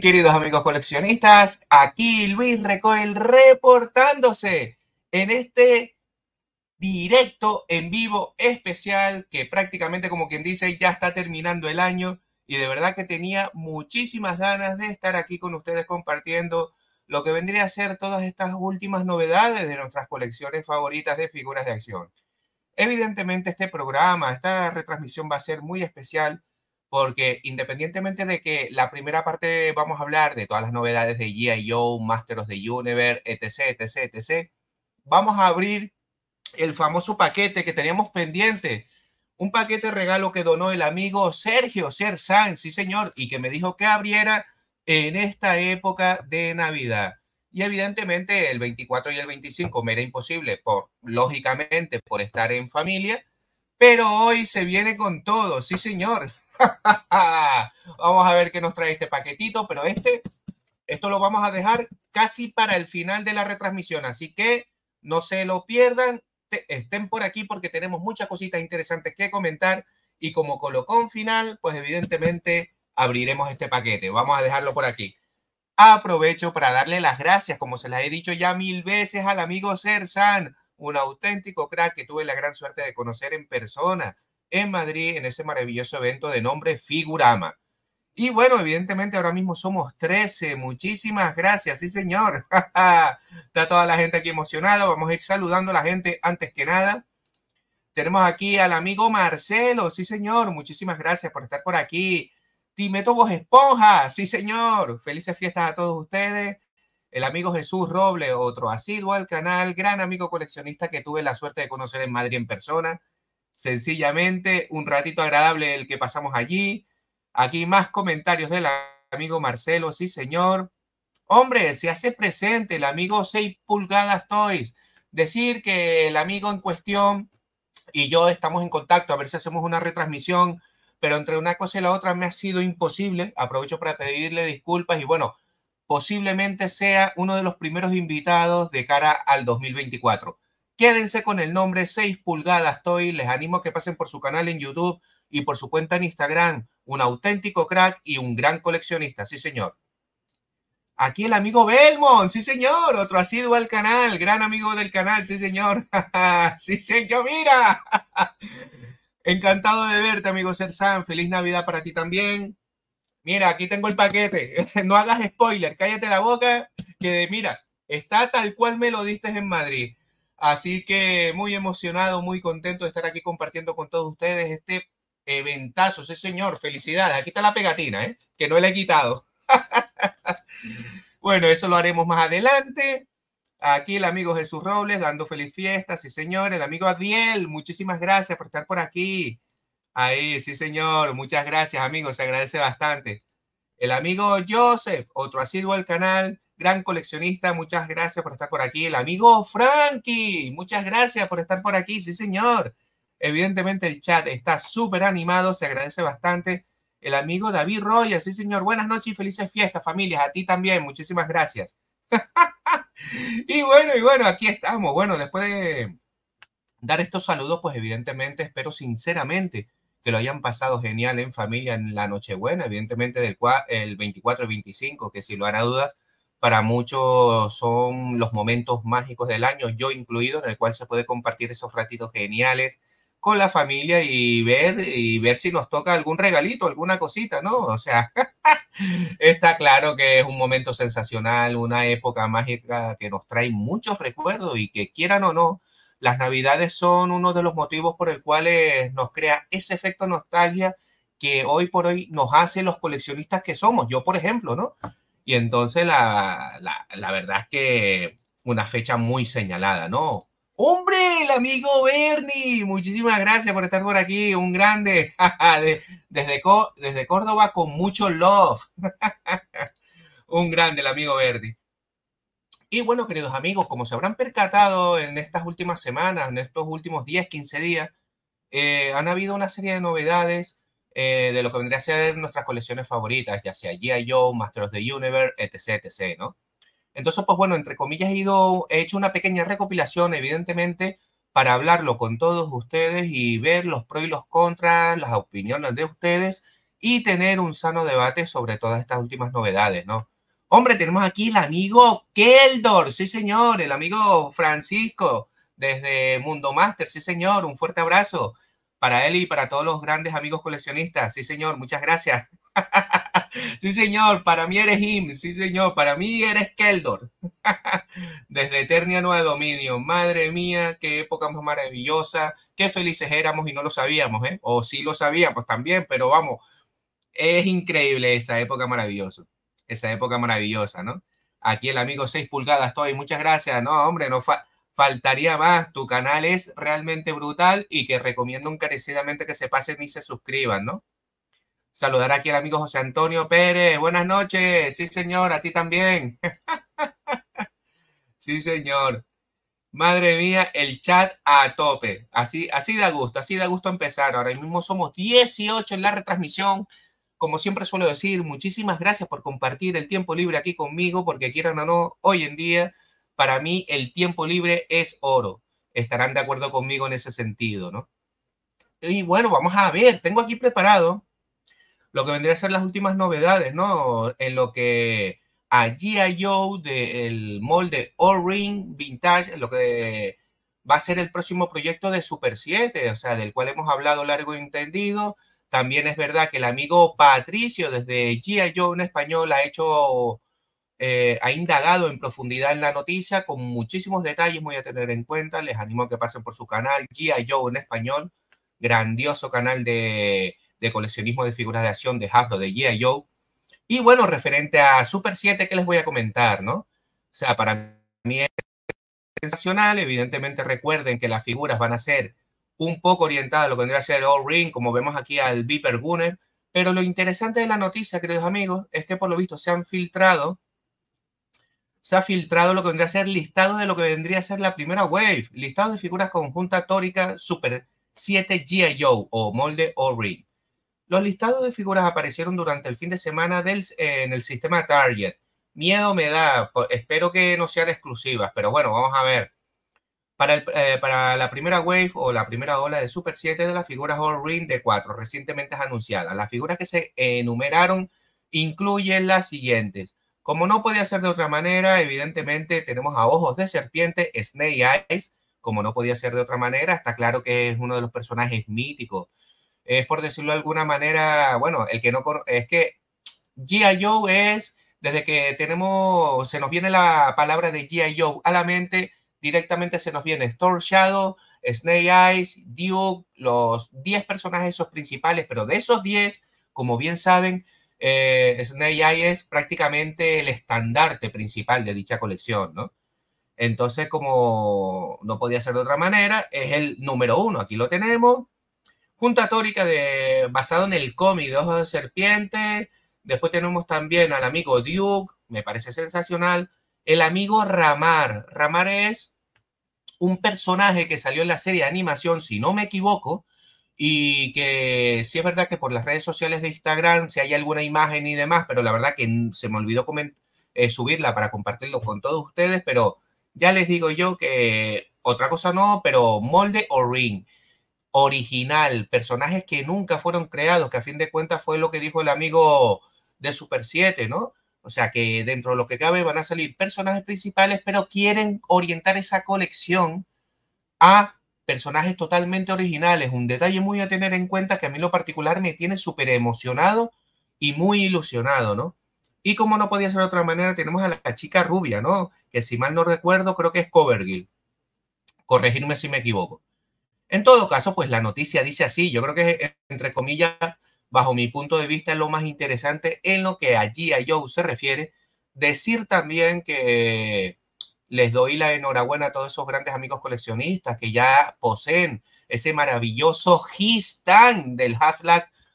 queridos amigos coleccionistas? Aquí Luis Recoel reportándose en este directo en vivo especial que prácticamente como quien dice ya está terminando el año y de verdad que tenía muchísimas ganas de estar aquí con ustedes compartiendo lo que vendría a ser todas estas últimas novedades de nuestras colecciones favoritas de figuras de acción. Evidentemente este programa, esta retransmisión va a ser muy especial porque independientemente de que la primera parte vamos a hablar de todas las novedades de G.I.O., Masters de Univer, Universe, etc., etc., etc., vamos a abrir el famoso paquete que teníamos pendiente, un paquete regalo que donó el amigo Sergio Ser sí señor, y que me dijo que abriera en esta época de Navidad. Y evidentemente el 24 y el 25 me era imposible, por, lógicamente, por estar en familia, pero hoy se viene con todo, sí señor. vamos a ver qué nos trae este paquetito, pero este, esto lo vamos a dejar casi para el final de la retransmisión, así que no se lo pierdan, estén por aquí porque tenemos muchas cositas interesantes que comentar y como colocón final, pues evidentemente abriremos este paquete. Vamos a dejarlo por aquí. Aprovecho para darle las gracias, como se las he dicho ya mil veces, al amigo Sersan, un auténtico crack que tuve la gran suerte de conocer en persona en Madrid en ese maravilloso evento de nombre Figurama. Y bueno, evidentemente ahora mismo somos 13. Muchísimas gracias, sí señor. Está toda la gente aquí emocionada. Vamos a ir saludando a la gente antes que nada. Tenemos aquí al amigo Marcelo, sí señor. Muchísimas gracias por estar por aquí. Timeto vos Esponja, sí señor. Felices fiestas a todos ustedes. El amigo Jesús Roble, otro asiduo al canal, gran amigo coleccionista que tuve la suerte de conocer en Madrid en persona. Sencillamente un ratito agradable el que pasamos allí. Aquí más comentarios del amigo Marcelo, sí señor. Hombre, se hace presente el amigo 6 pulgadas Toys. Decir que el amigo en cuestión y yo estamos en contacto a ver si hacemos una retransmisión, pero entre una cosa y la otra me ha sido imposible. Aprovecho para pedirle disculpas y bueno, posiblemente sea uno de los primeros invitados de cara al 2024. Quédense con el nombre 6 pulgadas Toy. Les animo a que pasen por su canal en YouTube y por su cuenta en Instagram. Un auténtico crack y un gran coleccionista, sí señor. Aquí el amigo Belmont, sí señor, otro asiduo al canal, gran amigo del canal, sí señor. sí señor, mira. Encantado de verte, amigo Sersan. Feliz Navidad para ti también. Mira, aquí tengo el paquete. No hagas spoiler, cállate la boca, que mira, está tal cual me lo diste en Madrid. Así que muy emocionado, muy contento de estar aquí compartiendo con todos ustedes este eventazo. Sí, señor, felicidades. Aquí está la pegatina, ¿eh? que no le he quitado. bueno, eso lo haremos más adelante. Aquí el amigo Jesús Robles dando feliz fiesta, sí, señor. El amigo Adiel, muchísimas gracias por estar por aquí. Ahí, sí, señor. Muchas gracias, amigo. Se agradece bastante. El amigo Joseph, otro asiduo al canal gran coleccionista, muchas gracias por estar por aquí. El amigo Frankie, muchas gracias por estar por aquí, sí señor. Evidentemente el chat está súper animado, se agradece bastante. El amigo David Roya, sí señor, buenas noches y felices fiestas, familias, a ti también, muchísimas gracias. y bueno, y bueno, aquí estamos. Bueno, después de dar estos saludos, pues evidentemente espero sinceramente que lo hayan pasado genial en familia en la Nochebuena, evidentemente del 24 y 25, que si lo hará dudas, para muchos son los momentos mágicos del año, yo incluido, en el cual se puede compartir esos ratitos geniales con la familia y ver y ver si nos toca algún regalito, alguna cosita, ¿no? O sea, está claro que es un momento sensacional, una época mágica que nos trae muchos recuerdos y que quieran o no, las navidades son uno de los motivos por el cual nos crea ese efecto nostalgia que hoy por hoy nos hacen los coleccionistas que somos. Yo, por ejemplo, ¿no? Y entonces la, verdad es que una fecha muy señalada, ¿no? Hombre, el amigo Bernie, muchísimas gracias por estar por aquí, un grande, desde, desde Córdoba con mucho love, un grande el amigo Bernie. Y bueno, queridos amigos, como se habrán percatado en estas últimas semanas, en estos últimos 10, 15 días, eh, han habido una serie de novedades eh, de lo que vendría a ser nuestras colecciones favoritas, ya sea G.I. Joe, Masters of the Universe, etc., etc., Entonces, pues bueno, entre comillas he ido, he hecho una pequeña recopilación, evidentemente, para hablarlo con todos ustedes y ver los pros y los contras, las opiniones de ustedes y tener un sano debate sobre todas estas últimas novedades, ¿no? Hombre, tenemos aquí el amigo Keldor, sí señor, el amigo Francisco desde Mundo Master, sí señor, un fuerte abrazo para él y para todos los grandes amigos coleccionistas. Sí, señor, muchas gracias. sí, señor, para mí eres him, Sí, señor, para mí eres Keldor. Desde Eternia Nueva Dominio. Madre mía, qué época más maravillosa. Qué felices éramos y no lo sabíamos, ¿eh? O sí lo sabíamos también, pero vamos, es increíble esa época maravillosa. Esa época maravillosa, ¿no? Aquí el amigo seis pulgadas, estoy. Muchas gracias. No, hombre, no fal faltaría más, tu canal es realmente brutal y que recomiendo encarecidamente que se pasen y se suscriban, ¿no? Saludar aquí al amigo José Antonio Pérez, buenas noches, sí señor, a ti también. sí señor. Madre mía, el chat a tope. Así, así da gusto, así da gusto empezar. Ahora mismo somos 18 en la retransmisión. Como siempre suelo decir, muchísimas gracias por compartir el tiempo libre aquí conmigo, porque quieran o no, hoy en día para mí el tiempo libre es oro. Estarán de acuerdo conmigo en ese sentido, ¿no? Y bueno, vamos a ver, tengo aquí preparado lo que vendría a ser las últimas novedades, ¿no? En lo que a G.I.O. yo del molde O-Ring Vintage, en lo que va a ser el próximo proyecto de Super 7, o sea, del cual hemos hablado largo y entendido. También es verdad que el amigo Patricio desde G.I.O. en español ha hecho eh, ha indagado en profundidad en la noticia con muchísimos detalles voy a tener en cuenta. Les animo a que pasen por su canal GI Joe en español, grandioso canal de, coleccionismo de figuras de acción de Hasbro, de GI Joe. Y bueno, referente a Super 7, que les voy a comentar, ¿no? O sea, para mí es sensacional. Evidentemente recuerden que las figuras van a ser un poco orientadas a lo que vendría a ser el All Ring, como vemos aquí al Viper Gunner. Pero lo interesante de la noticia, queridos amigos, es que por lo visto se han filtrado se ha filtrado lo que vendría a ser listado de lo que vendría a ser la primera wave, listado de figuras conjunta tórica Super 7 G.I.O. o molde O-Ring. Los listados de figuras aparecieron durante el fin de semana del, en el sistema Target. Miedo me da, espero que no sean exclusivas, pero bueno, vamos a ver. Para, eh, para la primera wave o la primera ola de Super 7 de las figuras all ring de 4 recientemente anunciadas, las figuras que se enumeraron incluyen las siguientes. Como no podía ser de otra manera, evidentemente tenemos a Ojos de Serpiente, Snake Eyes, como no podía ser de otra manera, está claro que es uno de los personajes míticos. Es por decirlo de alguna manera, bueno, el que no es que G.I. Joe es, desde que tenemos, se nos viene la palabra de G.I. Joe a la mente, directamente se nos viene Storm Shadow, Snake Eyes, Duke, los 10 personajes esos principales, pero de esos 10, como bien saben, eh, es prácticamente el estandarte principal de dicha colección, ¿no? Entonces, como no podía ser de otra manera, es el número uno. Aquí lo tenemos. Junta tórica de, basado en el cómic de Ojos de Serpiente. Después tenemos también al amigo Duke, me parece sensacional. El amigo Ramar. Ramar es un personaje que salió en la serie de animación, si no me equivoco, y que sí es verdad que por las redes sociales de Instagram, si hay alguna imagen y demás, pero la verdad que se me olvidó eh, subirla para compartirlo con todos ustedes, pero ya les digo yo que otra cosa no, pero molde o ring, original, personajes que nunca fueron creados, que a fin de cuentas fue lo que dijo el amigo de Super 7, ¿no? O sea que dentro de lo que cabe van a salir personajes principales, pero quieren orientar esa colección a personajes totalmente originales. Un detalle muy a tener en cuenta que a mí lo particular me tiene súper emocionado y muy ilusionado, ¿no? Y como no podía ser de otra manera, tenemos a la chica rubia, ¿no? Que si mal no recuerdo, creo que es Covergill. Corregirme si me equivoco. En todo caso, pues la noticia dice así. Yo creo que, entre comillas, bajo mi punto de vista, es lo más interesante en lo que allí a Joe se refiere. Decir también que les doy la enhorabuena a todos esos grandes amigos coleccionistas que ya poseen ese maravilloso Gistan del half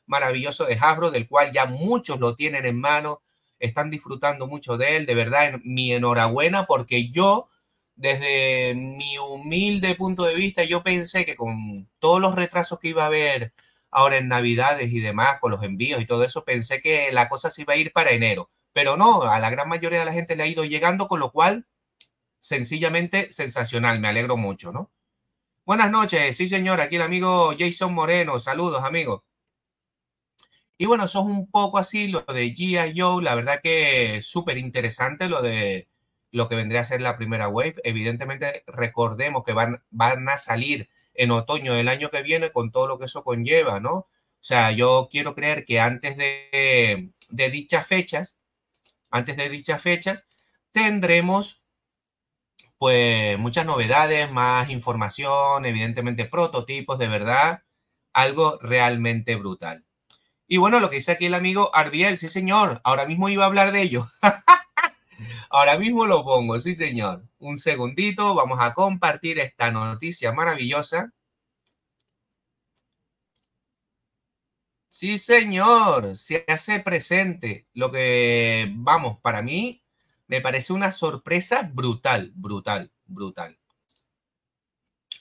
maravilloso de Hasbro, del cual ya muchos lo tienen en mano, están disfrutando mucho de él. De verdad, mi enhorabuena porque yo, desde mi humilde punto de vista, yo pensé que con todos los retrasos que iba a haber ahora en Navidades y demás, con los envíos y todo eso, pensé que la cosa se iba a ir para enero. Pero no, a la gran mayoría de la gente le ha ido llegando, con lo cual sencillamente sensacional. Me alegro mucho, ¿no? Buenas noches, sí señor, aquí el amigo Jason Moreno, saludos amigos. Y bueno, eso es un poco así lo de G.I.O., yo la verdad que súper interesante lo de lo que vendría a ser la primera wave. Evidentemente recordemos que van, van a salir en otoño del año que viene con todo lo que eso conlleva, ¿no? O sea, yo quiero creer que antes de, de dichas fechas, antes de dichas fechas, tendremos pues muchas novedades, más información, evidentemente prototipos, de verdad, algo realmente brutal. Y bueno, lo que dice aquí el amigo Arbiel, sí señor, ahora mismo iba a hablar de ello. ahora mismo lo pongo, sí señor. Un segundito, vamos a compartir esta noticia maravillosa. Sí, señor, se hace presente lo que, vamos, para mí me parece una sorpresa brutal, brutal, brutal.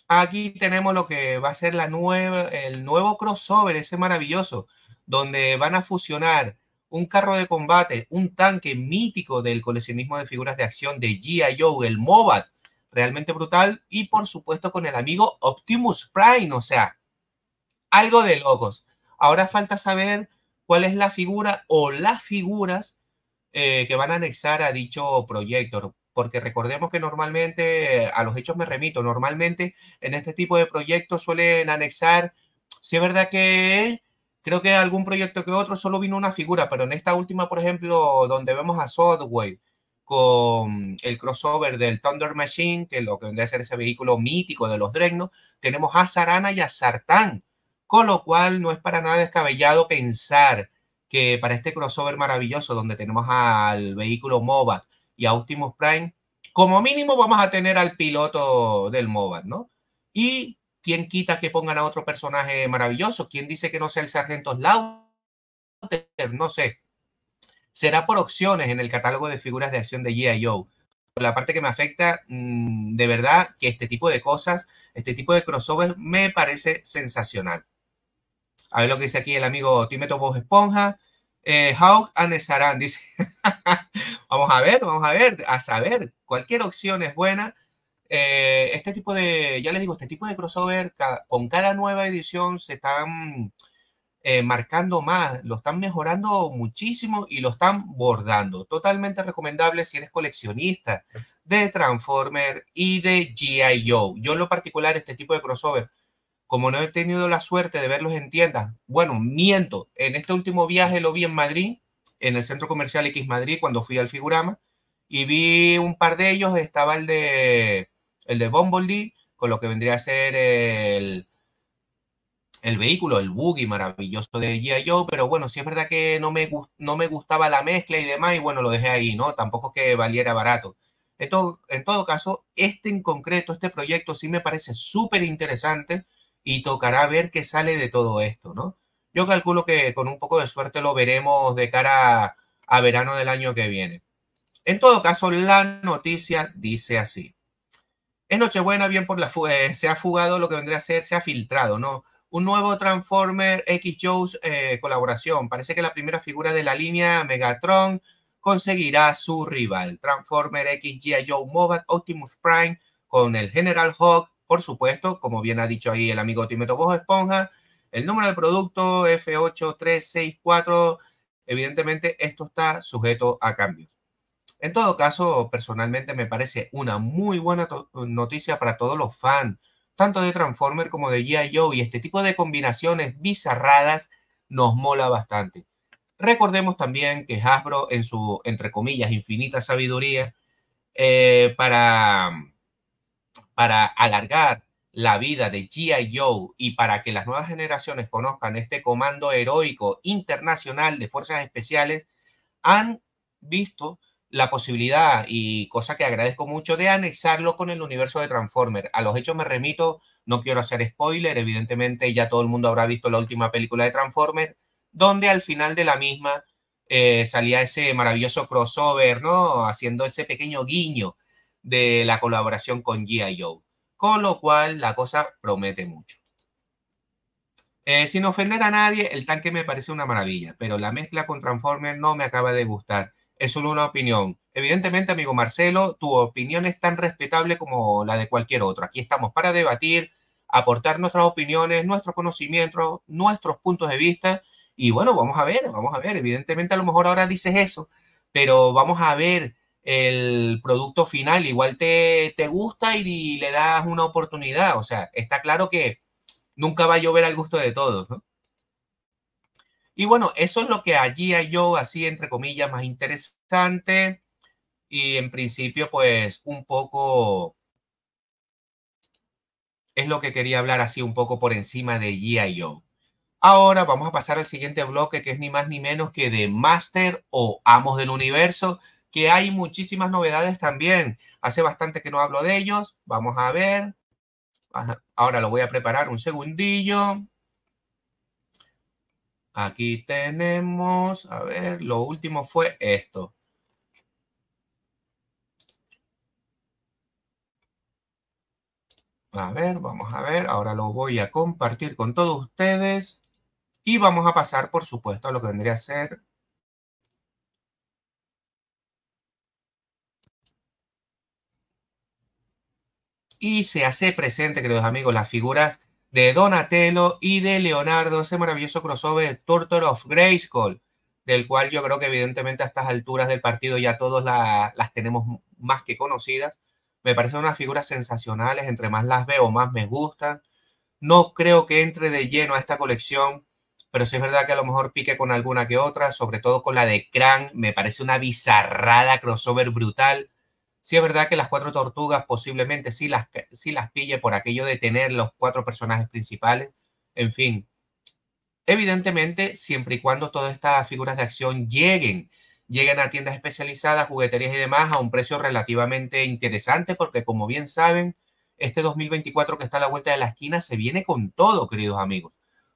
Aquí tenemos lo que va a ser el nuevo crossover, ese maravilloso, donde van a fusionar un carro de combate, un tanque mítico del coleccionismo de figuras de acción de G.I. Joe, el MOBAT, realmente brutal, y por supuesto con el amigo Optimus Prime, o sea, algo de locos. Ahora falta saber cuál es la figura o las figuras eh, que van a anexar a dicho proyecto. Porque recordemos que normalmente, a los hechos me remito, normalmente en este tipo de proyectos suelen anexar, si es verdad que creo que algún proyecto que otro solo vino una figura, pero en esta última, por ejemplo, donde vemos a Sodway con el crossover del Thunder Machine, que lo que vendría a ser ese vehículo mítico de los Dregnos, tenemos a Sarana y a Sartán, con lo cual no es para nada descabellado pensar que para este crossover maravilloso donde tenemos al vehículo MOBA y a Optimus Prime, como mínimo vamos a tener al piloto del MOBA, ¿no? Y quién quita que pongan a otro personaje maravilloso, quién dice que no sea el sargento Slaughter, no sé. Será por opciones en el catálogo de figuras de acción de G.I.O. Por la parte que me afecta, mm, de verdad que este tipo de cosas, este tipo de crossover me parece sensacional. A ver lo que dice aquí el amigo Timeto Bob Esponja. Eh, Hawk Saran dice. vamos a ver, vamos a ver, a saber. Cualquier opción es buena. Eh, este tipo de, ya les digo, este tipo de crossover con cada nueva edición se están eh, marcando más, lo están mejorando muchísimo y lo están bordando. Totalmente recomendable si eres coleccionista de Transformer y de G.I.O. Yo en lo particular este tipo de crossover como no he tenido la suerte de verlos en tiendas, bueno, miento, en este último viaje lo vi en Madrid, en el centro comercial X Madrid, cuando fui al Figurama, y vi un par de ellos, estaba el de, el de Bumblebee, con lo que vendría a ser el, el vehículo, el buggy maravilloso de G.I. Joe, pero bueno, sí es verdad que no me, no me gustaba la mezcla y demás, y bueno, lo dejé ahí, ¿no? Tampoco que valiera barato. En en todo caso, este en concreto, este proyecto sí me parece súper interesante, y tocará ver qué sale de todo esto, ¿no? Yo calculo que con un poco de suerte lo veremos de cara a, verano del año que viene. En todo caso, la noticia dice así. Es Nochebuena, bien por la eh, se ha fugado lo que vendría a ser, se ha filtrado, ¿no? Un nuevo Transformer X Joe's eh, colaboración. Parece que la primera figura de la línea Megatron conseguirá su rival. Transformer X G.I. Joe Mobile Optimus Prime con el General Hawk por supuesto, como bien ha dicho ahí el amigo Timeto Bojo Esponja, el número de producto F8364, evidentemente esto está sujeto a cambios. En todo caso, personalmente me parece una muy buena noticia para todos los fans, tanto de Transformer como de G.I. Joe, y este tipo de combinaciones bizarradas nos mola bastante. Recordemos también que Hasbro, en su, entre comillas, infinita sabiduría, eh, para para alargar la vida de GI Joe y para que las nuevas generaciones conozcan este comando heroico internacional de fuerzas especiales, han visto la posibilidad, y cosa que agradezco mucho, de anexarlo con el universo de Transformer. A los hechos me remito, no quiero hacer spoiler, evidentemente ya todo el mundo habrá visto la última película de Transformer, donde al final de la misma eh, salía ese maravilloso crossover, ¿no? Haciendo ese pequeño guiño de la colaboración con G.I. Joe. Con lo cual la cosa promete mucho. Eh, sin ofender a nadie, el tanque me parece una maravilla, pero la mezcla con Transformers no me acaba de gustar. Es solo una opinión. Evidentemente, amigo Marcelo, tu opinión es tan respetable como la de cualquier otro. Aquí estamos para debatir, aportar nuestras opiniones, nuestros conocimientos, nuestros puntos de vista. Y bueno, vamos a ver, vamos a ver. Evidentemente, a lo mejor ahora dices eso, pero vamos a ver el producto final. Igual te, gusta y, le das una oportunidad. O sea, está claro que nunca va a llover al gusto de todos, Y bueno, eso es lo que allí hay yo, así entre comillas, más interesante. Y en principio, pues un poco es lo que quería hablar así un poco por encima de GIO. Ahora vamos a pasar al siguiente bloque que es ni más ni menos que de Master o Amos del Universo, que hay muchísimas novedades también. Hace bastante que no hablo de ellos. Vamos a ver. Ahora lo voy a preparar un segundillo. Aquí tenemos, a ver, lo último fue esto. A ver, vamos a ver, ahora lo voy a compartir con todos ustedes y vamos a pasar, por supuesto, a lo que vendría a ser y se hace presente, queridos amigos, las figuras de Donatello y de Leonardo, ese maravilloso crossover Torture of Grayskull, del cual yo creo que evidentemente a estas alturas del partido ya todos las tenemos más que conocidas. Me parecen unas figuras sensacionales, entre más las veo, más me gustan. No creo que entre de lleno a esta colección, pero sí es verdad que a lo mejor pique con alguna que otra, sobre todo con la de Krang, me parece una bizarrada crossover brutal Sí es verdad que las cuatro tortugas posiblemente sí las, sí las pille por aquello de tener los cuatro personajes principales. En fin, evidentemente, siempre y cuando todas estas figuras de acción lleguen, lleguen a tiendas especializadas, jugueterías y demás a un precio relativamente interesante, porque como bien saben, este 2024 que está a la vuelta de la esquina se viene con todo, queridos amigos.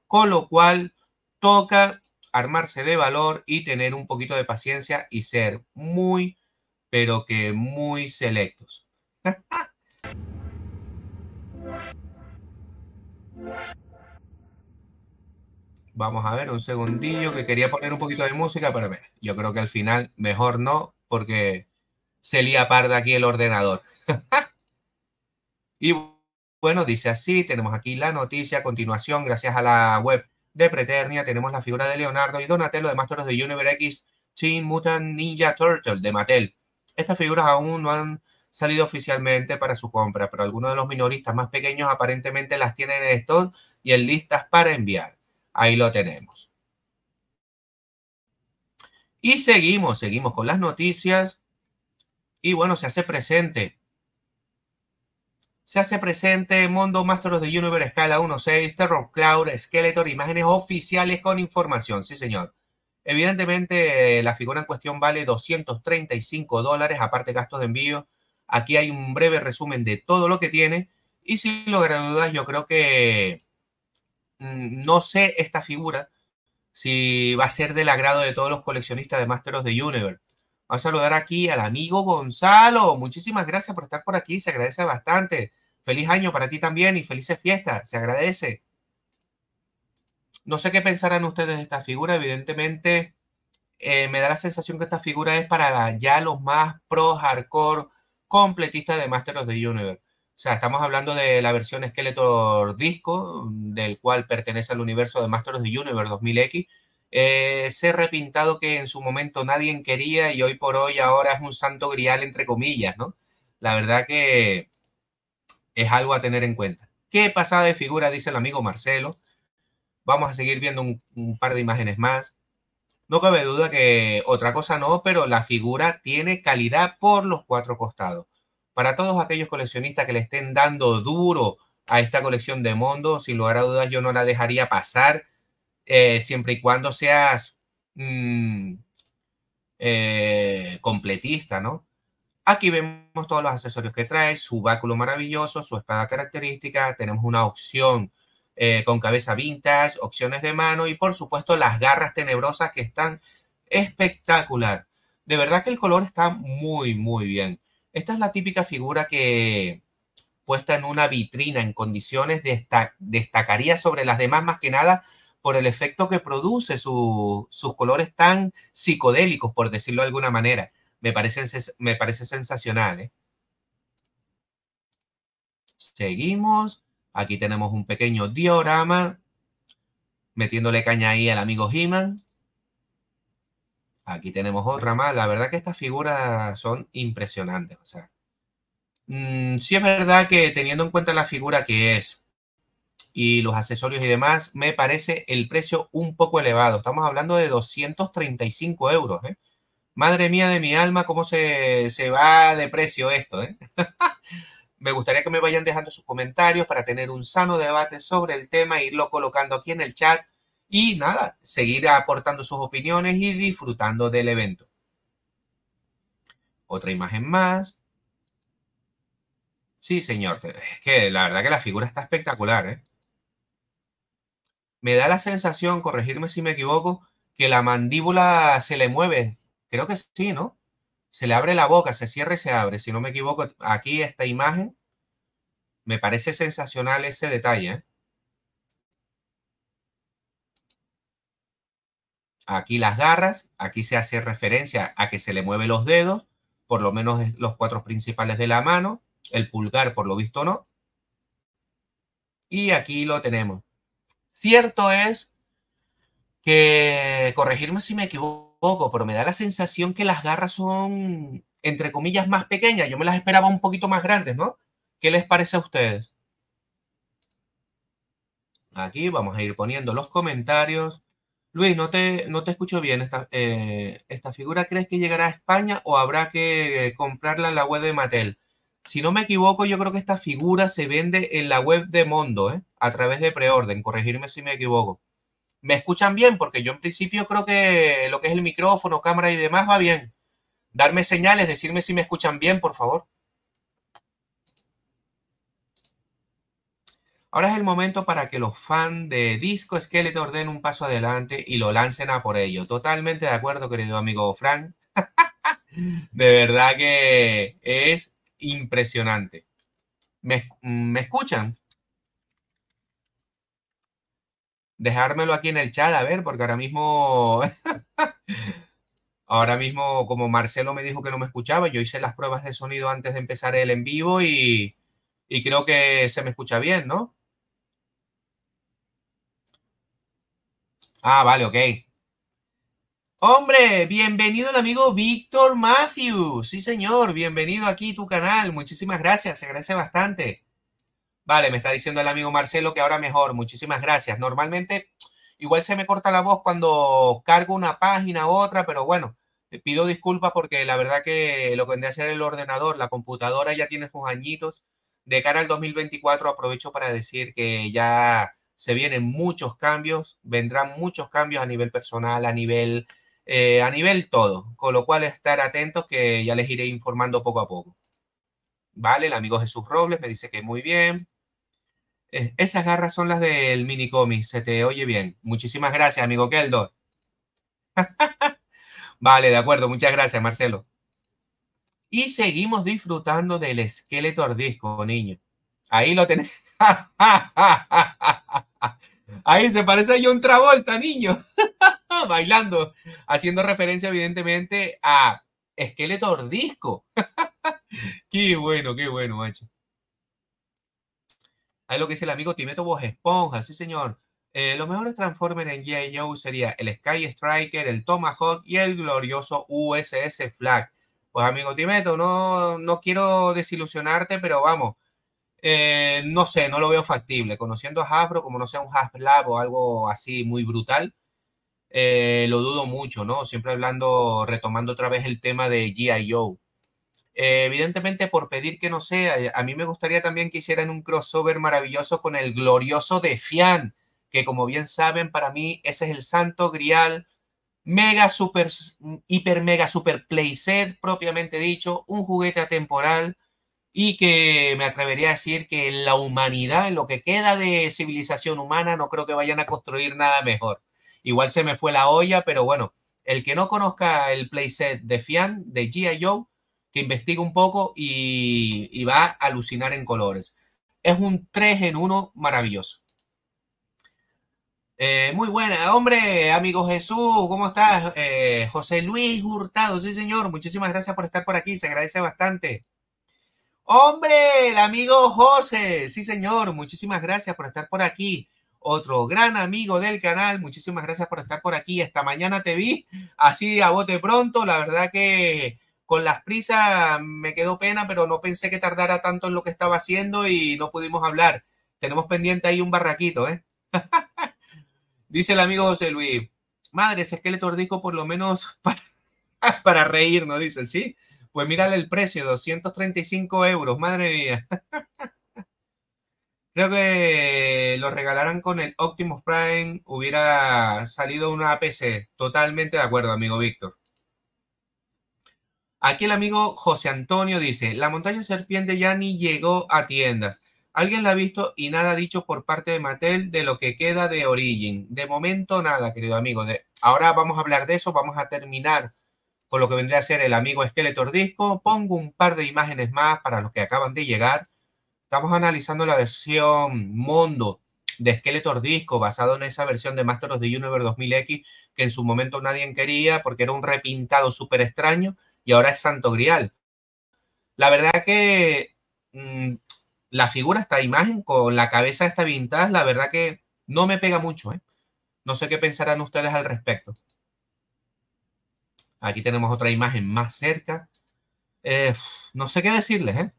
Con lo cual, toca armarse de valor y tener un poquito de paciencia y ser muy pero que muy selectos. Vamos a ver un segundillo que quería poner un poquito de música, pero yo creo que al final mejor no porque se lía parda aquí el ordenador. y bueno, dice así, tenemos aquí la noticia a continuación, gracias a la web de Preternia, tenemos la figura de Leonardo y Donatello de Masters de Universe X, Team Mutant Ninja Turtle de Mattel. Estas figuras aún no han salido oficialmente para su compra, pero algunos de los minoristas más pequeños aparentemente las tienen en stock y en listas para enviar. Ahí lo tenemos. Y seguimos, seguimos con las noticias. Y bueno, se hace presente. Se hace presente Mondo Masters of Universe Escala 1.6, Terror Cloud, Skeletor, imágenes oficiales con información. Sí, señor. Evidentemente, la figura en cuestión vale 235 dólares, aparte gastos de envío. Aquí hay un breve resumen de todo lo que tiene. Y sin lugar a dudas, yo creo que mm, no sé esta figura si va a ser del agrado de todos los coleccionistas de Masters de Universe. Va a saludar aquí al amigo Gonzalo. Muchísimas gracias por estar por aquí. Se agradece bastante. Feliz año para ti también y felices fiestas. Se agradece. No sé qué pensarán ustedes de esta figura, evidentemente eh, me da la sensación que esta figura es para ya los más pro hardcore completistas de Masters of the Universe. O sea, estamos hablando de la versión Skeletor Disco, del cual pertenece al universo de Masters of the Universe 2000X. Eh, Se repintado que en su momento nadie quería y hoy por hoy ahora es un santo grial, entre comillas, ¿no? La verdad que es algo a tener en cuenta. ¿Qué pasada de figura, dice el amigo Marcelo? Vamos a seguir viendo un, par de imágenes más. No cabe duda que otra cosa no, pero la figura tiene calidad por los cuatro costados. Para todos aquellos coleccionistas que le estén dando duro a esta colección de Mondo, sin lugar a dudas yo no la dejaría pasar, eh, siempre y cuando seas mm, eh, completista, ¿no? Aquí vemos todos los accesorios que trae, su báculo maravilloso, su espada característica, tenemos una opción eh, con cabeza vintage, opciones de mano y por supuesto las garras tenebrosas que están espectacular. De verdad que el color está muy, muy bien. Esta es la típica figura que puesta en una vitrina en condiciones destacaría sobre las demás más que nada por el efecto que produce sus colores tan psicodélicos, por decirlo de alguna manera. Me, me parece sensacional. ¿eh? Seguimos. Aquí tenemos un pequeño diorama metiéndole caña ahí al amigo he Aquí tenemos otra más. La verdad que estas figuras son impresionantes. O sea, mm, sí es verdad que teniendo en cuenta la figura que es y los accesorios y demás, me parece el precio un poco elevado. Estamos hablando de 235 euros. ¿eh? Madre mía de mi alma, cómo se, se va de precio esto. ¿eh? Me gustaría que me vayan dejando sus comentarios para tener un sano debate sobre el tema, irlo colocando aquí en el chat y nada, seguir aportando sus opiniones y disfrutando del evento. Otra imagen más. Sí, señor, es que la verdad que la figura está espectacular, ¿eh? Me da la sensación, corregirme si me equivoco, que la mandíbula se le mueve. Creo que sí, ¿no? se le abre la boca, se cierra y se abre. Si no me equivoco, aquí esta imagen me parece sensacional ese detalle. ¿eh? Aquí las garras, aquí se hace referencia a que se le mueven los dedos, por lo menos los cuatro principales de la mano, el pulgar por lo visto no. Y aquí lo tenemos. Cierto es que, corregirme si me equivoco, poco, pero me da la sensación que las garras son, entre comillas, más pequeñas. Yo me las esperaba un poquito más grandes, ¿no? ¿Qué les parece a ustedes? Aquí vamos a ir poniendo los comentarios. Luis, no te, no te escucho bien. Esta, eh, ¿Esta figura crees que llegará a España o habrá que eh, comprarla en la web de Mattel? Si no me equivoco, yo creo que esta figura se vende en la web de Mondo, ¿eh? a través de preorden. Corregirme si me equivoco. ¿Me escuchan bien? Porque yo en principio creo que lo que es el micrófono, cámara y demás va bien. Darme señales, decirme si me escuchan bien, por favor. Ahora es el momento para que los fans de Disco Skeletor den un paso adelante y lo lancen a por ello. Totalmente de acuerdo, querido amigo Frank. de verdad que es impresionante. ¿Me, ¿Me escuchan? dejármelo aquí en el chat, a ver, porque ahora mismo, ahora mismo como Marcelo me dijo que no me escuchaba, yo hice las pruebas de sonido antes de empezar el en vivo y, creo que se me escucha bien, ¿no? Ah, vale, ok. Hombre, bienvenido el amigo Víctor Matthews. Sí, señor, bienvenido aquí a tu canal. Muchísimas gracias, se agradece bastante. Vale, me está diciendo el amigo Marcelo que ahora mejor. Muchísimas gracias. Normalmente igual se me corta la voz cuando cargo una página u otra, pero bueno, eh, pido disculpas porque la verdad que lo que vendría a hacer el ordenador, la computadora ya tiene sus añitos. De cara al 2024 aprovecho para decir que ya se vienen muchos cambios, vendrán muchos cambios a nivel personal, a nivel, eh, a nivel todo. Con lo cual estar atentos que ya les iré informando poco a poco. Vale, el amigo Jesús Robles me dice que muy bien. Eh, esas garras son las del mini cómic, se te oye bien. Muchísimas gracias, amigo Keldo. vale, de acuerdo, muchas gracias, Marcelo. Y seguimos disfrutando del esqueleto Disco, niño. Ahí lo tenés. Ahí se parece a John Travolta, niño. Bailando. Haciendo referencia, evidentemente, a esqueleto Disco. qué bueno, qué bueno, macho. Ahí lo que dice el amigo Timeto vos Esponja, sí señor. Eh, los mejores Transformers en G.I. sería el Sky Striker, el Tomahawk y el glorioso USS Flag. Pues amigo Timeto, no, no quiero desilusionarte, pero vamos, eh, no sé, no lo veo factible. Conociendo a Hasbro, como no sea un Haslab o algo así muy brutal, eh, lo dudo mucho, ¿no? Siempre hablando, retomando otra vez el tema de G.I.O. Eh, evidentemente, por pedir que no sea, eh, a mí me gustaría también que hicieran un crossover maravilloso con el glorioso Defiant, que como bien saben, para mí ese es el santo grial, mega, super, hiper, mega, super playset, propiamente dicho, un juguete atemporal y que me atrevería a decir que en la humanidad, en lo que queda de civilización humana, no creo que vayan a construir nada mejor. Igual se me fue la olla, pero bueno, el que no conozca el playset de Fian, de G.I. Joe, que investiga un poco y, va a alucinar en colores. Es un 3 en 1 maravilloso. Eh, muy buena, hombre, amigo Jesús, ¿cómo estás? Eh, José Luis Hurtado, sí señor, muchísimas gracias por estar por aquí, se agradece bastante. Hombre, el amigo José, sí señor, muchísimas gracias por estar por aquí. Otro gran amigo del canal, muchísimas gracias por estar por aquí. Esta mañana te vi así a bote pronto, la verdad que con las prisas me quedó pena, pero no pensé que tardara tanto en lo que estaba haciendo y no pudimos hablar. Tenemos pendiente ahí un barraquito, ¿eh? Dice el amigo José Luis, madre, si es que le por lo menos para, reír, ¿no? Dice, sí. Pues mírale el precio, 235 euros, madre mía. Creo que lo regalarán con el Optimus Prime, hubiera salido una PC Totalmente de acuerdo, amigo Víctor. Aquí el amigo José Antonio dice, la montaña serpiente ya ni llegó a tiendas. Alguien la ha visto y nada ha dicho por parte de Mattel de lo que queda de Origin. De momento nada, querido amigo. De, ahora vamos a hablar de eso, vamos a terminar con lo que vendría a ser el amigo Skeletor Disco. Pongo un par de imágenes más para los que acaban de llegar. Estamos analizando la versión mundo de Skeletor Disco, basado en esa versión de Masters of the Universe 2000X, que en su momento nadie quería porque era un repintado súper extraño y ahora es Santo Grial. La verdad que mm, la figura, esta imagen con la cabeza esta pintada, la verdad que no me pega mucho. ¿eh? No sé qué pensarán ustedes al respecto. Aquí tenemos otra imagen más cerca. Eh, no sé qué decirles. ¿eh?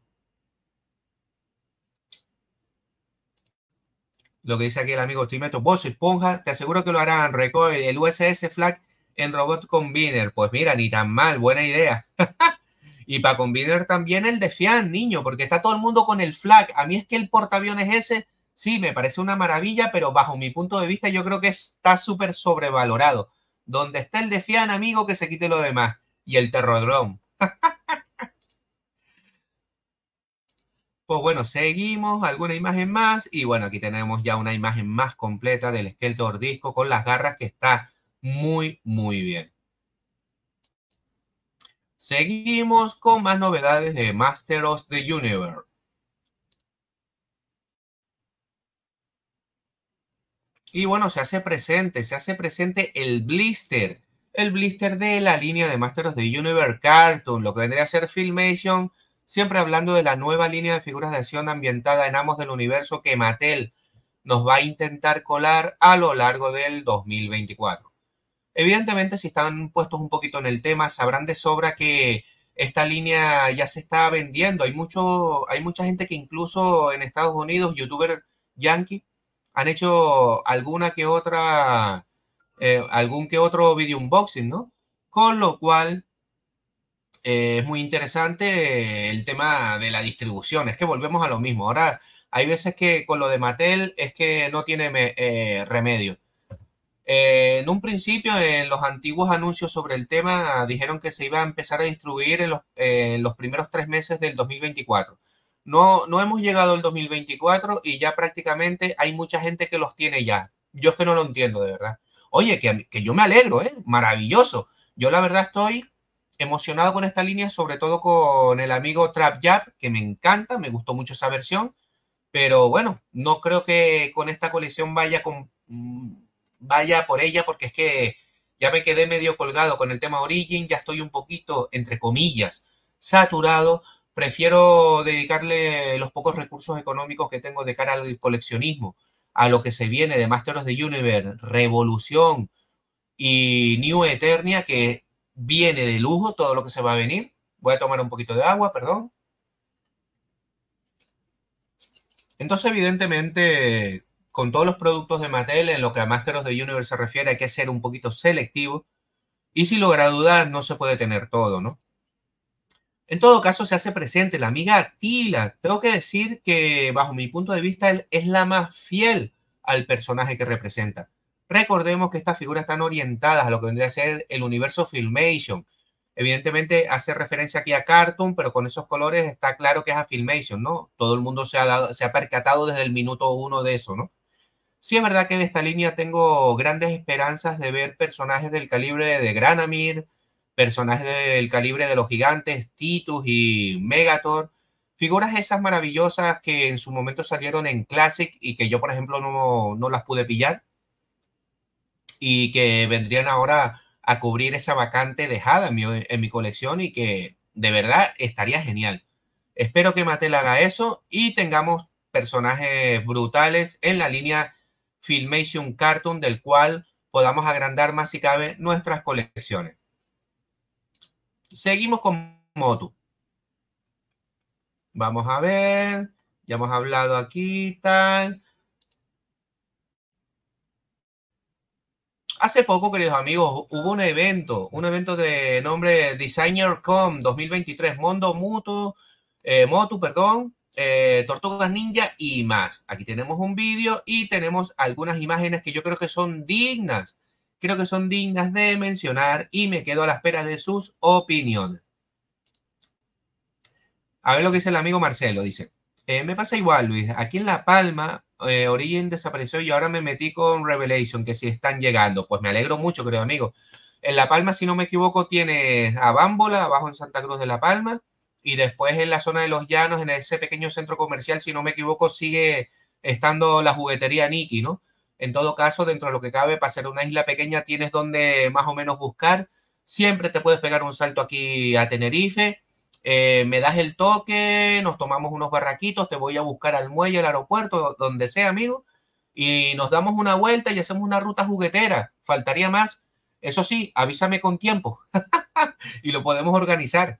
Lo que dice aquí el amigo Timeto, vos esponja, te aseguro que lo harán. el USS Flag en Robot Combiner. Pues mira, ni tan mal, buena idea. y para Combiner también el defian, niño, porque está todo el mundo con el flag. A mí es que el portaaviones ese, sí, me parece una maravilla, pero bajo mi punto de vista yo creo que está súper sobrevalorado. Donde está el defián amigo, que se quite lo demás. Y el Drone. Pues bueno, seguimos, alguna imagen más y bueno, aquí tenemos ya una imagen más completa del esqueleto disco con las garras que está muy, muy bien. Seguimos con más novedades de Master of the Universe. Y bueno, se hace presente, se hace presente el blister, el blister de la línea de Masters of the Universe Cartoon, lo que vendría a ser Filmation, siempre hablando de la nueva línea de figuras de acción ambientada en Amos del Universo que Mattel nos va a intentar colar a lo largo del 2024. Evidentemente, si están puestos un poquito en el tema, sabrán de sobra que esta línea ya se está vendiendo. Hay, mucho, hay mucha gente que incluso en Estados Unidos, YouTuber yankee, han hecho alguna que otra, eh, algún que otro video unboxing, ¿no? Con lo cual eh, es muy interesante el tema de la distribución. Es que volvemos a lo mismo. Ahora, hay veces que con lo de Mattel es que no tiene eh, remedio. Eh, en un principio, en eh, los antiguos anuncios sobre el tema, dijeron que se iba a empezar a distribuir en los, eh, primeros tres meses del 2024. No, no hemos llegado al 2024 y ya prácticamente hay mucha gente que los tiene ya. Yo es que no lo entiendo, de verdad. Oye, que, yo me alegro, ¿eh? Maravilloso. Yo la verdad estoy emocionado con esta línea, sobre todo con el amigo Trap que me encanta, me gustó mucho esa versión. Pero bueno, no creo que con esta colección vaya con, mm, vaya por ella porque es que ya me quedé medio colgado con el tema Origin, ya estoy un poquito, entre comillas, saturado. Prefiero dedicarle los pocos recursos económicos que tengo de cara al coleccionismo, a lo que se viene de Masters of the Universe, Revolución y New Eternia, que viene de lujo todo lo que se va a venir. Voy a tomar un poquito de agua, perdón. Entonces, evidentemente, con todos los productos de Mattel, en lo que a Masters of the Universe se refiere, hay que ser un poquito selectivo. Y si lugar dudar, no se puede tener todo, ¿no? En todo caso, se hace presente la amiga tila Tengo que decir que, bajo mi punto de vista, es la más fiel al personaje que representa. Recordemos que estas figuras están orientadas a lo que vendría a ser el universo Filmation. Evidentemente hace referencia aquí a Cartoon, pero con esos colores está claro que es a Filmation, ¿no? Todo el mundo se ha, dado, se ha percatado desde el minuto uno de eso, ¿no? Sí es verdad que en esta línea tengo grandes esperanzas de ver personajes del calibre de Granamir, personajes del calibre de los gigantes Titus y Megator, figuras esas maravillosas que en su momento salieron en Classic y que yo, por ejemplo, no, las pude pillar y que vendrían ahora a cubrir esa vacante dejada en mi, en mi colección y que de verdad estaría genial. Espero que Mattel haga eso y tengamos personajes brutales en la línea Filmation Cartoon, del cual podamos agrandar más si cabe nuestras colecciones. Seguimos con Motu. Vamos a ver, ya hemos hablado aquí, tal. Hace poco, queridos amigos, hubo un evento, un evento de nombre Designer DesignerCom 2023, Mondo Mutu, eh, Motu, perdón, eh, Tortugas Ninja y más. Aquí tenemos un vídeo y tenemos algunas imágenes que yo creo que son dignas. Creo que son dignas de mencionar y me quedo a la espera de sus opiniones. A ver lo que dice el amigo Marcelo. Dice, eh, me pasa igual, Luis. Aquí en La Palma, eh, origen desapareció y ahora me metí con Revelation, que si están llegando. Pues me alegro mucho, creo, amigo. En La Palma, si no me equivoco, tiene a Bámbola, abajo en Santa Cruz de La Palma y después en la zona de los llanos, en ese pequeño centro comercial, si no me equivoco, sigue estando la juguetería Niki, ¿no? En todo caso, dentro de lo que cabe, para ser una isla pequeña, tienes donde más o menos buscar. Siempre te puedes pegar un salto aquí a Tenerife. Eh, me das el toque, nos tomamos unos barraquitos, te voy a buscar al muelle, al aeropuerto, donde sea, amigo. Y nos damos una vuelta y hacemos una ruta juguetera. Faltaría más. Eso sí, avísame con tiempo y lo podemos organizar.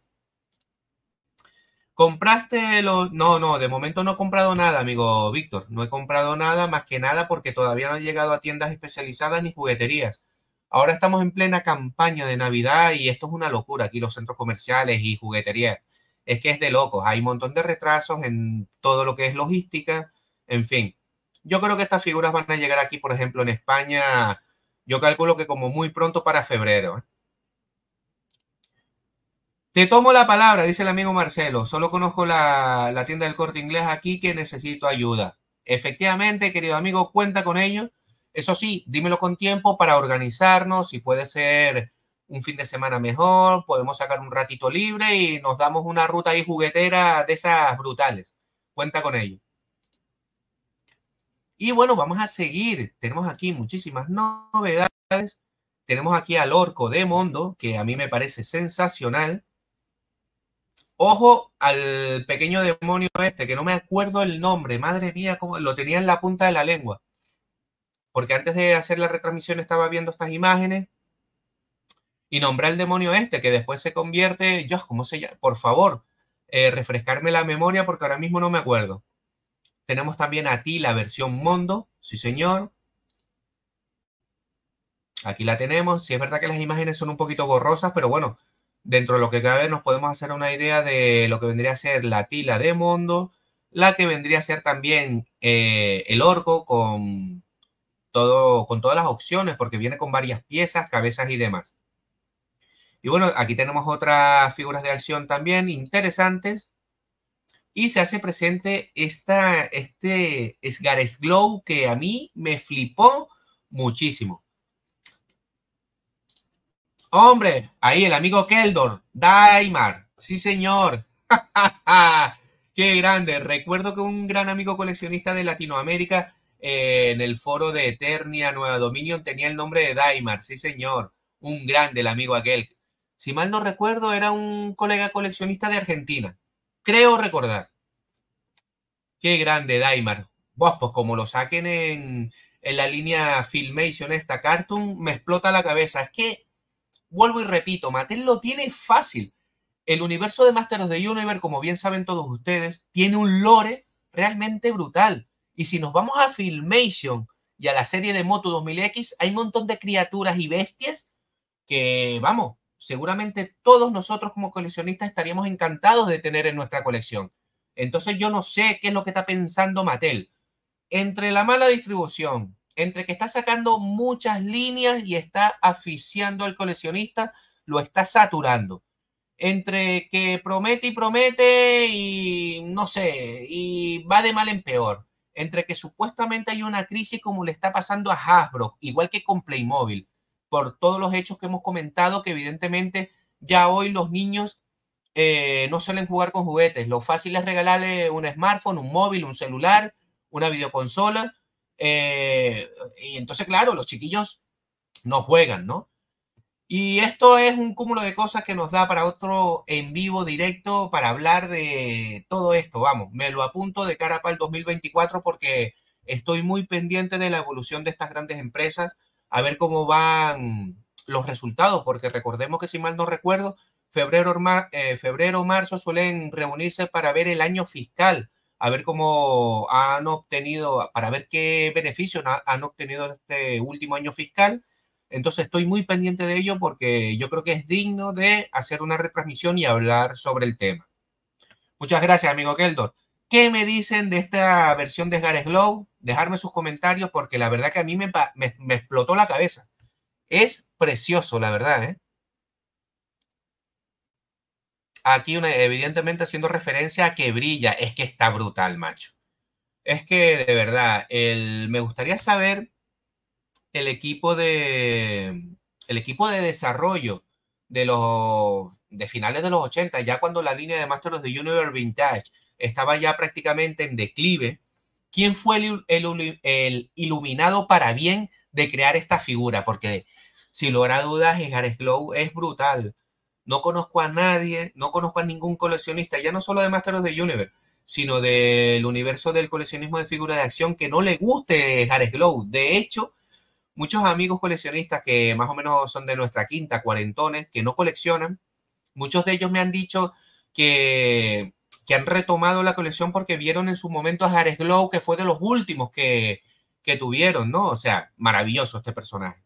¿Compraste los.? No, no, de momento no he comprado nada, amigo Víctor. No he comprado nada más que nada porque todavía no he llegado a tiendas especializadas ni jugueterías. Ahora estamos en plena campaña de Navidad y esto es una locura aquí, los centros comerciales y jugueterías. Es que es de locos. Hay un montón de retrasos en todo lo que es logística. En fin, yo creo que estas figuras van a llegar aquí, por ejemplo, en España. Yo calculo que como muy pronto para febrero. ¿eh? Te tomo la palabra, dice el amigo Marcelo. Solo conozco la, tienda del corte inglés aquí que necesito ayuda. Efectivamente, querido amigo, cuenta con ello. Eso sí, dímelo con tiempo para organizarnos. Si puede ser un fin de semana mejor, podemos sacar un ratito libre y nos damos una ruta ahí juguetera de esas brutales. Cuenta con ello. Y bueno, vamos a seguir. Tenemos aquí muchísimas novedades. Tenemos aquí al Orco de Mondo, que a mí me parece sensacional Ojo al pequeño demonio este, que no me acuerdo el nombre. Madre mía, cómo, lo tenía en la punta de la lengua. Porque antes de hacer la retransmisión estaba viendo estas imágenes. Y nombré al demonio este, que después se convierte. Dios, ¿cómo se llama? Por favor, eh, refrescarme la memoria porque ahora mismo no me acuerdo. Tenemos también a ti la versión Mondo. Sí, señor. Aquí la tenemos. Sí, es verdad que las imágenes son un poquito borrosas, pero bueno, dentro de lo que cabe nos podemos hacer una idea de lo que vendría a ser la tila de Mondo, la que vendría a ser también eh, el orco con, todo, con todas las opciones, porque viene con varias piezas, cabezas y demás. Y bueno, aquí tenemos otras figuras de acción también interesantes. Y se hace presente este Sgares Glow que a mí me flipó muchísimo. Hombre, ahí el amigo Keldor, Daimar. Sí, señor. Qué grande. Recuerdo que un gran amigo coleccionista de Latinoamérica eh, en el foro de Eternia Nueva Dominion tenía el nombre de Daimar. Sí, señor. Un grande el amigo aquel. Si mal no recuerdo, era un colega coleccionista de Argentina. Creo recordar. Qué grande, Daimar. Vos, pues como lo saquen en, en la línea Filmation, esta cartoon, me explota la cabeza. Es que vuelvo y repito, Mattel lo tiene fácil. El universo de Masters of the Universe, como bien saben todos ustedes, tiene un lore realmente brutal. Y si nos vamos a Filmation y a la serie de Moto 2000X, hay un montón de criaturas y bestias que, vamos, seguramente todos nosotros como coleccionistas estaríamos encantados de tener en nuestra colección. Entonces yo no sé qué es lo que está pensando Mattel. Entre la mala distribución, entre que está sacando muchas líneas y está asfixiando al coleccionista, lo está saturando. Entre que promete y promete y no sé, y va de mal en peor. Entre que supuestamente hay una crisis como le está pasando a Hasbro, igual que con Playmobil, por todos los hechos que hemos comentado, que evidentemente ya hoy los niños eh, no suelen jugar con juguetes. Lo fácil es regalarle un smartphone, un móvil, un celular, una videoconsola eh, y entonces, claro, los chiquillos no juegan, ¿no? Y esto es un cúmulo de cosas que nos da para otro en vivo directo para hablar de todo esto. Vamos, me lo apunto de cara para el 2024 porque estoy muy pendiente de la evolución de estas grandes empresas, a ver cómo van los resultados, porque recordemos que si mal no recuerdo, febrero, o eh, febrero marzo suelen reunirse para ver el año fiscal a ver cómo han obtenido, para ver qué beneficios han obtenido este último año fiscal. Entonces estoy muy pendiente de ello porque yo creo que es digno de hacer una retransmisión y hablar sobre el tema. Muchas gracias, amigo Keldor. ¿Qué me dicen de esta versión de Gareth Glow? Dejarme sus comentarios porque la verdad que a mí me explotó la cabeza. Es precioso, la verdad, ¿eh? aquí evidentemente haciendo referencia a que brilla, es que está brutal, macho. Es que de verdad, me gustaría saber el equipo de el equipo de desarrollo de los de finales de los 80, ya cuando la línea de Masters de the Universe Vintage estaba ya prácticamente en declive, ¿quién fue el, iluminado para bien de crear esta figura? Porque si lugar a dudas, Gareth Glow es brutal. No conozco a nadie, no conozco a ningún coleccionista, ya no solo de Masters of the Universe, sino del universo del coleccionismo de figuras de acción que no le guste Harris Glow. De hecho, muchos amigos coleccionistas que más o menos son de nuestra quinta, cuarentones, que no coleccionan, muchos de ellos me han dicho que, han retomado la colección porque vieron en su momento a Harris Glow, que fue de los últimos que, que tuvieron, ¿no? O sea, maravilloso este personaje.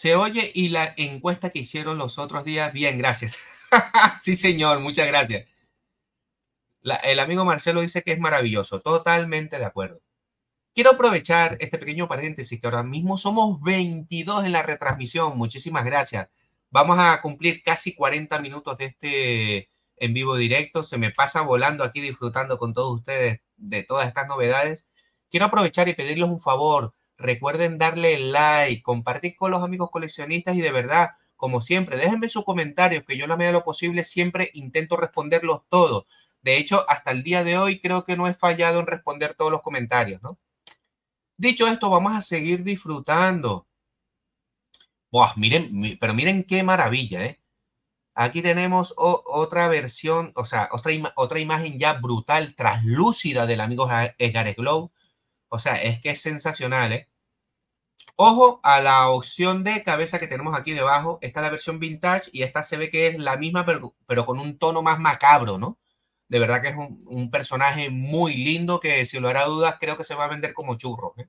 Se oye y la encuesta que hicieron los otros días, bien, gracias. sí, señor, muchas gracias. el amigo Marcelo dice que es maravilloso, totalmente de acuerdo. Quiero aprovechar este pequeño paréntesis que ahora mismo somos 22 en la retransmisión. Muchísimas gracias. Vamos a cumplir casi 40 minutos de este en vivo directo. Se me pasa volando aquí disfrutando con todos ustedes de todas estas novedades. Quiero aprovechar y pedirles un favor. Recuerden darle like, compartir con los amigos coleccionistas y de verdad, como siempre, déjenme sus comentarios, que yo en la medida de lo posible siempre intento responderlos todos. De hecho, hasta el día de hoy creo que no he fallado en responder todos los comentarios, ¿no? Dicho esto, vamos a seguir disfrutando. pues miren, pero miren qué maravilla, ¿eh? Aquí tenemos otra versión, o sea, otra, otra imagen ya brutal, traslúcida del amigo Edgar Glow. O sea, es que es sensacional, ¿eh? Ojo a la opción de cabeza que tenemos aquí debajo. Esta es la versión vintage y esta se ve que es la misma, pero, con un tono más macabro, ¿no? De verdad que es un, personaje muy lindo que, si lo hará dudas, creo que se va a vender como churro. ¿eh?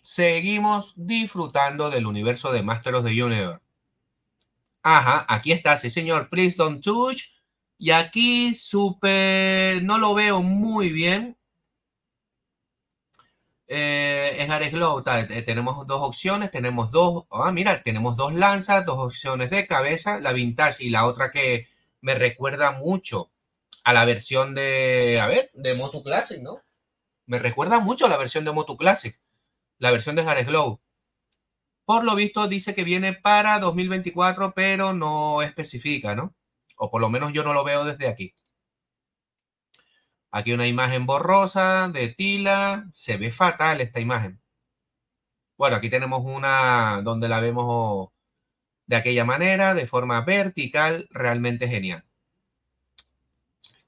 Seguimos disfrutando del universo de Masters of the Universe. Ajá, aquí está, sí señor. Please don't touch. Y aquí super, no lo veo muy bien. Eh, es Ares Glow, eh, tenemos dos opciones, tenemos dos, ah, mira, tenemos dos lanzas, dos opciones de cabeza, la vintage y la otra que me recuerda mucho a la versión de, a ver, de Moto Classic, ¿no? Me recuerda mucho a la versión de Moto Classic, la versión de Ares Glow. Por lo visto dice que viene para 2024, pero no especifica, ¿no? o por lo menos yo no lo veo desde aquí. Aquí una imagen borrosa de Tila, se ve fatal esta imagen. Bueno, aquí tenemos una donde la vemos de aquella manera, de forma vertical, realmente genial.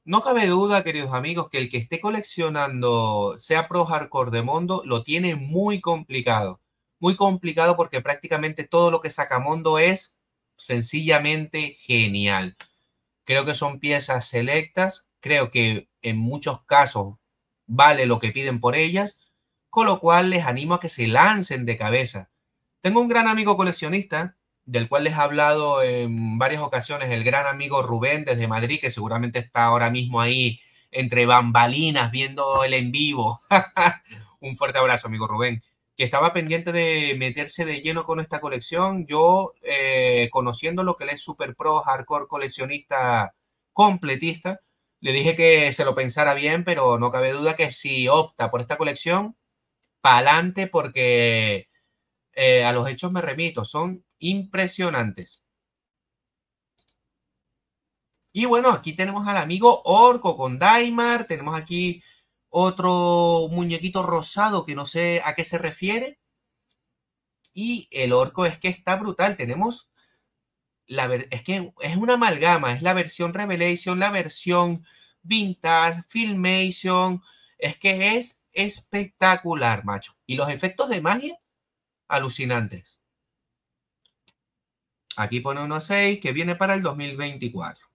No cabe duda, queridos amigos, que el que esté coleccionando sea Pro Hardcore de Mondo lo tiene muy complicado. Muy complicado porque prácticamente todo lo que saca Mondo es sencillamente genial. Creo que son piezas selectas, creo que en muchos casos vale lo que piden por ellas, con lo cual les animo a que se lancen de cabeza. Tengo un gran amigo coleccionista, del cual les he hablado en varias ocasiones, el gran amigo Rubén desde Madrid, que seguramente está ahora mismo ahí entre bambalinas viendo el en vivo. un fuerte abrazo, amigo Rubén que estaba pendiente de meterse de lleno con esta colección. Yo, eh, conociendo lo que le es super pro, hardcore, coleccionista, completista, le dije que se lo pensara bien, pero no cabe duda que si opta por esta colección, pa'lante, porque eh, a los hechos me remito, son impresionantes. Y bueno, aquí tenemos al amigo Orco con Daimar, tenemos aquí otro muñequito rosado que no sé a qué se refiere. Y el orco es que está brutal. Tenemos la es que es una amalgama, es la versión Revelation, la versión Vintage, Filmation, es que es espectacular, macho. Y los efectos de magia alucinantes. Aquí pone uno 6 que viene para el 2024.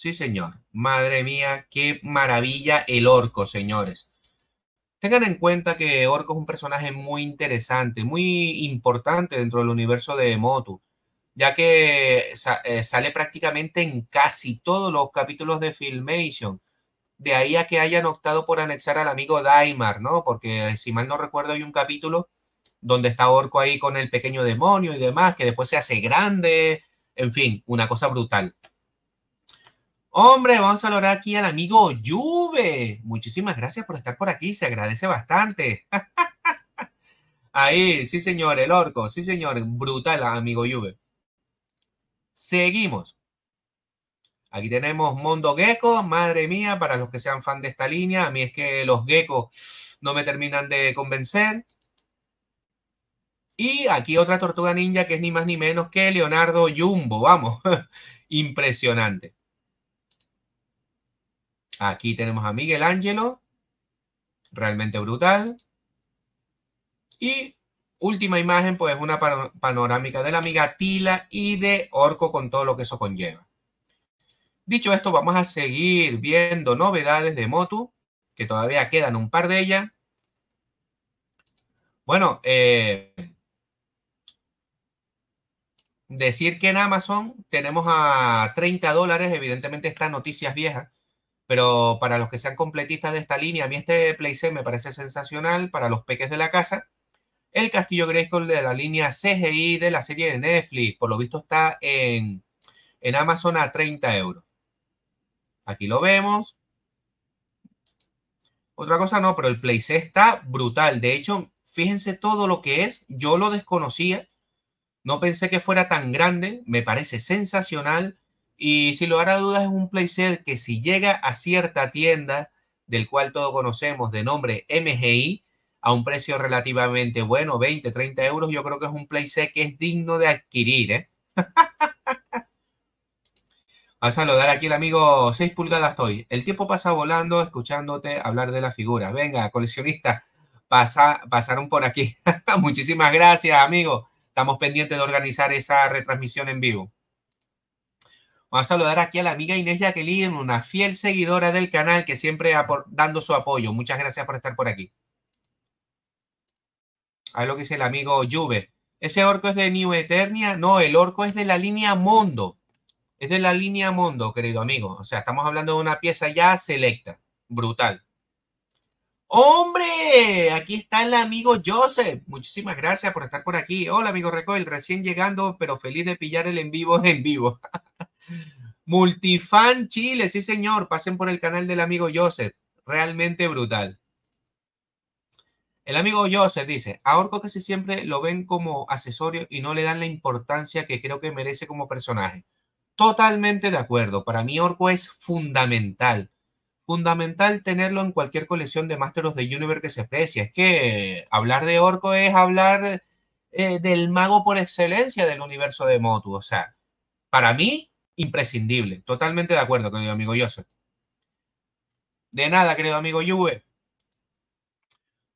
Sí, señor. Madre mía, qué maravilla el orco, señores. Tengan en cuenta que Orco es un personaje muy interesante, muy importante dentro del universo de Motu, ya que eh, sale prácticamente en casi todos los capítulos de Filmation. De ahí a que hayan optado por anexar al amigo Daimar, ¿no? Porque eh, si mal no recuerdo hay un capítulo donde está Orco ahí con el pequeño demonio y demás, que después se hace grande, en fin, una cosa brutal. Hombre, vamos a lograr aquí al amigo Juve. Muchísimas gracias por estar por aquí, se agradece bastante. Ahí, sí señor, el orco, sí señor, brutal amigo Juve. Seguimos. Aquí tenemos Mondo Gecko, madre mía, para los que sean fan de esta línea, a mí es que los geckos no me terminan de convencer. Y aquí otra tortuga ninja que es ni más ni menos que Leonardo Jumbo, vamos, impresionante. Aquí tenemos a Miguel Ángelo, realmente brutal. Y última imagen, pues una panorámica de la amiga Tila y de Orco con todo lo que eso conlleva. Dicho esto, vamos a seguir viendo novedades de Motu, que todavía quedan un par de ellas. Bueno, eh, decir que en Amazon tenemos a 30 dólares, evidentemente esta noticias viejas. Pero para los que sean completistas de esta línea, a mí este playset me parece sensacional para los peques de la casa. El Castillo Grayskull de la línea CGI de la serie de Netflix, por lo visto está en, en Amazon a 30 euros. Aquí lo vemos. Otra cosa no, pero el playset está brutal. De hecho, fíjense todo lo que es. Yo lo desconocía. No pensé que fuera tan grande. Me parece sensacional. Y si lo hará dudas es un playset que si llega a cierta tienda, del cual todos conocemos de nombre MGI, a un precio relativamente bueno, 20, 30 euros, yo creo que es un playset que es digno de adquirir. ¿eh? a saludar aquí el amigo 6 pulgadas estoy El tiempo pasa volando escuchándote hablar de la figura. Venga, coleccionista, pasa, pasaron por aquí. Muchísimas gracias, amigo. Estamos pendientes de organizar esa retransmisión en vivo. Vamos a saludar aquí a la amiga Inés Jacqueline, una fiel seguidora del canal que siempre dando su apoyo. Muchas gracias por estar por aquí. A lo que dice el amigo Juve. ¿Ese orco es de New Eternia? No, el orco es de la línea Mondo. Es de la línea Mondo, querido amigo. O sea, estamos hablando de una pieza ya selecta. Brutal. ¡Hombre! Aquí está el amigo Joseph. Muchísimas gracias por estar por aquí. Hola, amigo Recoil. Recién llegando, pero feliz de pillar el en vivo en vivo. Multifan Chile, sí señor, pasen por el canal del amigo Joseph, realmente brutal. El amigo Joseph dice, a Orco casi siempre lo ven como accesorio y no le dan la importancia que creo que merece como personaje. Totalmente de acuerdo, para mí Orco es fundamental. Fundamental tenerlo en cualquier colección de Masters of the Universe que se precie Es que hablar de Orco es hablar eh, del mago por excelencia del universo de Motu. O sea, para mí imprescindible. Totalmente de acuerdo con mi amigo Joseph. De nada, querido amigo Juve.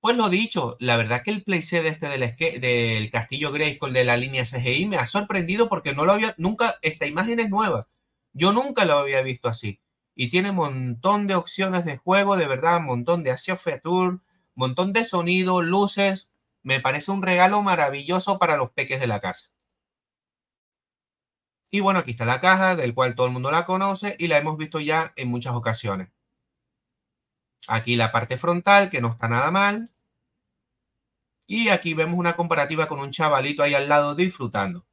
Pues lo dicho, la verdad que el playset este del, del castillo Grayskull de la línea CGI me ha sorprendido porque no lo había, nunca, esta imagen es nueva. Yo nunca lo había visto así. Y tiene un montón de opciones de juego, de verdad, un montón de Tour, un montón de sonido, luces. Me parece un regalo maravilloso para los peques de la casa. Y bueno, aquí está la caja, del cual todo el mundo la conoce y la hemos visto ya en muchas ocasiones. Aquí la parte frontal, que no está nada mal. Y aquí vemos una comparativa con un chavalito ahí al lado disfrutando.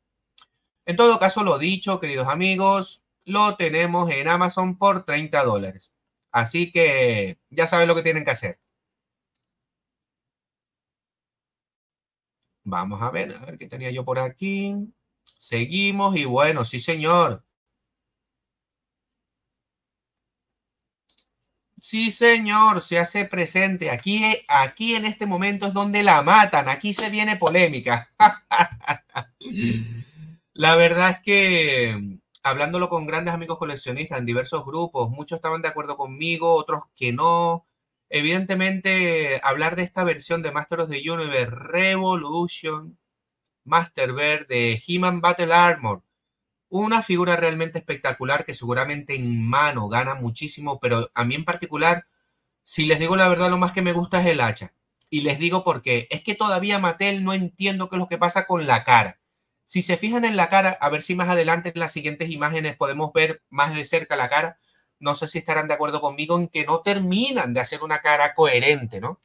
En todo caso, lo dicho, queridos amigos, lo tenemos en Amazon por 30 dólares. Así que ya saben lo que tienen que hacer. Vamos a ver, a ver qué tenía yo por aquí. Seguimos y bueno, sí señor. Sí señor, se hace presente. Aquí, aquí en este momento es donde la matan. Aquí se viene polémica. la verdad es que hablándolo con grandes amigos coleccionistas en diversos grupos, muchos estaban de acuerdo conmigo, otros que no. Evidentemente, hablar de esta versión de Masters of the Universe Revolution Master Bear de He-Man Battle Armor. Una figura realmente espectacular que seguramente en mano gana muchísimo, pero a mí en particular, si les digo la verdad, lo más que me gusta es el hacha. Y les digo porque Es que todavía Mattel no entiendo qué es lo que pasa con la cara. Si se fijan en la cara, a ver si más adelante en las siguientes imágenes podemos ver más de cerca la cara. No sé si estarán de acuerdo conmigo en que no terminan de hacer una cara coherente, ¿no?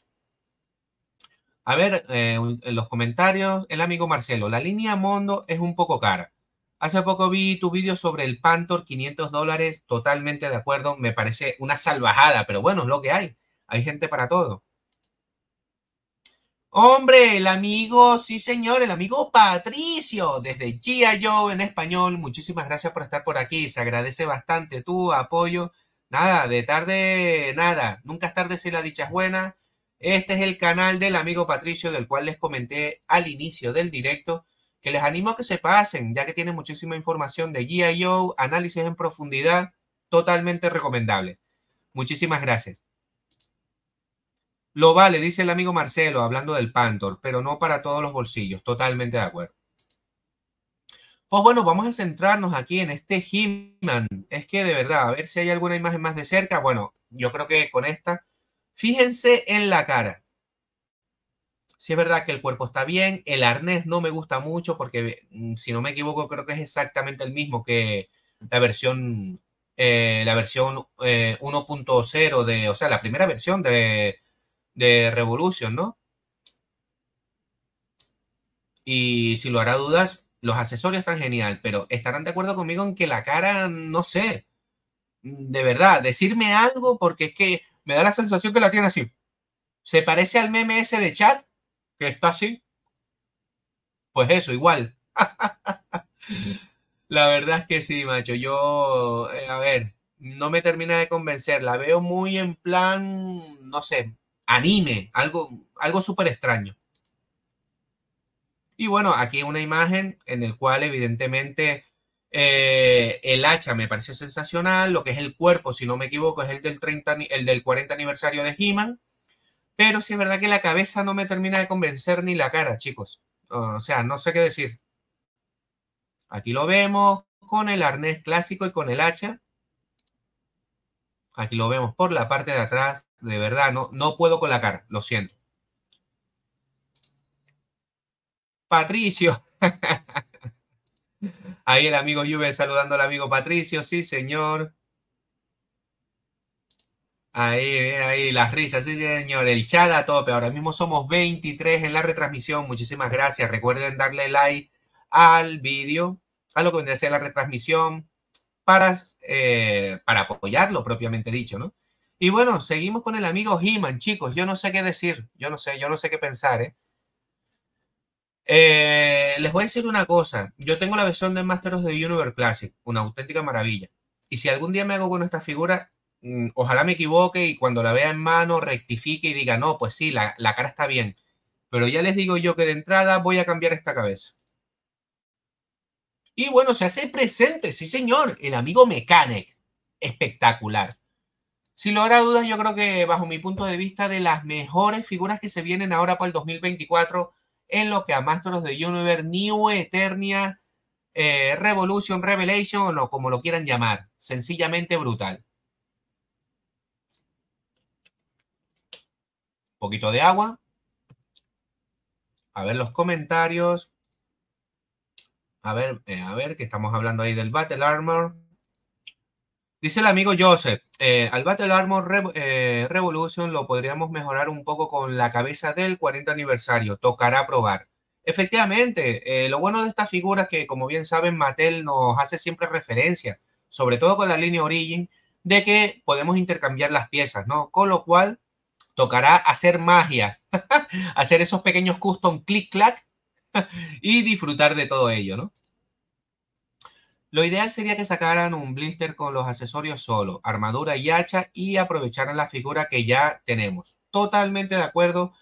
A ver, eh, en los comentarios, el amigo Marcelo, la línea Mondo es un poco cara. Hace poco vi tu vídeo sobre el Pantor, 500 dólares, totalmente de acuerdo, me parece una salvajada, pero bueno, es lo que hay. Hay gente para todo. Hombre, el amigo, sí señor, el amigo Patricio, desde Gia Yo en español, muchísimas gracias por estar por aquí, se agradece bastante tu apoyo. Nada, de tarde, nada, nunca es tarde si la dicha es buena. Este es el canal del amigo Patricio, del cual les comenté al inicio del directo, que les animo a que se pasen, ya que tiene muchísima información de GIO, análisis en profundidad, totalmente recomendable. Muchísimas gracias. Lo vale, dice el amigo Marcelo, hablando del Pantor, pero no para todos los bolsillos, totalmente de acuerdo. Pues bueno, vamos a centrarnos aquí en este He-Man. Es que de verdad, a ver si hay alguna imagen más de cerca. Bueno, yo creo que con esta Fíjense en la cara. Si es verdad que el cuerpo está bien, el arnés no me gusta mucho porque, mm, si no me equivoco, creo que es exactamente el mismo que la versión, eh, la versión 1.0 eh, de, o sea, la primera versión de, de Revolution, ¿no? Y si lo hará dudas, los accesorios están genial, pero estarán de acuerdo conmigo en que la cara, no sé, de verdad, decirme algo porque es que me da la sensación que la tiene así. Se parece al meme ese de chat, que está así. Pues eso, igual. la verdad es que sí, macho. Yo, eh, a ver, no me termina de convencer. La veo muy en plan, no sé, anime, algo, algo súper extraño. Y bueno, aquí una imagen en el cual evidentemente eh, el hacha me parece sensacional. Lo que es el cuerpo, si no me equivoco, es el del, 30, el del 40 aniversario de He-Man. Pero sí es verdad que la cabeza no me termina de convencer ni la cara, chicos. O sea, no sé qué decir. Aquí lo vemos con el arnés clásico y con el hacha. Aquí lo vemos por la parte de atrás. De verdad, no, no puedo con la cara, lo siento. Patricio. Ahí el amigo Juve saludando al amigo Patricio, sí, señor. Ahí, eh, ahí, las risas, sí, señor. El chat a tope. Ahora mismo somos 23 en la retransmisión. Muchísimas gracias. Recuerden darle like al vídeo, a lo que vendría a ser la retransmisión, para, eh, para apoyarlo, propiamente dicho, ¿no? Y bueno, seguimos con el amigo He-Man, chicos. Yo no sé qué decir. Yo no sé, yo no sé qué pensar, ¿eh? Eh, les voy a decir una cosa. Yo tengo la versión de Masters of the Universe Classic, una auténtica maravilla. Y si algún día me hago con esta figura, mm, ojalá me equivoque y cuando la vea en mano rectifique y diga, no, pues sí, la, la cara está bien. Pero ya les digo yo que de entrada voy a cambiar esta cabeza. Y bueno, se hace presente, sí señor, el amigo Mechanic. Espectacular. Sin lugar a dudas, yo creo que bajo mi punto de vista de las mejores figuras que se vienen ahora para el 2024 en lo que a Masters of the Universe, New Eternia, eh, Revolution, Revelation o como lo quieran llamar. Sencillamente brutal. Un poquito de agua. A ver los comentarios. A ver, eh, a ver, que estamos hablando ahí del Battle Armor. Dice el amigo Joseph, eh, al Battle Armor eh, Revolution lo podríamos mejorar un poco con la cabeza del 40 aniversario. Tocará probar. Efectivamente, eh, lo bueno de estas figuras que, como bien saben, Mattel nos hace siempre referencia, sobre todo con la línea Origin, de que podemos intercambiar las piezas, ¿no? Con lo cual, tocará hacer magia, hacer esos pequeños custom click-clack y disfrutar de todo ello, ¿no? Lo ideal sería que sacaran un blister con los accesorios solo, armadura y hacha y aprovecharan la figura que ya tenemos. Totalmente de acuerdo.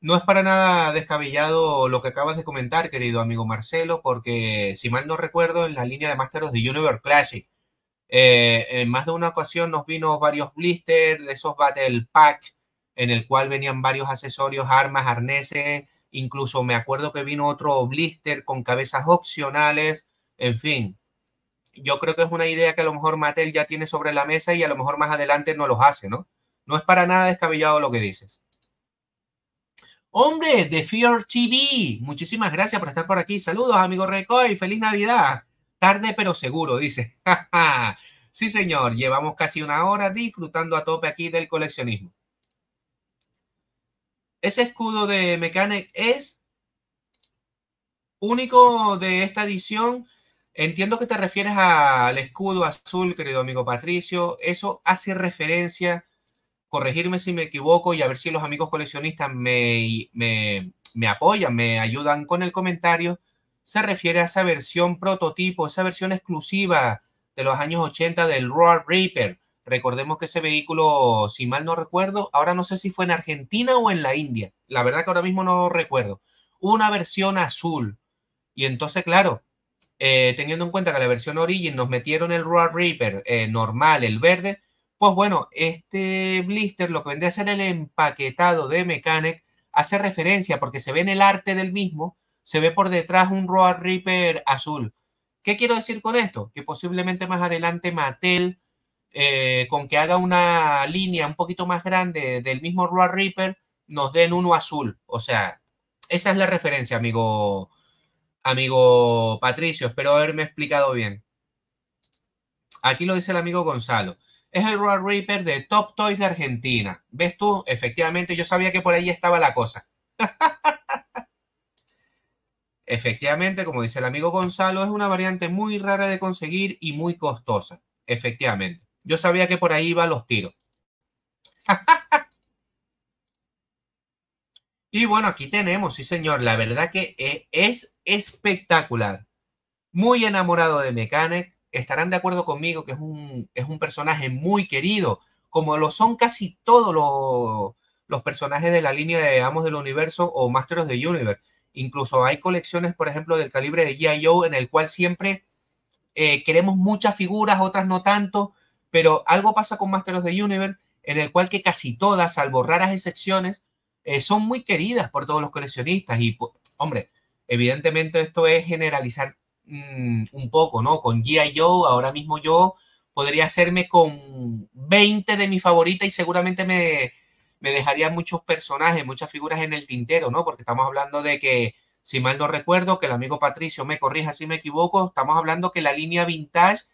No es para nada descabellado lo que acabas de comentar, querido amigo Marcelo, porque si mal no recuerdo, en la línea de Masters de Universe Classic, eh, en más de una ocasión nos vino varios blisters de esos Battle Pack, en el cual venían varios accesorios, armas, arneses, incluso me acuerdo que vino otro blister con cabezas opcionales, en fin, yo creo que es una idea que a lo mejor Mattel ya tiene sobre la mesa y a lo mejor más adelante no los hace, ¿no? No es para nada descabellado lo que dices. Hombre, de Fear TV, muchísimas gracias por estar por aquí. Saludos, amigo Recoy, feliz Navidad. Tarde pero seguro, dice. sí, señor, llevamos casi una hora disfrutando a tope aquí del coleccionismo. Ese escudo de Mechanic es único de esta edición Entiendo que te refieres al escudo azul, querido amigo Patricio. Eso hace referencia, corregirme si me equivoco y a ver si los amigos coleccionistas me, apoyan, me ayudan con el comentario. Se refiere a esa versión prototipo, esa versión exclusiva de los años 80 del Road Reaper. Recordemos que ese vehículo, si mal no recuerdo, ahora no sé si fue en Argentina o en la India. La verdad que ahora mismo no recuerdo. Una versión azul. Y entonces, claro, eh, teniendo en cuenta que la versión original nos metieron el Roar Reaper eh, normal, el verde, pues bueno, este blister, lo que vendría a ser el empaquetado de Mechanic, hace referencia porque se ve en el arte del mismo, se ve por detrás un Roar Reaper azul. ¿Qué quiero decir con esto? Que posiblemente más adelante Mattel, eh, con que haga una línea un poquito más grande del mismo Roar Reaper, nos den uno azul. O sea, esa es la referencia, amigo Amigo Patricio, espero haberme explicado bien. Aquí lo dice el amigo Gonzalo. Es el Royal Reaper de Top Toys de Argentina. ¿Ves tú? Efectivamente, yo sabía que por ahí estaba la cosa. Efectivamente, como dice el amigo Gonzalo, es una variante muy rara de conseguir y muy costosa. Efectivamente. Yo sabía que por ahí iban los tiros. Y bueno, aquí tenemos, sí señor, la verdad que eh, es espectacular. Muy enamorado de Mechanic, estarán de acuerdo conmigo que es un, es un personaje muy querido, como lo son casi todos los, los personajes de la línea de Amos del Universo o Masters of the Universe. Incluso hay colecciones, por ejemplo, del calibre de G.I.O. en el cual siempre eh, queremos muchas figuras, otras no tanto, pero algo pasa con Masters of the Universe en el cual que casi todas, salvo raras excepciones, eh, son muy queridas por todos los coleccionistas y, hombre, evidentemente esto es generalizar mm, un poco, ¿no? Con G.I. Joe, ahora mismo yo podría hacerme con 20 de mis favoritas y seguramente me, me dejaría muchos personajes, muchas figuras en el tintero, ¿no? Porque estamos hablando de que, si mal no recuerdo, que el amigo Patricio me corrija si me equivoco, estamos hablando que la línea vintage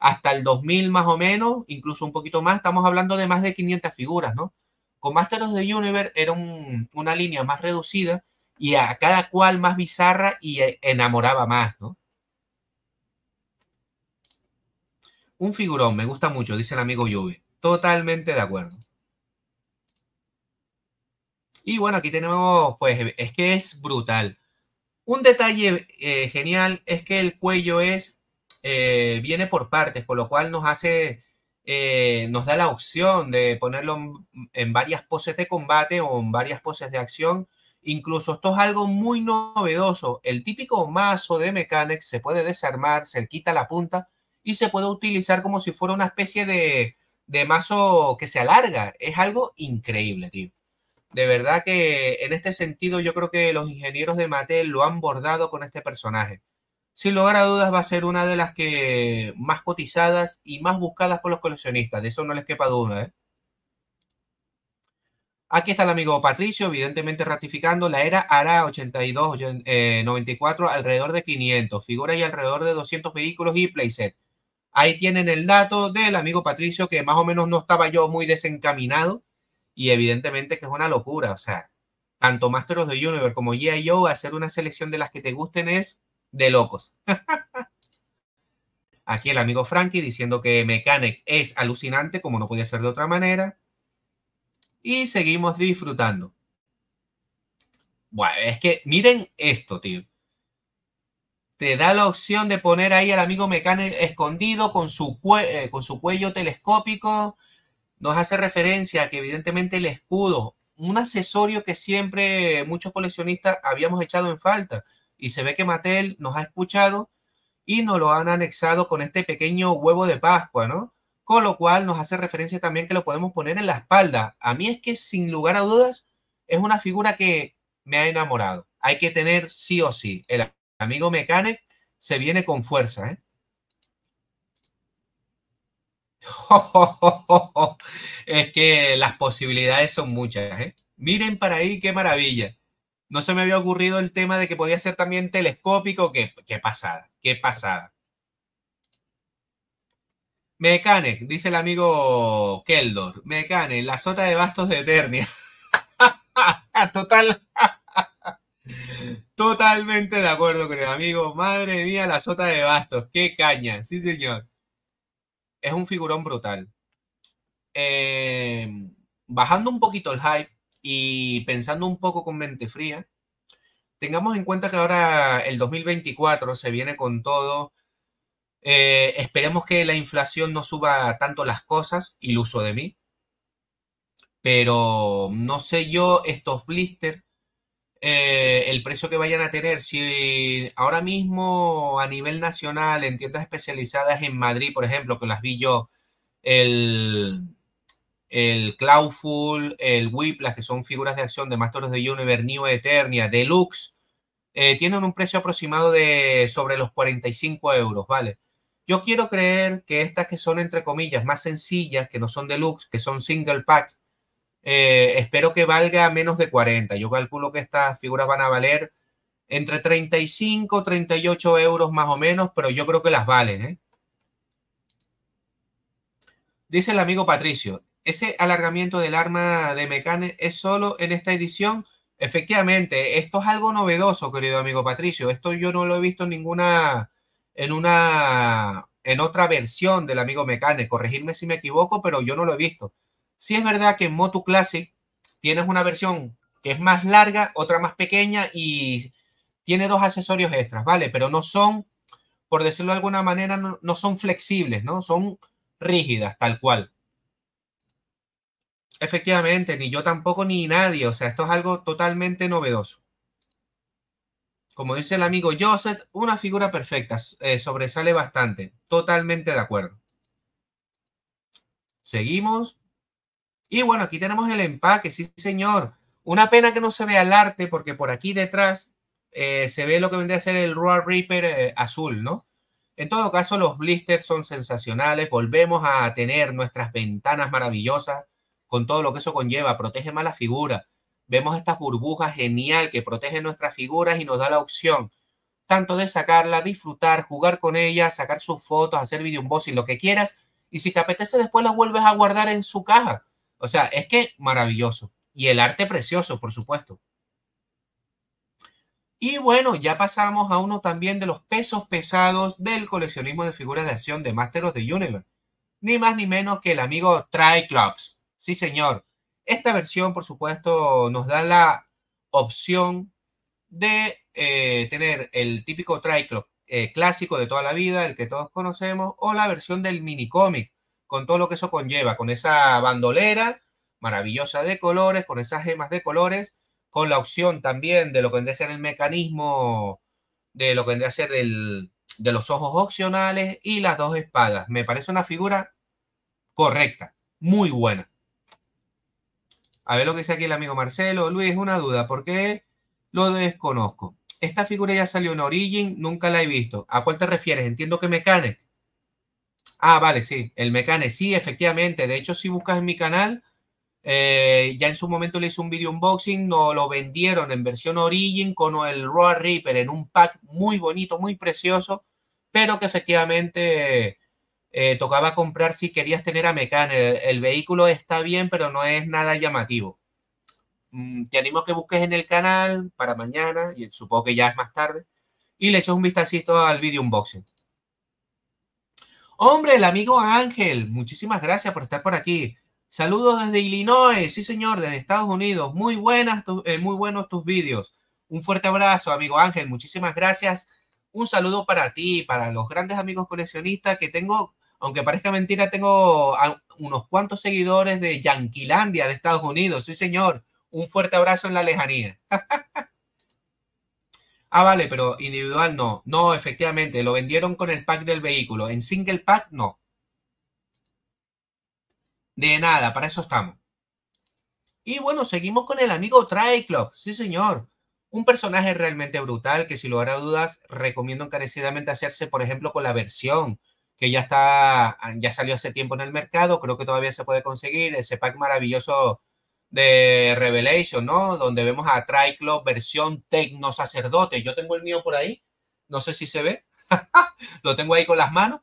hasta el 2000 más o menos, incluso un poquito más, estamos hablando de más de 500 figuras, ¿no? Con de of the Universe era una línea más reducida y a cada cual más bizarra y eh, enamoraba más, ¿no? Un figurón, me gusta mucho, dice el amigo Juve. Totalmente de acuerdo. Y bueno, aquí tenemos, pues, es que es brutal. Un detalle eh, genial es que el cuello es, eh, viene por partes, con lo cual nos hace eh, nos da la opción de ponerlo en, varias poses de combate o en varias poses de acción. Incluso esto es algo muy novedoso. El típico mazo de Mechanics se puede desarmar, se le quita la punta y se puede utilizar como si fuera una especie de, mazo que se alarga. Es algo increíble, tío. De verdad que en este sentido yo creo que los ingenieros de Mattel lo han bordado con este personaje sin lugar a dudas va a ser una de las que más cotizadas y más buscadas por los coleccionistas, de eso no les quepa duda. ¿eh? Aquí está el amigo Patricio, evidentemente ratificando, la era hará 82, 94, alrededor de 500, figuras y alrededor de 200 vehículos y playset. Ahí tienen el dato del amigo Patricio, que más o menos no estaba yo muy desencaminado, y evidentemente que es una locura, o sea, tanto Masters of the Universe como G.I.O., hacer una selección de las que te gusten es de locos. Aquí el amigo Frankie diciendo que Mechanic es alucinante, como no podía ser de otra manera. Y seguimos disfrutando. Bueno, es que miren esto, tío. Te da la opción de poner ahí al amigo Mechanic escondido con su, eh, con su cuello telescópico. Nos hace referencia a que evidentemente el escudo, un accesorio que siempre muchos coleccionistas habíamos echado en falta y se ve que Mattel nos ha escuchado y nos lo han anexado con este pequeño huevo de Pascua, ¿no? Con lo cual nos hace referencia también que lo podemos poner en la espalda. A mí es que sin lugar a dudas es una figura que me ha enamorado. Hay que tener sí o sí. El amigo Mechanic se viene con fuerza, ¿eh? es que las posibilidades son muchas, ¿eh? Miren para ahí qué maravilla no se me había ocurrido el tema de que podía ser también telescópico. Qué, pasada, qué pasada. Mecanic, dice el amigo Keldor. Mecane, la sota de bastos de Eternia. Total. Totalmente de acuerdo con el amigo. Madre mía, la sota de bastos. Qué caña. Sí, señor. Es un figurón brutal. Eh, bajando un poquito el hype, y pensando un poco con mente fría, tengamos en cuenta que ahora el 2024 se viene con todo. Eh, esperemos que la inflación no suba tanto las cosas, y iluso de mí. Pero no sé yo estos blisters, eh, el precio que vayan a tener. Si ahora mismo a nivel nacional en tiendas especializadas en Madrid, por ejemplo, que las vi yo el, el Cloudful, el las que son figuras de acción de Masters de Universe, New Eternia, Deluxe, eh, tienen un precio aproximado de sobre los 45 euros, ¿vale? Yo quiero creer que estas que son, entre comillas, más sencillas, que no son deluxe, que son single pack, eh, espero que valga menos de 40. Yo calculo que estas figuras van a valer entre 35, 38 euros más o menos, pero yo creo que las valen, ¿eh? Dice el amigo Patricio, ese alargamiento del arma de Mecane es solo en esta edición. Efectivamente, esto es algo novedoso, querido amigo Patricio. Esto yo no lo he visto en ninguna, en una, en otra versión del amigo Mecane. Corregirme si me equivoco, pero yo no lo he visto. sí es verdad que en Moto Classic tienes una versión que es más larga, otra más pequeña y tiene dos accesorios extras, ¿vale? Pero no son, por decirlo de alguna manera, no son flexibles, ¿no? Son rígidas, tal cual. Efectivamente, ni yo tampoco ni nadie. O sea, esto es algo totalmente novedoso. Como dice el amigo Joseph, una figura perfecta, eh, sobresale bastante. Totalmente de acuerdo. Seguimos. Y bueno, aquí tenemos el empaque, sí señor. Una pena que no se vea el arte porque por aquí detrás eh, se ve lo que vendría a ser el Roar Reaper eh, azul, ¿no? En todo caso, los blisters son sensacionales. Volvemos a tener nuestras ventanas maravillosas con todo lo que eso conlleva, protege más la figura. Vemos estas burbujas genial que protegen nuestras figuras y nos da la opción tanto de sacarla, disfrutar, jugar con ella, sacar sus fotos, hacer video y lo que quieras. Y si te apetece, después las vuelves a guardar en su caja. O sea, es que maravilloso. Y el arte precioso, por supuesto. Y bueno, ya pasamos a uno también de los pesos pesados del coleccionismo de figuras de acción de Masters of the Universe. Ni más ni menos que el amigo Clubs. Sí, señor. Esta versión, por supuesto, nos da la opción de eh, tener el típico triclop eh, clásico de toda la vida, el que todos conocemos, o la versión del mini cómic con todo lo que eso conlleva, con esa bandolera maravillosa de colores, con esas gemas de colores, con la opción también de lo que vendría a ser el mecanismo de lo que vendría a ser de los ojos opcionales y las dos espadas. Me parece una figura correcta, muy buena. A ver lo que dice aquí el amigo Marcelo. Luis, una duda, ¿por qué lo desconozco? Esta figura ya salió en Origin, nunca la he visto. ¿A cuál te refieres? Entiendo que Mechanic. Ah, vale, sí, el Mechanic, sí, efectivamente. De hecho, si buscas en mi canal, eh, ya en su momento le hice un video unboxing, no lo vendieron en versión Origin con el Roar Reaper en un pack muy bonito, muy precioso, pero que efectivamente eh, tocaba comprar si querías tener a Mecan. El, vehículo está bien, pero no es nada llamativo. Mm, te animo a que busques en el canal para mañana, y supongo que ya es más tarde, y le echas un vistacito al video unboxing. Hombre, el amigo Ángel, muchísimas gracias por estar por aquí. Saludos desde Illinois, sí señor, desde Estados Unidos. Muy buenas, eh, muy buenos tus vídeos. Un fuerte abrazo, amigo Ángel. Muchísimas gracias. Un saludo para ti, para los grandes amigos coleccionistas que tengo aunque parezca mentira, tengo unos cuantos seguidores de Yanquilandia, de Estados Unidos. Sí, señor. Un fuerte abrazo en la lejanía. ah, vale, pero individual no. No, efectivamente, lo vendieron con el pack del vehículo. En single pack no. De nada, para eso estamos. Y bueno, seguimos con el amigo Triclock. Sí, señor. Un personaje realmente brutal que, si lo hará dudas, recomiendo encarecidamente hacerse, por ejemplo, con la versión que ya está, ah, ya salió hace tiempo en el mercado, creo que todavía se puede conseguir, ese pack maravilloso de Revelation, ¿no? Donde vemos a triclops versión tecno sacerdote. Yo tengo el mío por ahí, no sé si se ve, lo tengo ahí con las manos,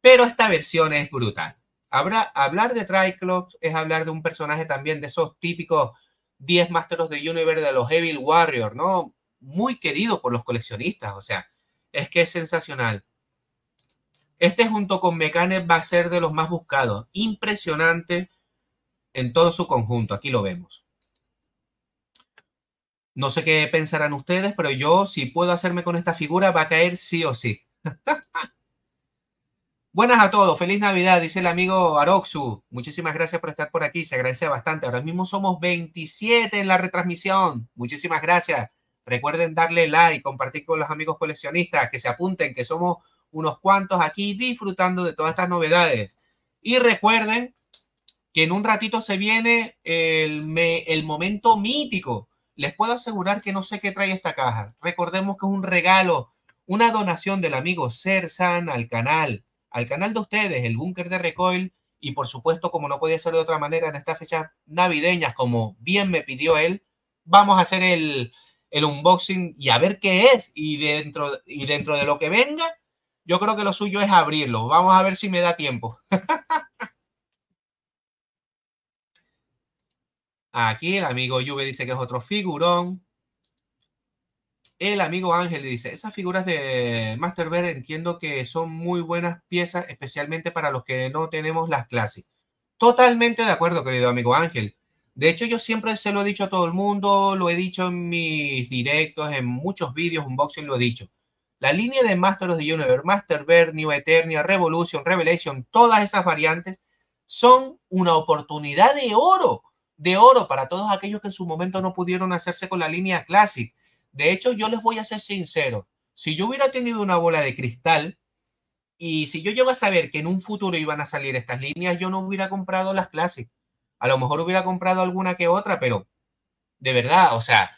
pero esta versión es brutal. habrá hablar de Triclops es hablar de un personaje también de esos típicos 10 Masters de Universe de los Evil Warriors, ¿no? Muy querido por los coleccionistas, o sea, es que es sensacional. Este junto con Mecane va a ser de los más buscados. Impresionante en todo su conjunto. Aquí lo vemos. No sé qué pensarán ustedes, pero yo si puedo hacerme con esta figura va a caer sí o sí. Buenas a todos, feliz Navidad, dice el amigo Aroxu. Muchísimas gracias por estar por aquí, se agradece bastante. Ahora mismo somos 27 en la retransmisión. Muchísimas gracias. Recuerden darle like, compartir con los amigos coleccionistas, que se apunten, que somos unos cuantos aquí disfrutando de todas estas novedades. Y recuerden que en un ratito se viene el, el momento mítico. Les puedo asegurar que no sé qué trae esta caja. Recordemos que es un regalo, una donación del amigo san al canal, al canal de ustedes, el Búnker de Recoil. Y por supuesto, como no podía ser de otra manera en estas fechas navideñas, como bien me pidió él, vamos a hacer el, el unboxing y a ver qué es. Y dentro, y dentro de lo que venga, yo creo que lo suyo es abrirlo. Vamos a ver si me da tiempo. Aquí el amigo Juve dice que es otro figurón. El amigo Ángel dice, esas figuras de Master Ver entiendo que son muy buenas piezas, especialmente para los que no tenemos las clases. Totalmente de acuerdo, querido amigo Ángel. De hecho, yo siempre se lo he dicho a todo el mundo, lo he dicho en mis directos, en muchos vídeos, unboxing lo he dicho. La línea de Masters de Universe, Master Ver, New Eternia, Revolution, Revelation, todas esas variantes son una oportunidad de oro, de oro para todos aquellos que en su momento no pudieron hacerse con la línea Classic. De hecho, yo les voy a ser sincero. Si yo hubiera tenido una bola de cristal y si yo llego a saber que en un futuro iban a salir estas líneas, yo no hubiera comprado las Classic. A lo mejor hubiera comprado alguna que otra, pero de verdad, o sea,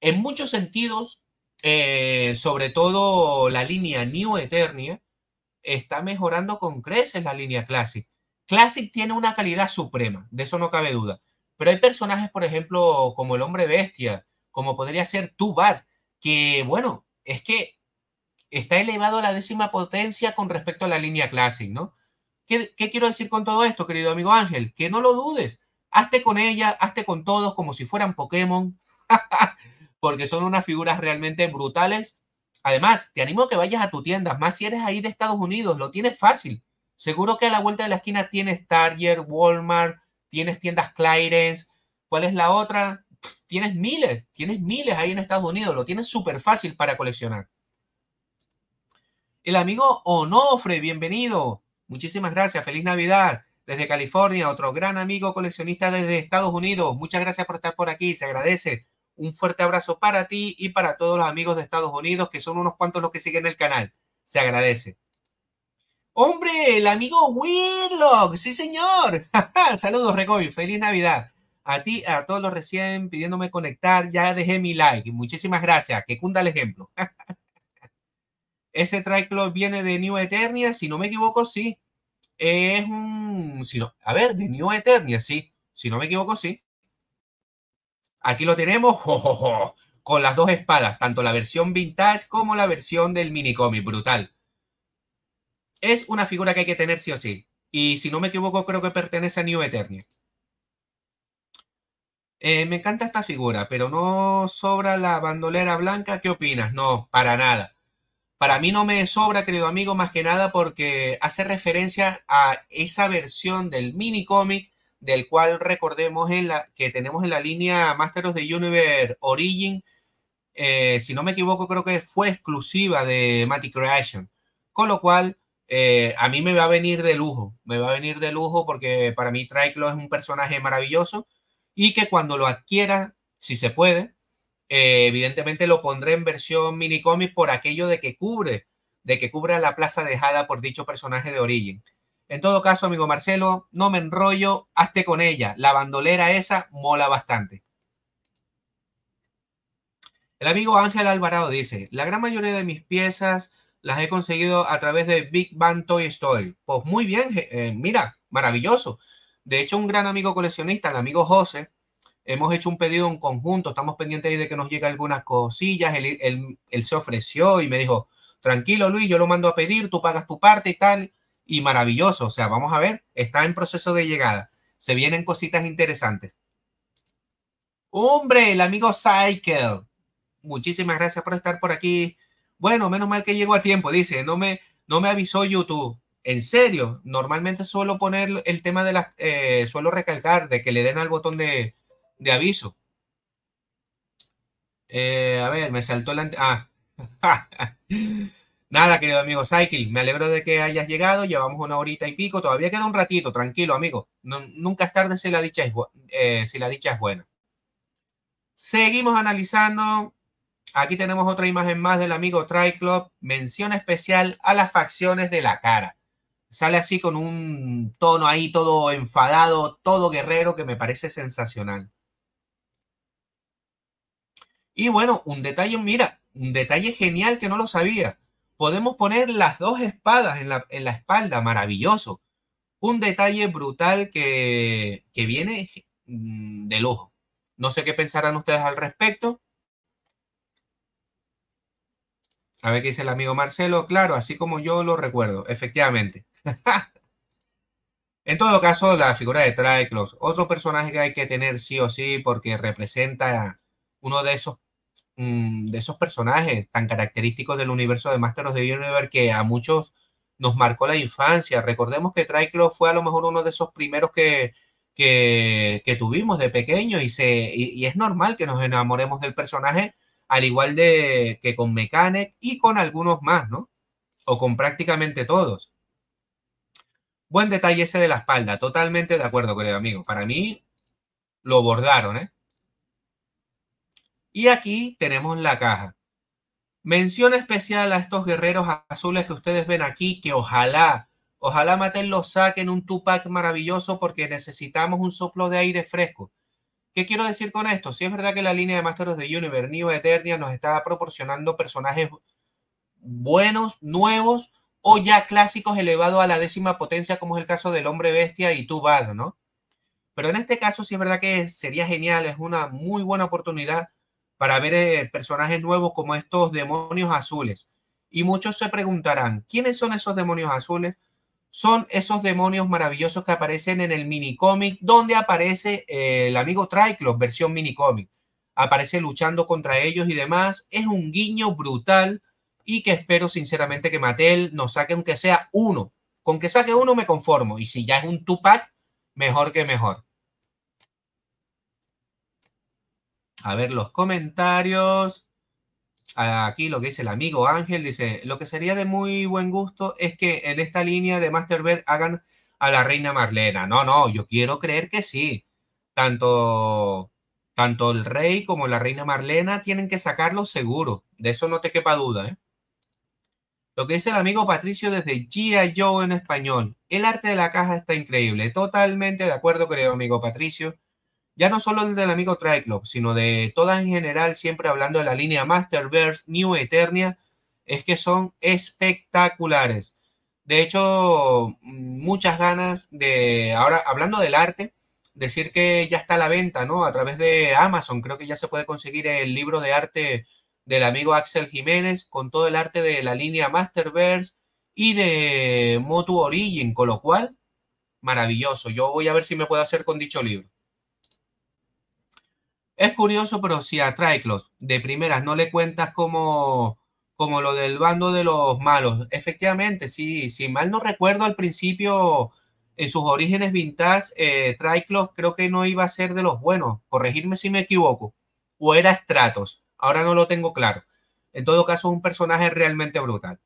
en muchos sentidos, eh, sobre todo la línea New Eternia, está mejorando con creces la línea Classic. Classic tiene una calidad suprema, de eso no cabe duda. Pero hay personajes, por ejemplo, como el hombre bestia, como podría ser Tubat, que bueno, es que está elevado a la décima potencia con respecto a la línea Classic, ¿no? ¿Qué, ¿Qué, quiero decir con todo esto, querido amigo Ángel? Que no lo dudes. Hazte con ella, hazte con todos como si fueran Pokémon. porque son unas figuras realmente brutales. Además, te animo a que vayas a tu tienda, más si eres ahí de Estados Unidos, lo tienes fácil. Seguro que a la vuelta de la esquina tienes Target, Walmart, tienes tiendas Clarence, ¿cuál es la otra? Tienes miles, tienes miles ahí en Estados Unidos, lo tienes súper fácil para coleccionar. El amigo Onofre, bienvenido. Muchísimas gracias, feliz Navidad. Desde California, otro gran amigo coleccionista desde Estados Unidos. Muchas gracias por estar por aquí, se agradece. Un fuerte abrazo para ti y para todos los amigos de Estados Unidos, que son unos cuantos los que siguen el canal. Se agradece. Hombre, el amigo Willock, sí señor. Saludos, Recoy, feliz Navidad. A ti, a todos los recién pidiéndome conectar, ya dejé mi like. Muchísimas gracias, que cunda el ejemplo. Ese triclo viene de New Eternia, si no me equivoco, sí. Es un... a ver, de New Eternia, sí. Si no me equivoco, sí. Aquí lo tenemos, con las dos espadas, tanto la versión vintage como la versión del mini cómic. brutal. Es una figura que hay que tener sí o sí. Y si no me equivoco, creo que pertenece a New Eternia. Eh, me encanta esta figura, pero no sobra la bandolera blanca. ¿Qué opinas? No, para nada. Para mí no me sobra, querido amigo, más que nada porque hace referencia a esa versión del mini cómic del cual recordemos en la, que tenemos en la línea Masters of the Universe Origin, eh, si no me equivoco, creo que fue exclusiva de Matic Creation. Con lo cual, eh, a mí me va a venir de lujo, me va a venir de lujo porque para mí Triclo es un personaje maravilloso y que cuando lo adquiera, si se puede, eh, evidentemente lo pondré en versión mini cómic por aquello de que cubre, de que cubra la plaza dejada por dicho personaje de origen. En todo caso, amigo Marcelo, no me enrollo, hazte con ella. La bandolera esa mola bastante. El amigo Ángel Alvarado dice, la gran mayoría de mis piezas las he conseguido a través de Big Bang Toy Story. Pues muy bien, eh, mira, maravilloso. De hecho, un gran amigo coleccionista, el amigo José, hemos hecho un pedido en conjunto, estamos pendientes ahí de que nos lleguen algunas cosillas, él se ofreció y me dijo, tranquilo Luis, yo lo mando a pedir, tú pagas tu parte y tal y maravilloso. O sea, vamos a ver, está en proceso de llegada. Se vienen cositas interesantes. Hombre, el amigo Cycle. Muchísimas gracias por estar por aquí. Bueno, menos mal que llego a tiempo, dice. No me, no me avisó YouTube. En serio, normalmente suelo poner el tema de las, eh, suelo recalcar de que le den al botón de, aviso. Eh, a ver, me saltó la... Ah. Nada, querido amigo Cycling. me alegro de que hayas llegado. Llevamos una horita y pico. Todavía queda un ratito, tranquilo, amigo. nunca es tarde si la, dicha es, eh, si la dicha es buena. Seguimos analizando. Aquí tenemos otra imagen más del amigo Triclop. Mención especial a las facciones de la cara. Sale así con un tono ahí todo enfadado, todo guerrero, que me parece sensacional. Y bueno, un detalle, mira, un detalle genial que no lo sabía Podemos poner las dos espadas en la, espalda, maravilloso. Un detalle brutal que, viene mm, de lujo. No sé qué pensarán ustedes al respecto. A ver qué dice el amigo Marcelo. Claro, así como yo lo recuerdo, efectivamente. en todo caso, la figura de Triclos, otro personaje que hay que tener sí o sí porque representa uno de esos Mm, de esos personajes tan característicos del universo de Master of the Universe que a muchos nos marcó la infancia. Recordemos que Triclo fue a lo mejor uno de esos primeros que, que, que tuvimos de pequeño y, se, es normal que nos enamoremos del personaje, al igual de que con Mechanic y con algunos más, ¿no? O con prácticamente todos. Buen detalle ese de la espalda, totalmente de acuerdo, querido amigo. Para mí lo bordaron, ¿eh? Y aquí tenemos la caja. Mención especial a estos guerreros azules que ustedes ven aquí, que ojalá, ojalá Matel los saquen un Tupac maravilloso porque necesitamos un soplo de aire fresco. ¿Qué quiero decir con esto? Si es verdad que la línea de Masters de the Universe, Eternia, nos está proporcionando personajes buenos, nuevos o ya clásicos elevados a la décima potencia, como es el caso del Hombre Bestia y Tupac ¿no? Pero en este caso si es verdad que sería genial, es una muy buena oportunidad para ver eh, personajes nuevos como estos demonios azules. Y muchos se preguntarán, ¿quiénes son esos demonios azules? Son esos demonios maravillosos que aparecen en el minicómic, donde aparece eh, el amigo Triclops, versión minicómic. Aparece luchando contra ellos y demás. Es un guiño brutal y que espero sinceramente que Mattel nos saque aunque sea uno. Con que saque uno me conformo. Y si ya es un Tupac, mejor que mejor. A ver los comentarios. Aquí lo que dice el amigo Ángel, dice, lo que sería de muy buen gusto es que en esta línea de Bell hagan a la reina Marlena. No, no, yo quiero creer que sí. Tanto, tanto el rey como la reina Marlena tienen que sacarlo seguro. De eso no te quepa duda. ¿eh? Lo que dice el amigo Patricio desde Gia Joe en español. El arte de la caja está increíble. Totalmente de acuerdo, querido amigo Patricio. Ya no solo el del amigo Triclock, sino de todas en general, siempre hablando de la línea Masterverse, New Eternia, es que son espectaculares. De hecho, muchas ganas de, ahora hablando del arte, decir que ya está a la venta, ¿no? A través de Amazon, creo que ya se puede conseguir el libro de arte del amigo Axel Jiménez con todo el arte de la línea Masterverse y de Motu Origin, con lo cual, maravilloso. Yo voy a ver si me puedo hacer con dicho libro. Es curioso, pero si a Triclos de primeras no le cuentas como, como lo del bando de los malos, efectivamente, sí, si mal no recuerdo al principio, en sus orígenes vintage, eh, creo que no iba a ser de los buenos, corregirme si me equivoco, o era Stratos, ahora no lo tengo claro. En todo caso, es un personaje realmente brutal.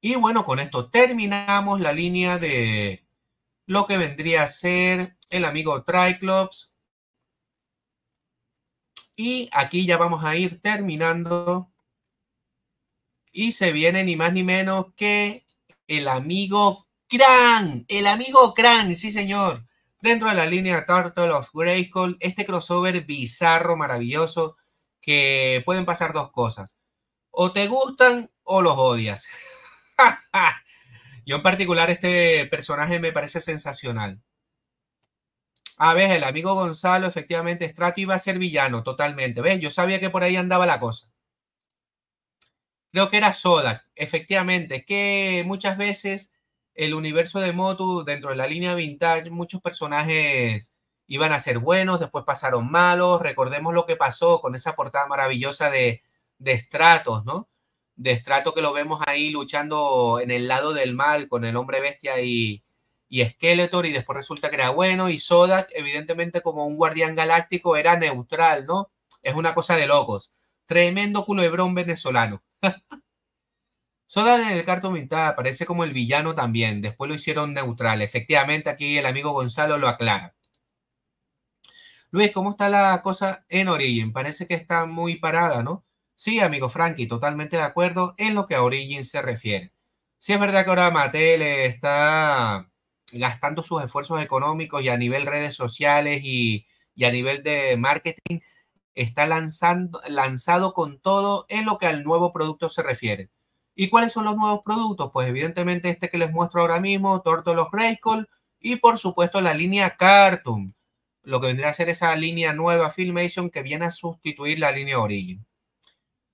Y bueno, con esto terminamos la línea de, lo que vendría a ser el amigo Triclops. Y aquí ya vamos a ir terminando. Y se viene ni más ni menos que el amigo Kran. El amigo Kran, sí señor. Dentro de la línea Turtle of Grayskull, este crossover bizarro, maravilloso, que pueden pasar dos cosas. O te gustan o los odias. Yo en particular este personaje me parece sensacional. Ah, ves, el amigo Gonzalo, efectivamente, Strato iba a ser villano, totalmente. ¿Ves? Yo sabía que por ahí andaba la cosa. Creo que era Soda, efectivamente. Es que muchas veces el universo de Motu, dentro de la línea vintage, muchos personajes iban a ser buenos, después pasaron malos. Recordemos lo que pasó con esa portada maravillosa de, de Stratos, ¿no? de estrato que lo vemos ahí luchando en el lado del mal con el hombre bestia y, y Skeletor y después resulta que era bueno y Sodak evidentemente como un guardián galáctico era neutral, ¿no? Es una cosa de locos. Tremendo culebrón venezolano. Sodak en el cartón pintada aparece como el villano también, después lo hicieron neutral. Efectivamente aquí el amigo Gonzalo lo aclara. Luis, ¿cómo está la cosa en Origen? Parece que está muy parada, ¿no? Sí, amigo Frankie, totalmente de acuerdo en lo que a Origin se refiere. Sí es verdad que ahora Mattel está gastando sus esfuerzos económicos y a nivel redes sociales y, a nivel de marketing, está lanzando, lanzado con todo en lo que al nuevo producto se refiere. ¿Y cuáles son los nuevos productos? Pues evidentemente este que les muestro ahora mismo, los Racecall y por supuesto la línea Cartoon, lo que vendría a ser esa línea nueva Filmation que viene a sustituir la línea Origin.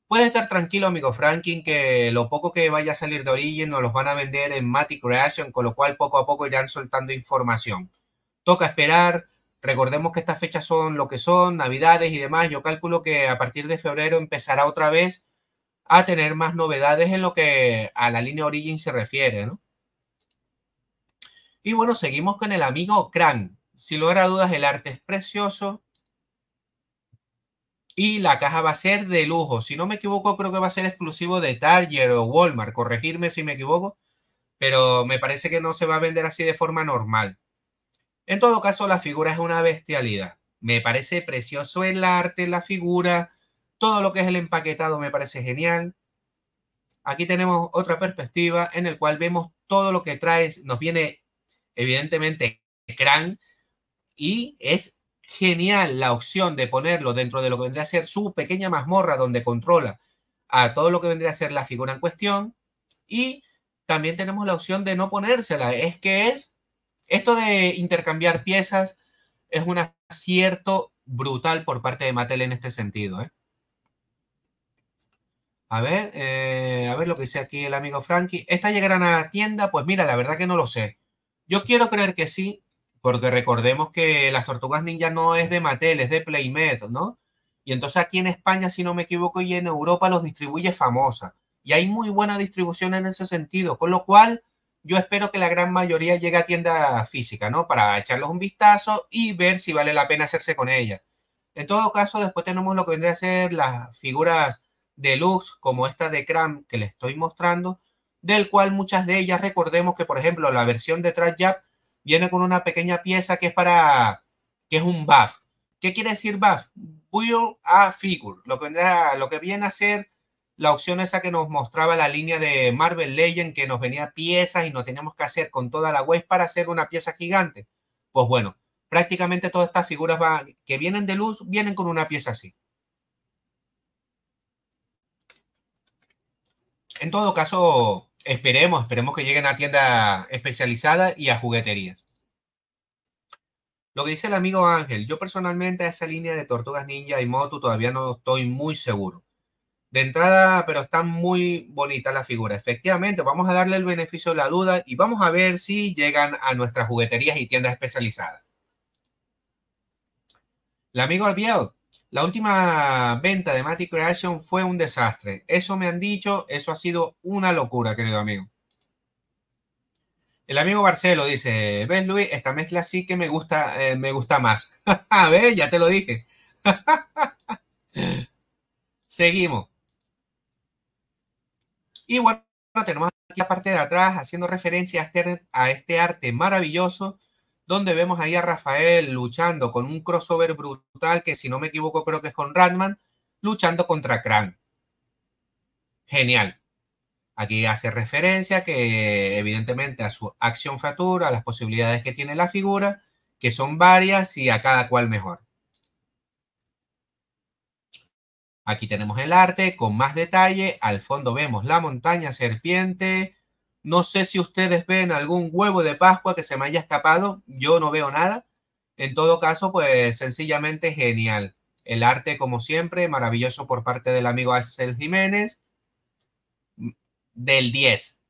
Puedes estar tranquilo, amigo Franklin, que lo poco que vaya a salir de Origin nos los van a vender en Matic Creation, con lo cual poco a poco irán soltando información. Toca esperar. Recordemos que estas fechas son lo que son, navidades y demás. Yo calculo que a partir de febrero empezará otra vez a tener más novedades en lo que a la línea Origin se refiere, Y bueno, seguimos con el amigo Kran. Si lo era dudas, el arte es precioso y la caja va a ser de lujo. Si no me equivoco, creo que va a ser exclusivo de Target o Walmart. Corregirme si me equivoco, pero me parece que no se va a vender así de forma normal. En todo caso, la figura es una bestialidad. Me parece precioso el arte, la figura, todo lo que es el empaquetado me parece genial. Aquí tenemos otra perspectiva en el cual vemos todo lo que trae. Nos viene evidentemente crán y es genial la opción de ponerlo dentro de lo que vendría a ser su pequeña mazmorra donde controla a todo lo que vendría a ser la figura en cuestión. Y también tenemos la opción de no ponérsela. Es que es, esto de intercambiar piezas es un acierto brutal por parte de Mattel en este sentido. ¿eh? A ver, eh, a ver lo que dice aquí el amigo Frankie. ¿Estas llegarán a la tienda? Pues mira, la verdad que no lo sé. Yo quiero creer que sí, porque recordemos que las tortugas ninja no es de Mattel, es de Playmed, ¿no? Y entonces aquí en España, si no me equivoco, y en Europa los distribuye famosa. Y hay muy buena distribución en ese sentido, con lo cual yo espero que la gran mayoría llegue a tienda física, ¿no? Para echarlos un vistazo y ver si vale la pena hacerse con ella. En todo caso, después tenemos lo que vendría a ser las figuras de deluxe, como esta de Kram, que les estoy mostrando, del cual muchas de ellas, recordemos que, por ejemplo, la versión de Trash Jap, viene con una pequeña pieza que es para, que es un buff. ¿Qué quiere decir buff? Build a figure, lo que, lo que viene a ser la opción esa que nos mostraba la línea de Marvel Legend, que nos venía piezas y nos teníamos que hacer con toda la web para hacer una pieza gigante. Pues bueno, prácticamente todas estas figuras que vienen de luz vienen con una pieza así. En todo caso, esperemos, esperemos que lleguen a tiendas especializadas y a jugueterías. Lo que dice el amigo Ángel, yo personalmente a esa línea de Tortugas Ninja y moto todavía no estoy muy seguro. De entrada, pero están muy bonita la figura. Efectivamente, vamos a darle el beneficio de la duda y vamos a ver si llegan a nuestras jugueterías y tiendas especializadas. El amigo Albiel, la última venta de Matic Creation fue un desastre. Eso me han dicho, eso ha sido una locura, querido amigo. El amigo Barcelo dice, ves Luis, esta mezcla sí que me gusta, eh, me gusta más. A ver, ya te lo dije. Seguimos. Y bueno, tenemos aquí la parte de atrás haciendo referencia a este, este arte maravilloso donde vemos ahí a Rafael luchando con un crossover brutal que si no me equivoco creo que es con Ratman, luchando contra Krang. Genial. Aquí hace referencia que evidentemente a su acción fatura, a las posibilidades que tiene la figura, que son varias y a cada cual mejor. Aquí tenemos el arte con más detalle. Al fondo vemos la montaña serpiente, no sé si ustedes ven algún huevo de Pascua que se me haya escapado. Yo no veo nada. En todo caso, pues sencillamente genial. El arte, como siempre, maravilloso por parte del amigo Axel Jiménez. Del 10.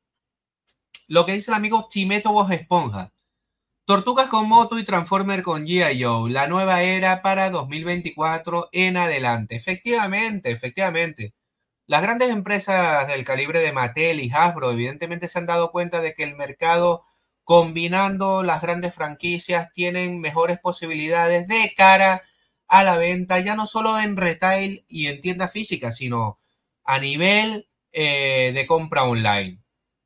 Lo que dice el amigo Chimeto Voz Esponja. Tortugas con moto y Transformer con G.I. La nueva era para 2024 en adelante. Efectivamente, efectivamente. Las grandes empresas del calibre de Mattel y Hasbro evidentemente se han dado cuenta de que el mercado combinando las grandes franquicias tienen mejores posibilidades de cara a la venta, ya no solo en retail y en tienda física, sino a nivel eh, de compra online.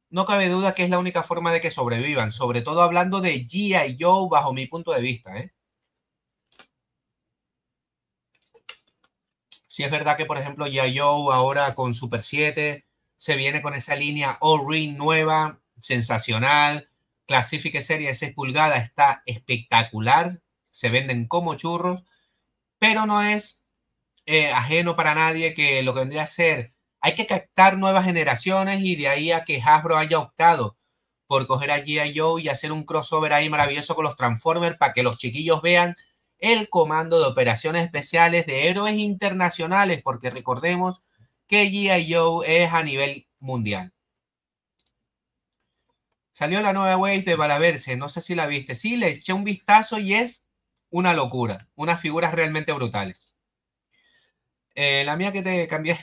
No cabe duda que es la única forma de que sobrevivan, sobre todo hablando de GI Joe bajo mi punto de vista. ¿eh? Si es verdad que, por ejemplo, Joe ahora con Super 7 se viene con esa línea All-Ring nueva, sensacional. clasifique serie de 6 pulgadas está espectacular. Se venden como churros, pero no es eh, ajeno para nadie que lo que vendría a ser. Hay que captar nuevas generaciones y de ahí a que Hasbro haya optado por coger a G.I. Joe y hacer un crossover ahí maravilloso con los Transformers para que los chiquillos vean el Comando de Operaciones Especiales de Héroes Internacionales, porque recordemos que GI Joe es a nivel mundial. Salió la nueva Wave de Balaverse, no sé si la viste. Sí, le eché un vistazo y es una locura, unas figuras realmente brutales. Eh, la mía que te cambié.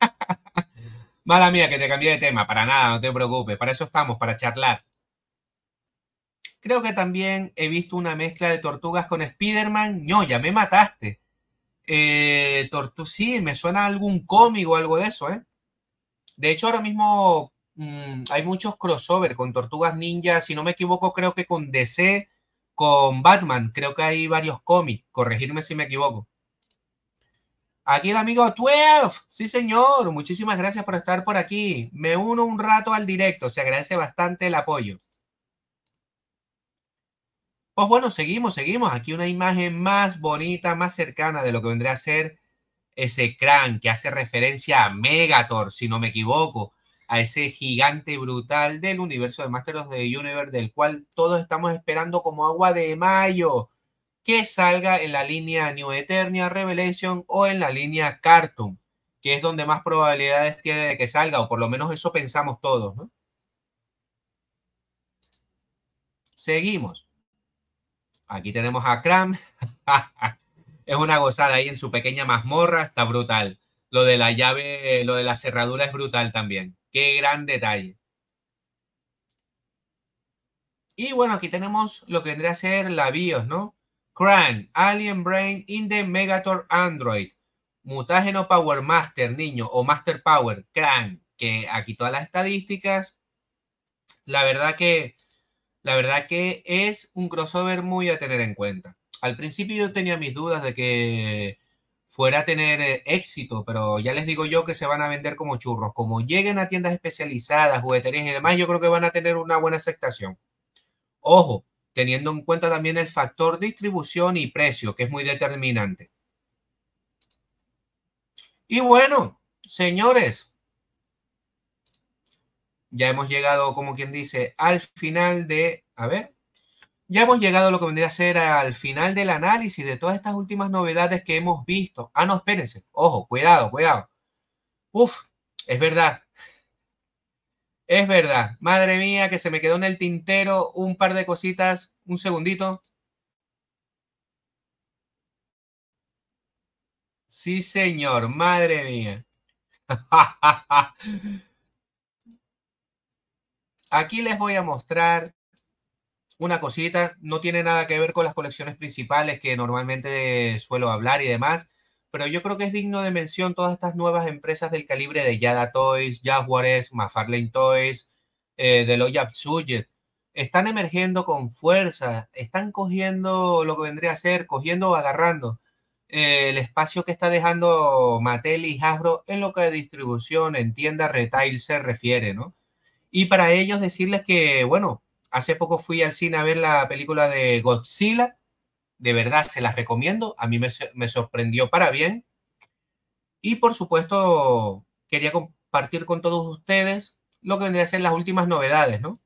Mala mía que te cambié de tema, para nada, no te preocupes, para eso estamos, para charlar. Creo que también he visto una mezcla de tortugas con Spider-Man. No, ya me mataste. Eh, sí, me suena algún cómic o algo de eso, ¿eh? De hecho, ahora mismo mm, hay muchos crossover con Tortugas Ninja. Si no me equivoco, creo que con DC, con Batman. Creo que hay varios cómics. Corregirme si me equivoco. Aquí el amigo 12. Sí, señor. Muchísimas gracias por estar por aquí. Me uno un rato al directo. Se agradece bastante el apoyo. Pues bueno, seguimos, seguimos. Aquí una imagen más bonita, más cercana de lo que vendría a ser ese crán que hace referencia a Megator, si no me equivoco, a ese gigante brutal del universo de Masters of the Universe, del cual todos estamos esperando como agua de mayo que salga en la línea New Eternia Revelation o en la línea Cartoon, que es donde más probabilidades tiene de que salga, o por lo menos eso pensamos todos. ¿no? Seguimos. Aquí tenemos a Kram. es una gozada ahí en su pequeña mazmorra, está brutal. Lo de la llave, lo de la cerradura es brutal también. Qué gran detalle. Y bueno, aquí tenemos lo que vendría a ser la BIOS, ¿no? CRAN, Alien Brain in the Megator Android. Mutágeno Power Master, niño, o Master Power, CRAN, que aquí todas las estadísticas. La verdad que la verdad que es un crossover muy a tener en cuenta. Al principio yo tenía mis dudas de que fuera a tener eh, éxito, pero ya les digo yo que se van a vender como churros. Como lleguen a tiendas especializadas, jugueterías y demás, yo creo que van a tener una buena aceptación. Ojo, teniendo en cuenta también el factor distribución y precio, que es muy determinante. Y bueno, señores, ya hemos llegado, como quien dice, al final de, a ver, ya hemos llegado lo que vendría a ser al final del análisis de todas estas últimas novedades que hemos visto. Ah, no, espérense. Ojo, cuidado, cuidado. Uf, es verdad. Es verdad. Madre mía, que se me quedó en el tintero un par de cositas. Un segundito. Sí, señor. Madre mía. Aquí les voy a mostrar una cosita, no tiene nada que ver con las colecciones principales que normalmente suelo hablar y demás, pero yo creo que es digno de mención todas estas nuevas empresas del calibre de Yada Toys, Jaguares, Mafarlane Toys, eh, Deloitte Están emergiendo con fuerza, están cogiendo lo que vendría a ser, cogiendo o agarrando eh, el espacio que está dejando Mattel y Hasbro en lo que a distribución en tienda retail se refiere, ¿no? Y para ellos decirles que, bueno, hace poco fui al cine a ver la película de Godzilla. De verdad, se las recomiendo. A mí me, sorprendió para bien. Y por supuesto, quería compartir con todos ustedes lo que vendría a ser las últimas novedades, ¿no?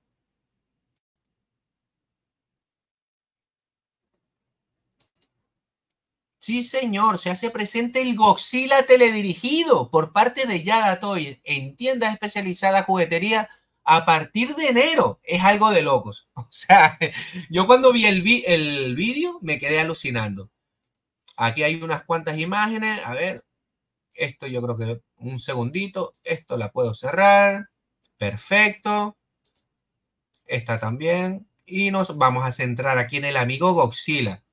Sí, señor, se hace presente el Godzilla teledirigido por parte de Yada Toy en tiendas especializadas juguetería a partir de enero. Es algo de locos. O sea, yo cuando vi el, el vídeo me quedé alucinando. Aquí hay unas cuantas imágenes. A ver, esto yo creo que un segundito. Esto la puedo cerrar. Perfecto. Esta también. Y nos vamos a centrar aquí en el amigo Godzilla.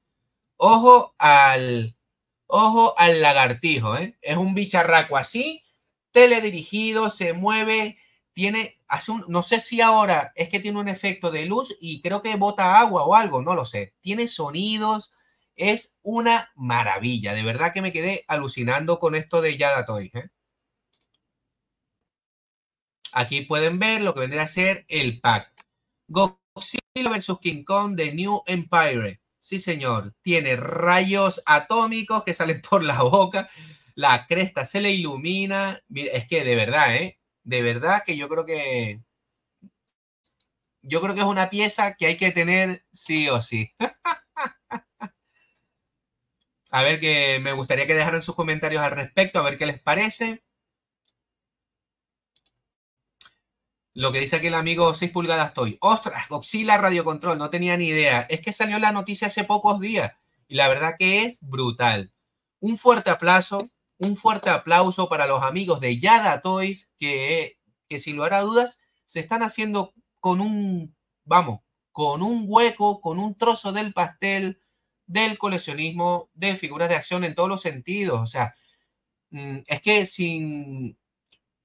Ojo al, ojo al lagartijo. ¿eh? Es un bicharraco así, teledirigido, se mueve tiene, hace un, no sé si ahora es que tiene un efecto de luz y creo que bota agua o algo, no lo sé. Tiene sonidos, es una maravilla. De verdad que me quedé alucinando con esto de Yada ¿eh? Aquí pueden ver lo que vendría a ser el pack. Godzilla vs. King Kong de New Empire. Sí, señor. Tiene rayos atómicos que salen por la boca. La cresta se le ilumina. Mira, es que de verdad, ¿eh? de verdad que yo creo que yo creo que es una pieza que hay que tener sí o sí. a ver que me gustaría que dejaran sus comentarios al respecto, a ver qué les parece. Lo que dice aquí el amigo 6 pulgadas estoy. Ostras, Godzilla Radio Control, no tenía ni idea. Es que salió la noticia hace pocos días y la verdad que es brutal. Un fuerte aplauso un fuerte aplauso para los amigos de Yada Toys, que, que sin lugar a dudas se están haciendo con un, vamos, con un hueco, con un trozo del pastel del coleccionismo de figuras de acción en todos los sentidos. O sea, mm, es que sin,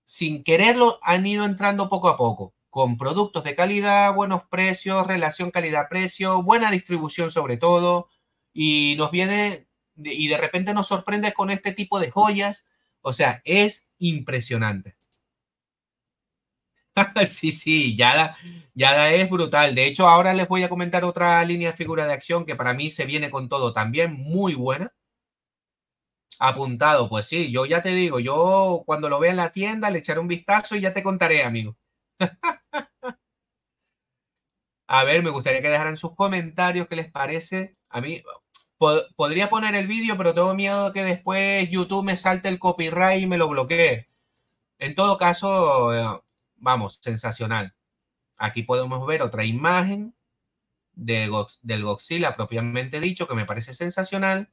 sin quererlo han ido entrando poco a poco, con productos de calidad, buenos precios, relación calidad-precio, buena distribución sobre todo, y nos viene y de repente nos sorprende con este tipo de joyas. O sea, es impresionante. sí, sí, ya ya es brutal. De hecho, ahora les voy a comentar otra línea de figura de acción que para mí se viene con todo también muy buena. Apuntado, pues sí, yo ya te digo, yo cuando lo vea en la tienda le echaré un vistazo y ya te contaré, amigo. a ver, me gustaría que dejaran sus comentarios qué les parece. A mí, podría poner el vídeo, pero tengo miedo que después YouTube me salte el copyright y me lo bloquee. En todo caso, eh, vamos, sensacional. Aquí podemos ver otra imagen del Godzilla propiamente dicho, que me parece sensacional.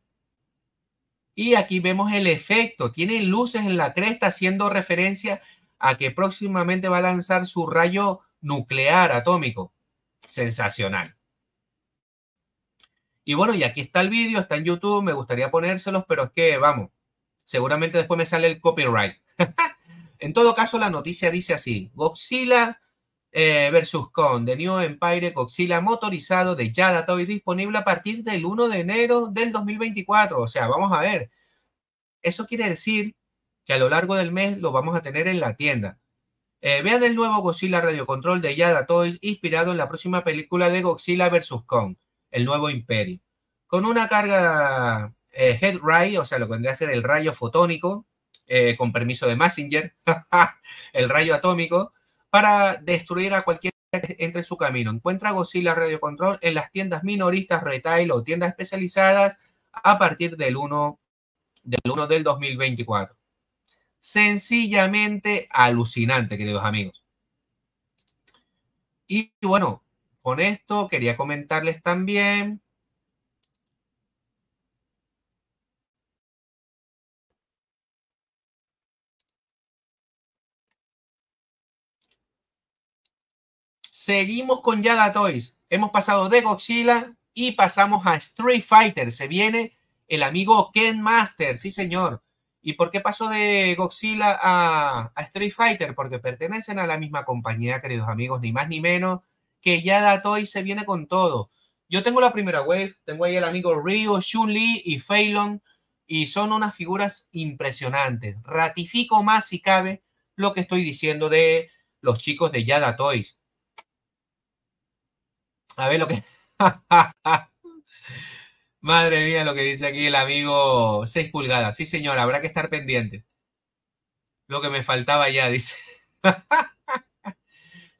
Y aquí vemos el efecto. Tiene luces en la cresta, haciendo referencia a que próximamente va a lanzar su rayo nuclear atómico. Sensacional. Y bueno, y aquí está el vídeo, está en YouTube, me gustaría ponérselos, pero es que, vamos, seguramente después me sale el copyright. en todo caso, la noticia dice así, Godzilla vs. Eh, versus Kong, The New Empire Godzilla motorizado de Yada Toy disponible a partir del 1 de enero del 2024. O sea, vamos a ver. Eso quiere decir que a lo largo del mes lo vamos a tener en la tienda. Eh, vean el nuevo Godzilla Radio Control de Yada Toys, inspirado en la próxima película de Godzilla vs. Kong el nuevo imperio. Con una carga eh, Head Ray, o sea, lo que vendría a ser el rayo fotónico, eh, con permiso de messenger el rayo atómico, para destruir a cualquier entre su camino. Encuentra Godzilla Radio Control en las tiendas minoristas, retail o tiendas especializadas a partir del 1 del, 1 del 2024. Sencillamente alucinante, queridos amigos. Y bueno, con esto quería comentarles también Seguimos con Yada Toys. Hemos pasado de Godzilla y pasamos a Street Fighter. Se viene el amigo Ken Master, sí señor. ¿Y por qué pasó de Godzilla a, a Street Fighter? Porque pertenecen a la misma compañía, queridos amigos, ni más ni menos que ya Datoy se viene con todo. Yo tengo la primera wave, tengo ahí el amigo Ryu, Shun li y Phelon. y son unas figuras impresionantes. Ratifico más si cabe lo que estoy diciendo de los chicos de Yada Toys. A ver lo que... Madre mía, lo que dice aquí el amigo 6 pulgadas. Sí, señor, habrá que estar pendiente. Lo que me faltaba ya, dice.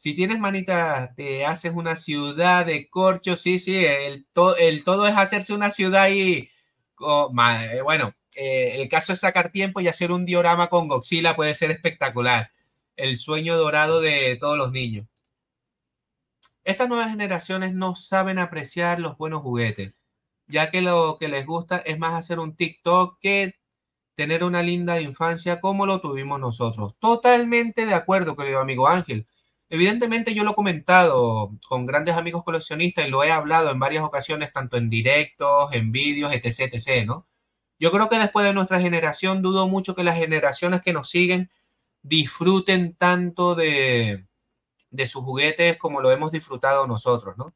Si tienes manitas, te haces una ciudad de corcho. Sí, sí, el, todo es hacerse una ciudad y... Eh, bueno, eh, el caso es sacar tiempo y hacer un diorama con Godzilla puede ser espectacular. El sueño dorado de todos los niños. Estas nuevas generaciones no saben apreciar los buenos juguetes, ya que lo que les gusta es más hacer un TikTok que tener una linda infancia como lo tuvimos nosotros. Totalmente de acuerdo, querido amigo Ángel. Evidentemente yo lo he comentado con grandes amigos coleccionistas y lo he hablado en varias ocasiones, tanto en directos, en vídeos, etc, etc, ¿no? Yo creo que después de nuestra generación dudo mucho que las generaciones que nos siguen disfruten tanto de, sus juguetes como lo hemos disfrutado nosotros, ¿no?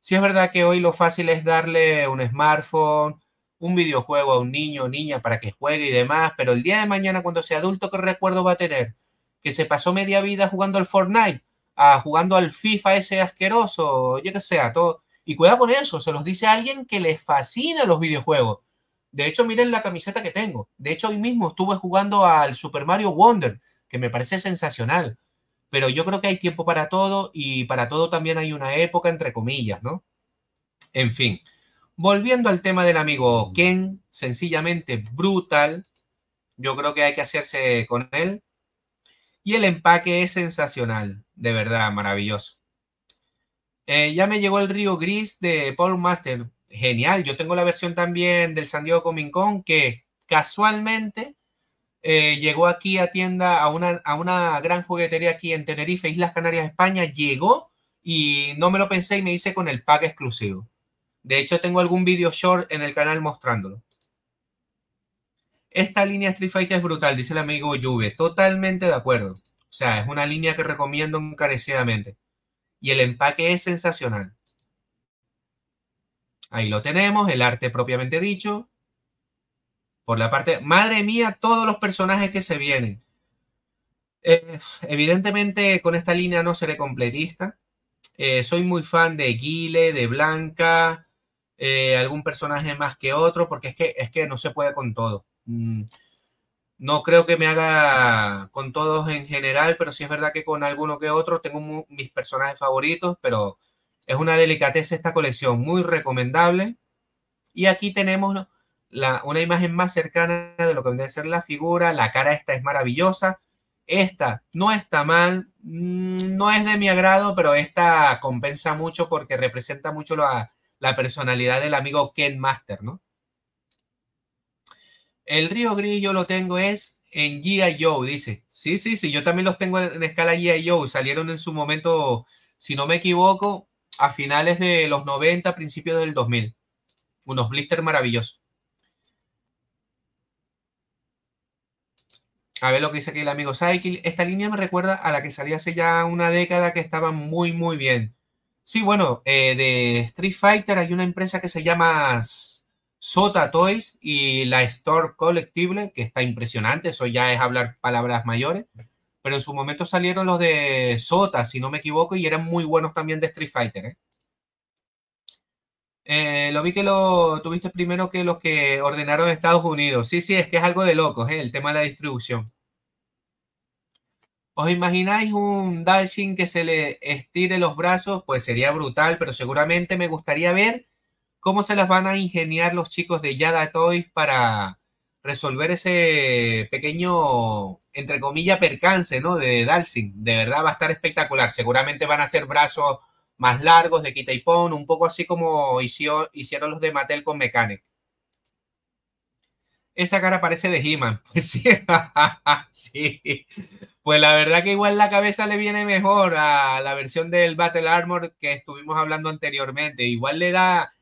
Si es verdad que hoy lo fácil es darle un smartphone, un videojuego a un niño o niña para que juegue y demás, pero el día de mañana cuando sea adulto, ¿qué recuerdo va a tener? Que se pasó media vida jugando al Fortnite jugando al FIFA ese asqueroso, ya que sea, todo. Y cuidado con eso, se los dice a alguien que les fascina los videojuegos. De hecho, miren la camiseta que tengo. De hecho, hoy mismo estuve jugando al Super Mario Wonder, que me parece sensacional. Pero yo creo que hay tiempo para todo y para todo también hay una época, entre comillas, ¿no? En fin, volviendo al tema del amigo Ken, sencillamente brutal. Yo creo que hay que hacerse con él. Y el empaque es sensacional de verdad, maravilloso. Eh, ya me llegó el Río Gris de Paul Master. Genial, yo tengo la versión también del San Diego Comic Con que casualmente eh, llegó aquí a tienda, a una, a una gran juguetería aquí en Tenerife, Islas Canarias, España. Llegó y no me lo pensé y me hice con el pack exclusivo. De hecho, tengo algún video short en el canal mostrándolo. Esta línea Street Fighter es brutal, dice el amigo Juve. Totalmente de acuerdo. O sea, es una línea que recomiendo encarecidamente. Y el empaque es sensacional. Ahí lo tenemos, el arte propiamente dicho. Por la parte, madre mía, todos los personajes que se vienen. Eh, evidentemente con esta línea no seré completista. Eh, soy muy fan de Guile, de Blanca, eh, algún personaje más que otro, porque es que, es que no se puede con todo. Mm, no creo que me haga con todos en general, pero sí es verdad que con alguno que otro tengo mis personajes favoritos, pero es una delicadeza esta colección, muy recomendable. Y aquí tenemos una imagen más cercana de lo que vendría a ser la figura. La cara esta es maravillosa. Esta no está mal, mm, no es de mi agrado, pero esta compensa mucho porque representa mucho la personalidad del amigo Ken Master, ¿no? El río gris yo lo tengo es en G.I. dice. Sí, sí, sí, yo también los tengo en, escala G.I. Joe. Salieron en su momento, si no me equivoco, a finales de los 90, principios del 2000. Unos blisters maravillosos. A ver lo que dice aquí el amigo Cycle. Esta línea me recuerda a la que salía hace ya una década que estaba muy, muy bien. Sí, bueno, eh, de Street Fighter hay una empresa que se llama Sota Toys y la Store Collectible, que está impresionante, eso ya es hablar palabras mayores, pero en su momento salieron los de Sota, si no me equivoco, y eran muy buenos también de Street Fighter. ¿eh? Eh, lo vi que lo tuviste primero que los que ordenaron Estados Unidos. Sí, sí, es que es algo de locos, ¿eh? el tema de la distribución. ¿Os imagináis un Dalshin que se le estire los brazos? Pues sería brutal, pero seguramente me gustaría ver ¿Cómo se las van a ingeniar los chicos de Yada Toys para resolver ese pequeño, entre comillas, percance ¿no? de Dalsing? De verdad va a estar espectacular. Seguramente van a ser brazos más largos de quita y pon, un poco así como hicieron los de Mattel con Mechanic. Esa cara parece de He-Man. Pues sí. Pues la verdad que igual la cabeza le viene mejor a la versión del Battle Armor que estuvimos hablando anteriormente. Igual le da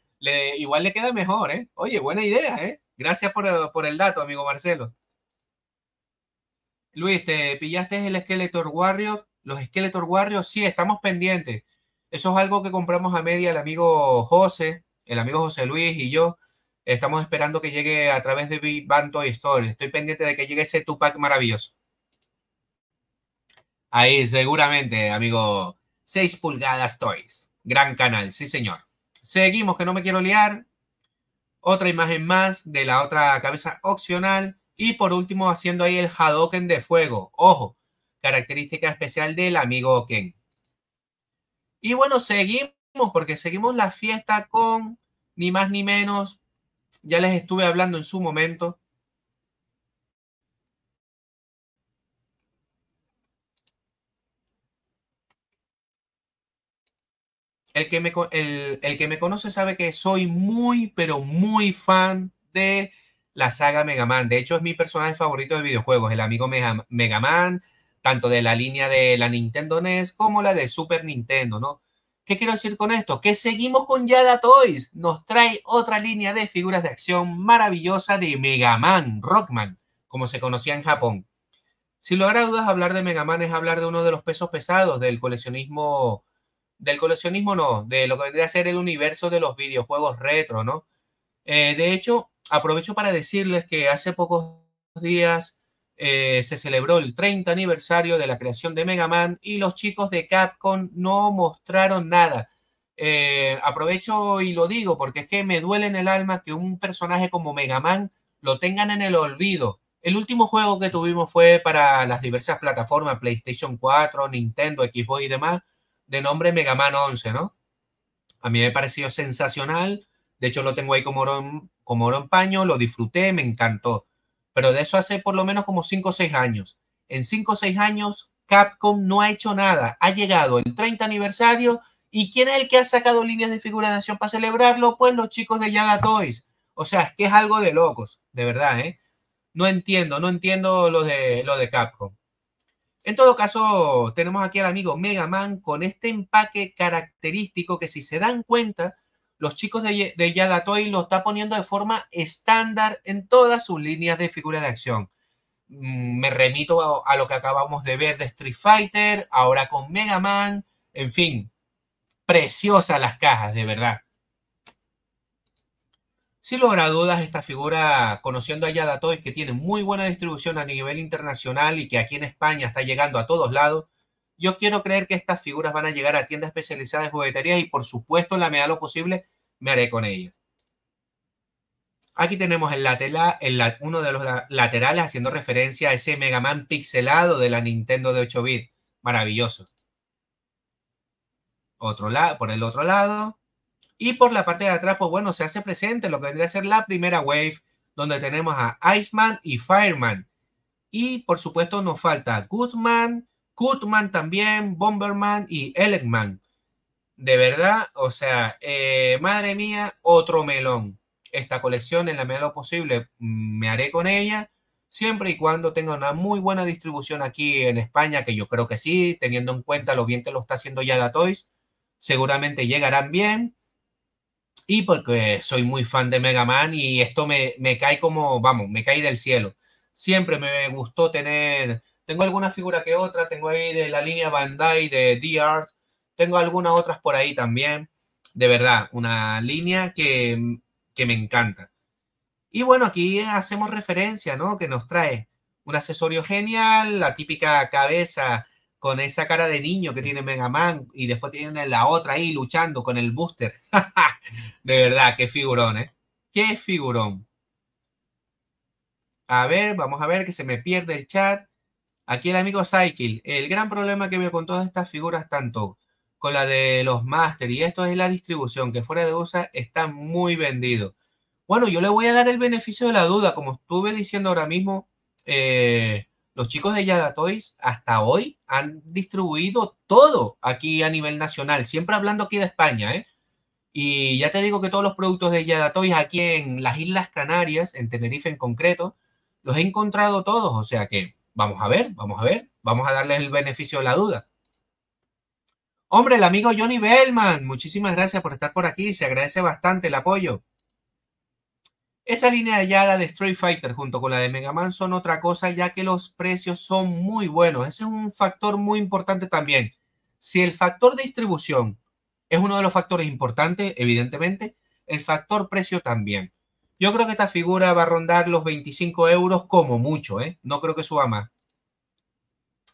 igual le queda mejor, ¿eh? Oye, buena idea, ¿eh? Gracias por, el dato, amigo Marcelo. Luis, ¿te pillaste el Skeletor Warrior? Los Skeletor Warriors sí, estamos pendientes. Eso es algo que compramos a media el amigo José, el amigo José Luis y yo. Estamos esperando que llegue a través de Big Band Toy Store. Estoy pendiente de que llegue ese Tupac maravilloso. Ahí, seguramente, amigo. seis pulgadas Toys. Gran canal, sí, señor. Seguimos, que no me quiero liar. Otra imagen más de la otra cabeza opcional. Y por último, haciendo ahí el Hadoken de fuego. Ojo, característica especial del amigo Ken. Y bueno, seguimos, porque seguimos la fiesta con ni más ni menos. Ya les estuve hablando en su momento el que, me, el, que me conoce sabe que soy muy, pero muy fan de la saga Mega Man. De hecho, es mi personaje favorito de videojuegos, el amigo Mega, Man, tanto de la línea de la Nintendo NES como la de Super Nintendo, ¿no? ¿Qué quiero decir con esto? Que seguimos con Yada Toys. Nos trae otra línea de figuras de acción maravillosa de Mega Man, Rockman, como se conocía en Japón. Si lo hará dudas, hablar de Mega Man es hablar de uno de los pesos pesados del coleccionismo del coleccionismo no, de lo que vendría a ser el universo de los videojuegos retro, ¿no? Eh, de hecho, aprovecho para decirles que hace pocos días eh, se celebró el 30 aniversario de la creación de Mega Man y los chicos de Capcom no mostraron nada. Eh, aprovecho y lo digo porque es que me duele en el alma que un personaje como Mega Man lo tengan en el olvido. El último juego que tuvimos fue para las diversas plataformas, PlayStation 4, Nintendo, Xbox y demás, de nombre Megaman 11, ¿no? A mí me pareció sensacional. De hecho, lo tengo ahí como oro como oro paño, lo disfruté, me encantó. Pero de eso hace por lo menos como 5 o 6 años. En 5 o 6 años, Capcom no ha hecho nada. Ha llegado el 30 aniversario. ¿Y quién es el que ha sacado líneas de figuración para celebrarlo? Pues los chicos de Yaga Toys. O sea, es que es algo de locos, de verdad, ¿eh? No entiendo, no entiendo lo de, lo de Capcom. En todo caso, tenemos aquí al amigo Mega Man con este empaque característico que si se dan cuenta, los chicos de, de Yadatoy lo está poniendo de forma estándar en todas sus líneas de figura de acción. Mm, me remito a, a lo que acabamos de ver de Street Fighter, ahora con Mega Man, en fin, preciosas las cajas, de verdad. Sin lugar a dudas, esta figura, conociendo a Yada Toys, que tiene muy buena distribución a nivel internacional y que aquí en España está llegando a todos lados, yo quiero creer que estas figuras van a llegar a tiendas especializadas de jugueterías y, por supuesto, en la medida de lo posible, me haré con ellas. Aquí tenemos el, uno de los laterales haciendo referencia a ese Mega Man pixelado de la Nintendo de 8 bits. Maravilloso. Otro lado, por el otro lado. Y por la parte de atrás, pues bueno, se hace presente lo que vendría a ser la primera wave, donde tenemos a Iceman y Fireman. Y por supuesto nos falta Goodman, Goodman también, Bomberman y Elegman. De verdad, o sea, eh, madre mía, otro melón. Esta colección, en la medida de lo posible, mm, me haré con ella, siempre y cuando tenga una muy buena distribución aquí en España, que yo creo que sí, teniendo en cuenta lo bien que lo está haciendo ya ya Toys, seguramente llegarán bien y porque soy muy fan de Mega Man y esto me, cae como, vamos, me cae del cielo. Siempre me gustó tener, tengo alguna figura que otra, tengo ahí de la línea Bandai de D-Art, tengo algunas otras por ahí también. De verdad, una línea que, que me encanta. Y bueno, aquí hacemos referencia, ¿no? Que nos trae un accesorio genial, la típica cabeza con esa cara de niño que tiene Mega Man y después tiene la otra ahí luchando con el booster. de verdad, qué figurón, ¿eh? Qué figurón. A ver, vamos a ver que se me pierde el chat. Aquí el amigo Cycle. El gran problema que veo con todas estas figuras, tanto con la de los Master y esto es la distribución, que fuera de USA está muy vendido. Bueno, yo le voy a dar el beneficio de la duda, como estuve diciendo ahora mismo. Eh, los chicos de Yada hasta hoy han distribuido todo aquí a nivel nacional, siempre hablando aquí de España, ¿eh? Y ya te digo que todos los productos de Yada aquí en las Islas Canarias, en Tenerife en concreto, los he encontrado todos, o sea que vamos a ver, vamos a ver, vamos a darles el beneficio de la duda. Hombre, el amigo Johnny Bellman, muchísimas gracias por estar por aquí, se agradece bastante el apoyo. Esa línea hallada de Street Fighter junto con la de Mega Man son otra cosa ya que los precios son muy buenos. Ese es un factor muy importante también. Si el factor de distribución es uno de los factores importantes, evidentemente, el factor precio también. Yo creo que esta figura va a rondar los 25 euros como mucho, ¿eh? No creo que suba más.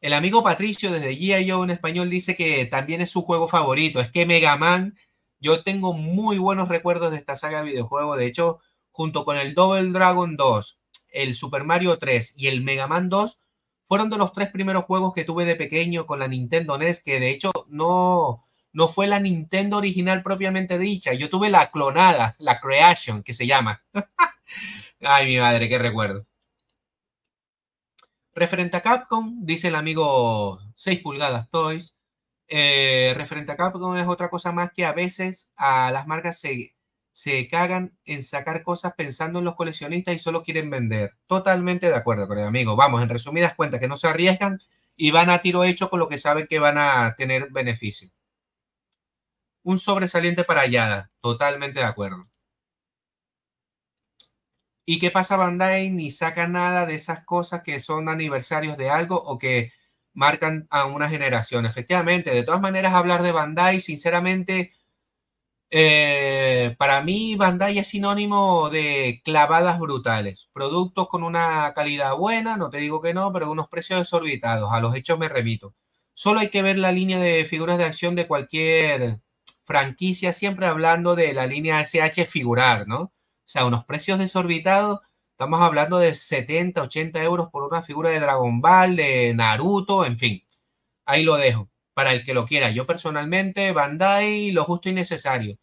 El amigo Patricio desde G.I.O. en español dice que también es su juego favorito. Es que Mega Man, yo tengo muy buenos recuerdos de esta saga de videojuegos. De hecho, junto con el Double Dragon 2, el Super Mario 3 y el Mega Man 2, fueron de los tres primeros juegos que tuve de pequeño con la Nintendo NES, que de hecho no, no fue la Nintendo original propiamente dicha. Yo tuve la clonada, la Creation, que se llama. Ay, mi madre, qué recuerdo. Referente a Capcom, dice el amigo 6 pulgadas Toys. Eh, referente a Capcom es otra cosa más que a veces a las marcas se, se cagan en sacar cosas pensando en los coleccionistas y solo quieren vender. Totalmente de acuerdo con el amigo. Vamos, en resumidas cuentas, que no se arriesgan y van a tiro hecho con lo que saben que van a tener beneficio. Un sobresaliente para Yada, totalmente de acuerdo. ¿Y qué pasa Bandai? Ni saca nada de esas cosas que son aniversarios de algo o que marcan a una generación. Efectivamente, de todas maneras, hablar de Bandai, sinceramente, eh, para mí, Bandai es sinónimo de clavadas brutales. Productos con una calidad buena, no te digo que no, pero unos precios desorbitados. A los hechos me remito. Solo hay que ver la línea de figuras de acción de cualquier franquicia, siempre hablando de la línea SH figurar, ¿no? O sea, unos precios desorbitados. Estamos hablando de 70, 80 euros por una figura de Dragon Ball, de Naruto, en fin. Ahí lo dejo, para el que lo quiera. Yo personalmente, Bandai, lo justo y necesario.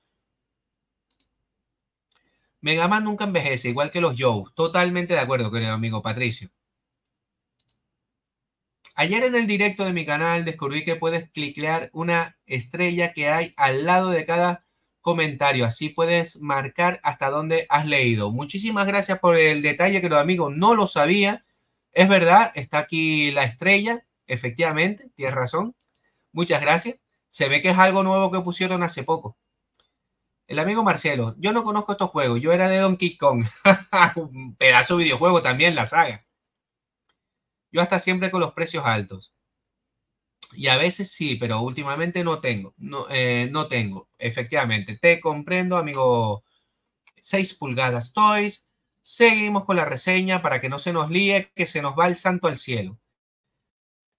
Mega nunca envejece, igual que los Joe. Totalmente de acuerdo, querido amigo Patricio. Ayer en el directo de mi canal descubrí que puedes cliclear una estrella que hay al lado de cada comentario. Así puedes marcar hasta dónde has leído. Muchísimas gracias por el detalle, querido amigo. No lo sabía. Es verdad, está aquí la estrella. Efectivamente, tienes razón. Muchas gracias. Se ve que es algo nuevo que pusieron hace poco. El amigo Marcelo, yo no conozco estos juegos, yo era de Donkey Kong. Un pedazo de videojuego también, la saga. Yo hasta siempre con los precios altos. Y a veces sí, pero últimamente no tengo. No, eh, no tengo, efectivamente. Te comprendo, amigo. 6 pulgadas Toys. Seguimos con la reseña para que no se nos líe que se nos va el santo al cielo.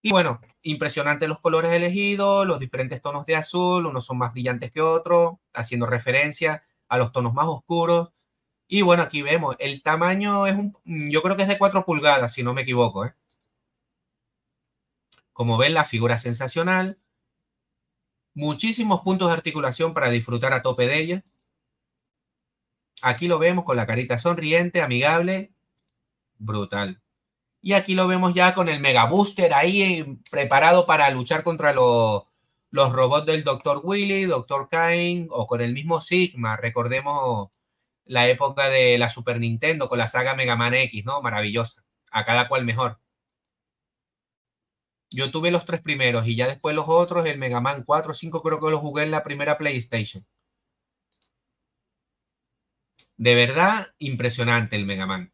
Y bueno, impresionante los colores elegidos, los diferentes tonos de azul, unos son más brillantes que otros, haciendo referencia a los tonos más oscuros. Y bueno, aquí vemos, el tamaño es yo creo que es de 4 pulgadas, si no me equivoco. ¿eh? Como ven, la figura es sensacional. Muchísimos puntos de articulación para disfrutar a tope de ella. Aquí lo vemos con la carita sonriente, amigable. Brutal. Y aquí lo vemos ya con el Mega Booster ahí eh, preparado para luchar contra los, robots del Dr. Willy, Dr. Kane o con el mismo Sigma. Recordemos la época de la Super Nintendo con la saga Mega Man X, ¿no? Maravillosa. A cada cual mejor. Yo tuve los tres primeros y ya después los otros, el Mega Man 4, 5 creo que los jugué en la primera PlayStation. De verdad, impresionante el Mega Man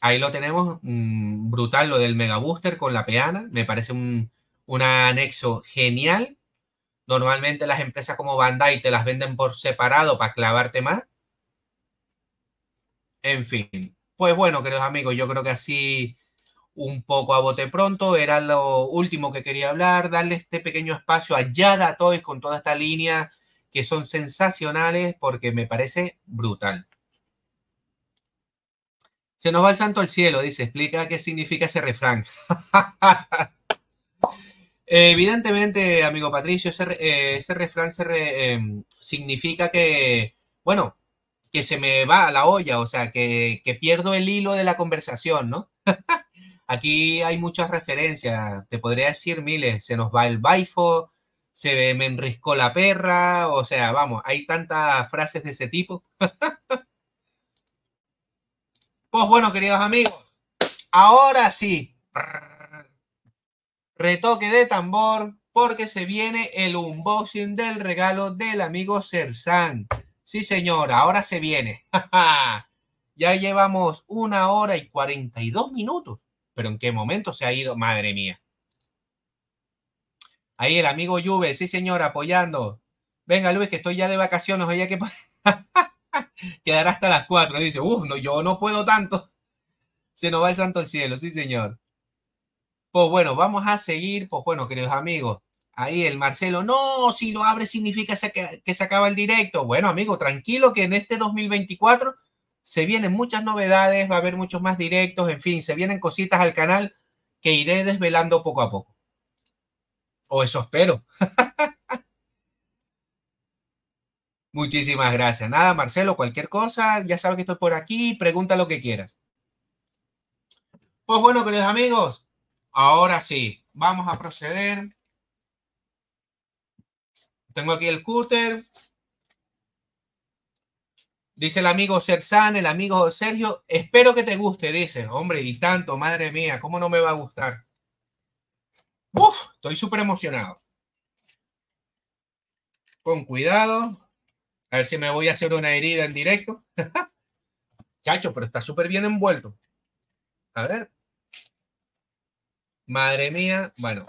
ahí lo tenemos, mm, brutal lo del Mega Booster con la peana, me parece un, un, anexo genial. Normalmente las empresas como Bandai te las venden por separado para clavarte más. En fin, pues bueno, queridos amigos, yo creo que así un poco a bote pronto era lo último que quería hablar, darle este pequeño espacio a Yada Toys con toda esta línea que son sensacionales porque me parece brutal. Se nos va el santo al cielo, dice. Explica qué significa ese refrán. Evidentemente, amigo Patricio, ese, eh, refrán em, significa que, bueno, que se me va a la olla, o sea, que, que pierdo el hilo de la conversación, ¿no? Aquí hay muchas referencias, te podría decir miles, se nos va el baifo, se me enriscó la perra, o sea, vamos, hay tantas frases de ese tipo. Pues bueno, queridos amigos, ahora sí, retoque de tambor porque se viene el unboxing del regalo del amigo Cersán. Sí, señor, ahora se viene. ya llevamos una hora y cuarenta y dos minutos. Pero ¿en qué momento se ha ido? Madre mía. Ahí el amigo Juve, sí, señor, apoyando. Venga, Luis, que estoy ya de vacaciones, oye, que... Quedará hasta las 4. Dice, uff, no, yo no puedo tanto. Se nos va el santo al cielo, sí, señor. Pues bueno, vamos a seguir. Pues bueno, queridos amigos. Ahí el Marcelo, no, si lo abre significa que se acaba el directo. Bueno, amigo, tranquilo que en este 2024 se vienen muchas novedades, va a haber muchos más directos, en fin, se vienen cositas al canal que iré desvelando poco a poco. O eso espero. Muchísimas gracias. Nada, Marcelo, cualquier cosa, ya sabes que estoy por aquí, pregunta lo que quieras. Pues bueno, queridos amigos, ahora sí, vamos a proceder. Tengo aquí el cúter. Dice el amigo Sersan, el amigo Sergio, espero que te guste, dice. Hombre, y tanto, madre mía, ¿cómo no me va a gustar? Uf, estoy súper emocionado. Con cuidado. A ver si me voy a hacer una herida en directo. Chacho, pero está súper bien envuelto. A ver. Madre mía. Bueno.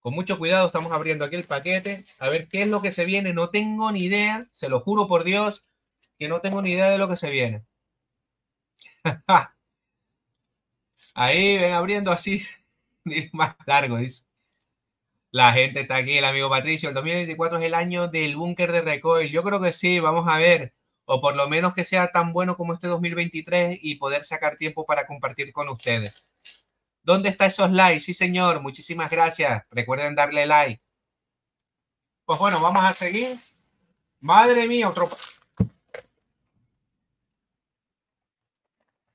Con mucho cuidado estamos abriendo aquí el paquete. A ver qué es lo que se viene. No tengo ni idea. Se lo juro por Dios que no tengo ni idea de lo que se viene. Ahí ven abriendo así. Más largo, dice. La gente está aquí, el amigo Patricio. El 2024 es el año del búnker de recoil. Yo creo que sí, vamos a ver. O por lo menos que sea tan bueno como este 2023 y poder sacar tiempo para compartir con ustedes. ¿Dónde está esos likes? Sí, señor. Muchísimas gracias. Recuerden darle like. Pues bueno, vamos a seguir. Madre mía, otro.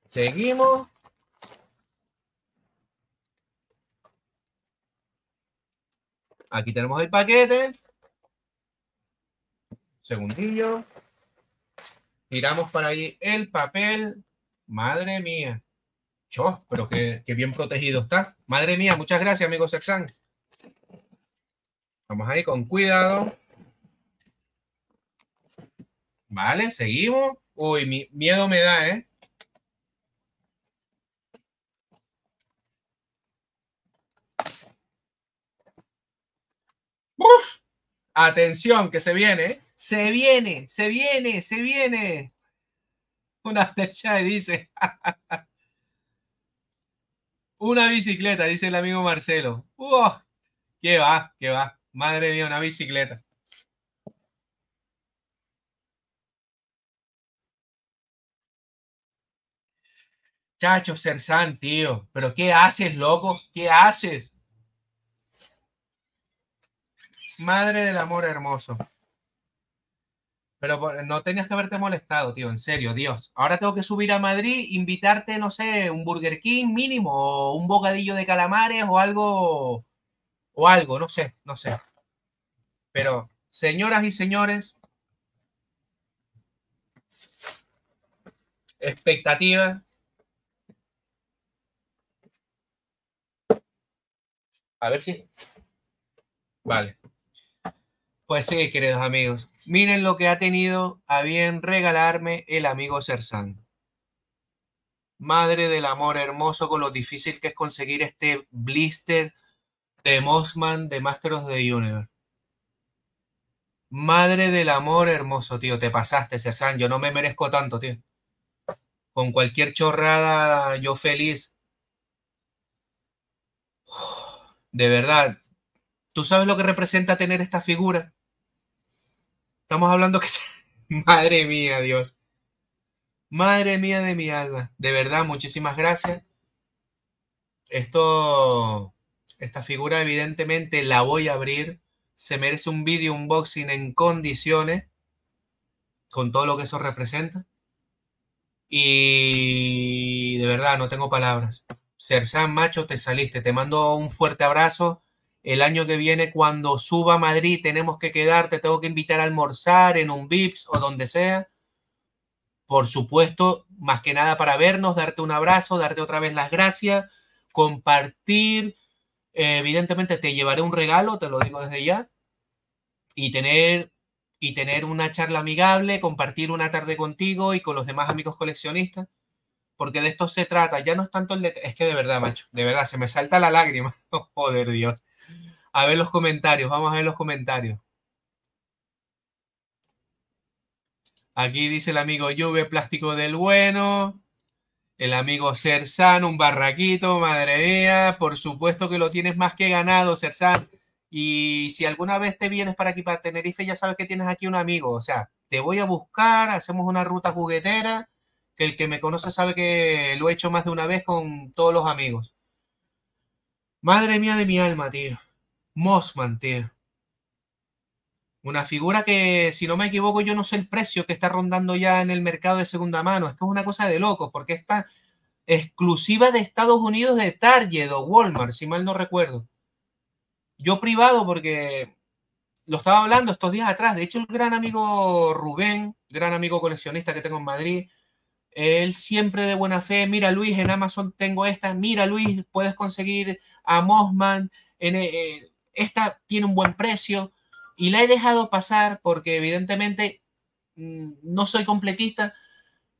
Seguimos. Aquí tenemos el paquete. Segundillo. Tiramos para allí el papel. Madre mía. pero qué bien protegido está. Madre mía, muchas gracias, amigo Sexan. Vamos ahí con cuidado. Vale, seguimos. Uy, mi miedo me da, ¿eh? Uf. Atención, que se viene. Se viene, se viene, se viene. Un y dice. una bicicleta, dice el amigo Marcelo. Uf. ¿Qué va? ¿Qué va? Madre mía, una bicicleta. Chacho, Cersán tío. ¿Pero qué haces, loco? ¿Qué haces? Madre del amor hermoso. Pero no tenías que haberte molestado, tío, en serio, Dios. Ahora tengo que subir a Madrid, invitarte, no sé, un Burger King mínimo, o un bocadillo de calamares, o algo, o algo, no sé, no sé. Pero, señoras y señores, expectativa. A ver si... Vale. Pues sí, queridos amigos, miren lo que ha tenido a bien regalarme el amigo Cersán. Madre del amor hermoso, con lo difícil que es conseguir este blister de Mosman de Masters of the Universe. Madre del amor hermoso, tío, te pasaste, Cersán. Yo no me merezco tanto, tío. Con cualquier chorrada, yo feliz. De verdad, ¿tú sabes lo que representa tener esta figura? Estamos hablando que... Madre mía, Dios. Madre mía de mi alma. De verdad, muchísimas gracias. Esto, esta figura evidentemente la voy a abrir. Se merece un video unboxing en condiciones, con todo lo que eso representa. Y de verdad, no tengo palabras. Sersan, macho, te saliste. Te mando un fuerte abrazo el año que viene cuando suba a Madrid tenemos que quedar, te tengo que invitar a almorzar en un VIPS o donde sea. Por supuesto, más que nada para vernos, darte un abrazo, darte otra vez las gracias, compartir. Eh, evidentemente te llevaré un regalo, te lo digo desde ya. Y tener, y tener una charla amigable, compartir una tarde contigo y con los demás amigos coleccionistas porque de esto se trata. Ya no es tanto el de... Es que de verdad, macho, de verdad, se me salta la lágrima. Oh, joder, Dios. A ver los comentarios, vamos a ver los comentarios. Aquí dice el amigo Juve, plástico del bueno. El amigo Sersan, un barraquito, madre mía. Por supuesto que lo tienes más que ganado, Cersan. Y si alguna vez te vienes para aquí, para Tenerife, ya sabes que tienes aquí un amigo. O sea, te voy a buscar, hacemos una ruta juguetera que el que me conoce sabe que lo he hecho más de una vez con todos los amigos. Madre mía de mi alma, tío. Mossman, tío. Una figura que, si no me equivoco, yo no sé el precio que está rondando ya en el mercado de segunda mano. que es una cosa de loco. porque está exclusiva de Estados Unidos de Target o Walmart, si mal no recuerdo. Yo privado, porque lo estaba hablando estos días atrás. De hecho, el gran amigo Rubén, gran amigo coleccionista que tengo en Madrid, él siempre de buena fe, mira Luis, en Amazon tengo esta, mira Luis, puedes conseguir a Mossman, en, eh, eh, esta tiene un buen precio y la he dejado pasar porque evidentemente mm, no soy completista.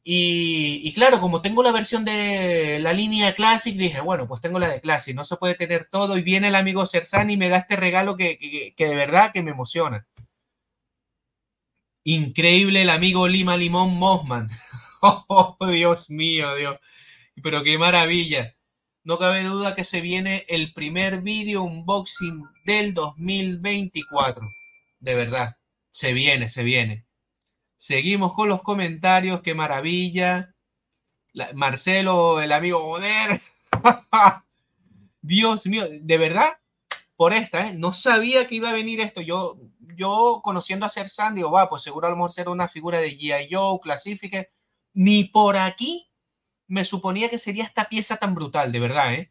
Y, claro, como tengo la versión de la línea Classic, dije, bueno, pues tengo la de Classic, no se puede tener todo. Y viene el amigo Cersani y me da este regalo que, de verdad que me emociona. Increíble el amigo Lima Limón Mosman. Oh, Dios mío, Dios. Pero qué maravilla. No cabe duda que se viene el primer video unboxing del 2024. De verdad, se viene, se viene. Seguimos con los comentarios, qué maravilla. Marcelo, el amigo Joder. Dios mío, de verdad, por esta, ¿eh? no sabía que iba a venir esto. Yo, yo conociendo a Ser Sandy, digo, va, pues seguro a lo mejor será una figura de G.I. Joe, clasifique, ni por aquí me suponía que sería esta pieza tan brutal, de verdad, ¿eh?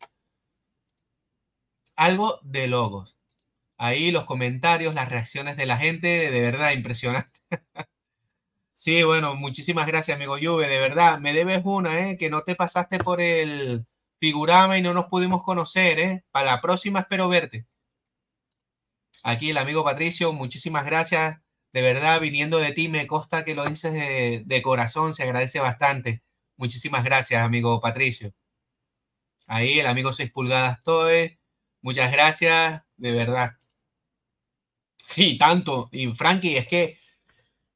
Algo de logos. Ahí los comentarios, las reacciones de la gente, de verdad, impresionante. sí, bueno, muchísimas gracias, amigo Juve, de verdad. Me debes una, ¿eh? Que no te pasaste por el figurama y no nos pudimos conocer, ¿eh? Para la próxima espero verte. Aquí el amigo Patricio, muchísimas gracias de verdad, viniendo de ti, me consta que lo dices de, corazón, se agradece bastante. Muchísimas gracias, amigo Patricio. Ahí, el amigo 6 pulgadas estoy. Muchas gracias, de verdad. Sí, tanto. Y Frankie, es que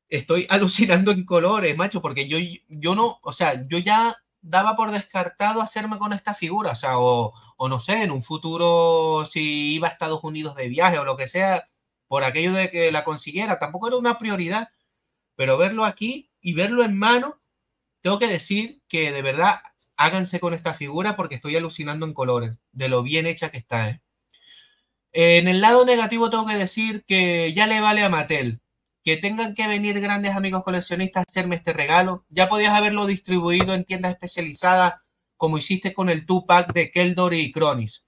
estoy alucinando en colores, macho, porque yo, yo no, o sea, yo ya daba por descartado hacerme con esta figura, o sea, o no sé, en un futuro, si iba a Estados Unidos de viaje o lo que sea, por aquello de que la consiguiera, tampoco era una prioridad, pero verlo aquí y verlo en mano, tengo que decir que de verdad háganse con esta figura porque estoy alucinando en colores de lo bien hecha que está. ¿eh? En el lado negativo tengo que decir que ya le vale a Mattel que tengan que venir grandes amigos coleccionistas a hacerme este regalo. Ya podías haberlo distribuido en tiendas especializadas como hiciste con el Tupac de Keldor y Cronis.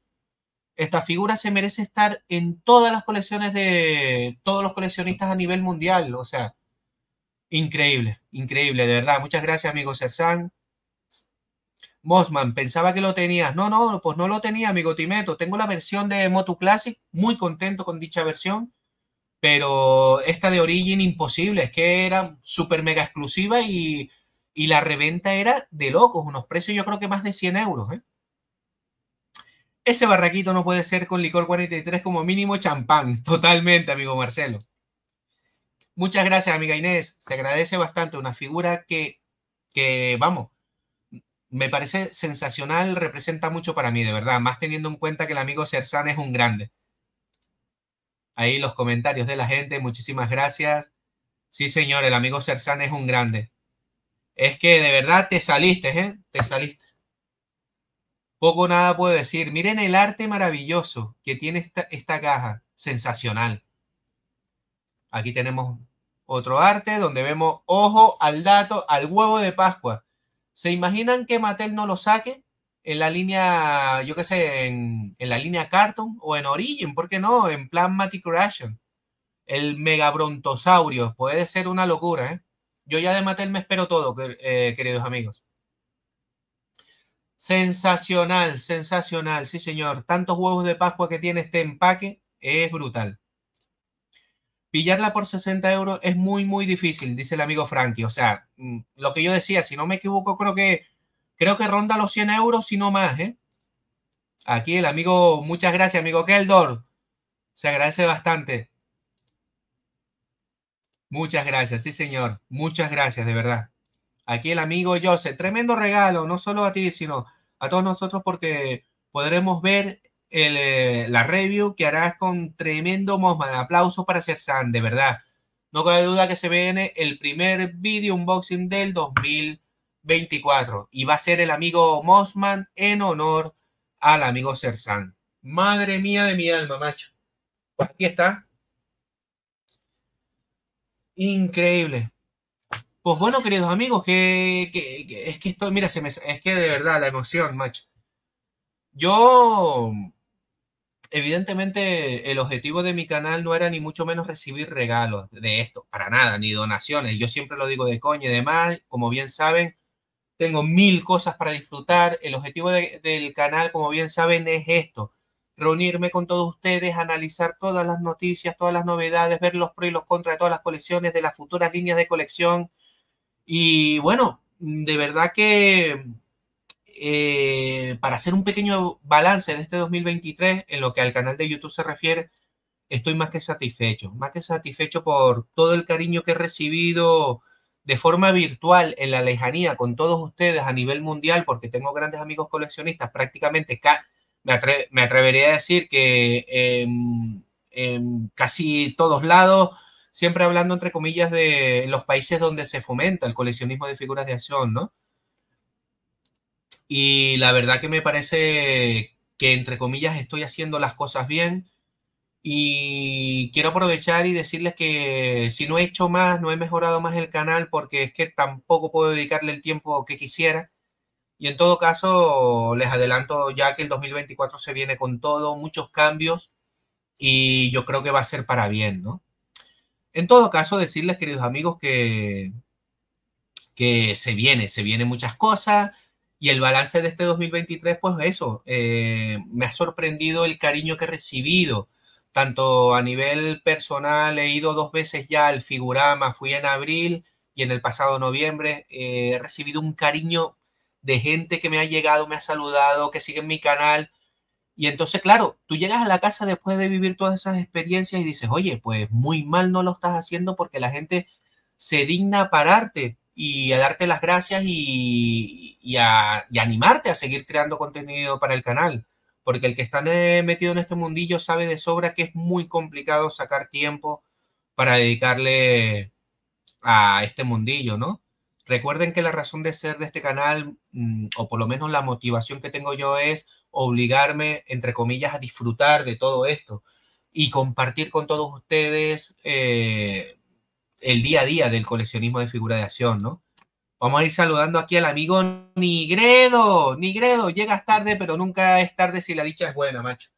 Esta figura se merece estar en todas las colecciones de todos los coleccionistas a nivel mundial. O sea, increíble, increíble, de verdad. Muchas gracias, amigo Cersán. Mosman, pensaba que lo tenías. No, no, pues no lo tenía, amigo Timeto. Tengo la versión de Moto Classic, muy contento con dicha versión, pero esta de Origin imposible, es que era súper mega exclusiva y, y, la reventa era de locos, unos precios yo creo que más de 100 euros. ¿eh? Ese barraquito no puede ser con licor 43 como mínimo champán. Totalmente, amigo Marcelo. Muchas gracias, amiga Inés. Se agradece bastante una figura que, que, vamos, me parece sensacional, representa mucho para mí, de verdad. Más teniendo en cuenta que el amigo Cersán es un grande. Ahí los comentarios de la gente, muchísimas gracias. Sí, señor, el amigo Cersán es un grande. Es que de verdad te saliste, ¿eh? Te saliste. Poco nada puedo decir. Miren el arte maravilloso que tiene esta, caja. Sensacional. Aquí tenemos otro arte donde vemos ojo al dato, al huevo de Pascua. ¿Se imaginan que Mattel no lo saque? en la línea, yo qué sé, en, la línea Carton o en Origin, ¿por qué no? En Plasmatic Ration. El megabrontosaurio, puede ser una locura, ¿eh? Yo ya de Mattel me espero todo, eh, queridos amigos. Sensacional, sensacional, sí señor. Tantos huevos de Pascua que tiene este empaque es brutal. Pillarla por 60 euros es muy, muy difícil, dice el amigo Frankie. O sea, mm, lo que yo decía, si no me equivoco, creo que, creo que ronda los 100 euros, si no más. ¿eh? Aquí el amigo, muchas gracias, amigo Keldor. Se agradece bastante. Muchas gracias, sí señor. Muchas gracias, de verdad aquí el amigo Joseph. Tremendo regalo, no solo a ti, sino a todos nosotros porque podremos ver eh, la review que harás con tremendo Mosman. Aplausos para Cersan, de verdad. No cabe duda que se viene el primer video unboxing del 2024 y va a ser el amigo Mosman en honor al amigo Cersan, Madre mía de mi alma, macho. aquí está. Increíble. Pues bueno, queridos amigos, que, es que esto, mira, me, es que de verdad la emoción, macho. Yo, evidentemente, el objetivo de mi canal no era ni mucho menos recibir regalos de esto, para nada, ni donaciones. Yo siempre lo digo de coña y demás, como bien saben, tengo mil cosas para disfrutar. El objetivo del canal, como bien saben, es esto, reunirme con todos ustedes, analizar todas las noticias, todas las novedades, ver los pros y los contras de todas las colecciones, de las futuras líneas de colección y bueno, de verdad que eh, para hacer un pequeño balance de este 2023 en lo que al canal de YouTube se refiere, estoy más que satisfecho, más que satisfecho por todo el cariño que he recibido de forma virtual en la lejanía con todos ustedes a nivel mundial, porque tengo grandes amigos coleccionistas, prácticamente me, atrevería a decir que en casi todos lados siempre hablando entre comillas de los países donde se fomenta el coleccionismo de figuras de acción, ¿no? Y la verdad que me parece que entre comillas estoy haciendo las cosas bien y quiero aprovechar y decirles que si no he hecho más, no he mejorado más el canal porque es que tampoco puedo dedicarle el tiempo que quisiera. Y en todo caso, les adelanto ya que el 2024 se viene con todo, muchos cambios y yo creo que va a ser para bien, ¿no? En todo caso, decirles, queridos amigos, que, que se viene, se vienen muchas cosas. Y el balance de este 2023, pues eso, eh, me ha sorprendido el cariño que he recibido, tanto a nivel personal, he ido dos veces ya al figurama, fui en abril y en el pasado noviembre, eh, he recibido un cariño de gente que me ha llegado, me ha saludado, que sigue en mi canal, y entonces, claro, tú llegas a la casa después de vivir todas esas experiencias y dices, oye, pues muy mal no lo estás haciendo porque la gente se digna a pararte y a darte las gracias y, a, y animarte a seguir creando contenido para el canal. Porque el que está metido en este mundillo sabe de sobra que es muy complicado sacar tiempo para dedicarle a este mundillo, ¿no? Recuerden que la razón de ser de este canal, mm, o por lo menos la motivación que tengo yo es obligarme, entre comillas, a disfrutar de todo esto y compartir con todos ustedes eh, el día a día del coleccionismo de figura de acción, ¿no? Vamos a ir saludando aquí al amigo Nigredo. Nigredo, llegas tarde, pero nunca es tarde si la dicha es buena, macho.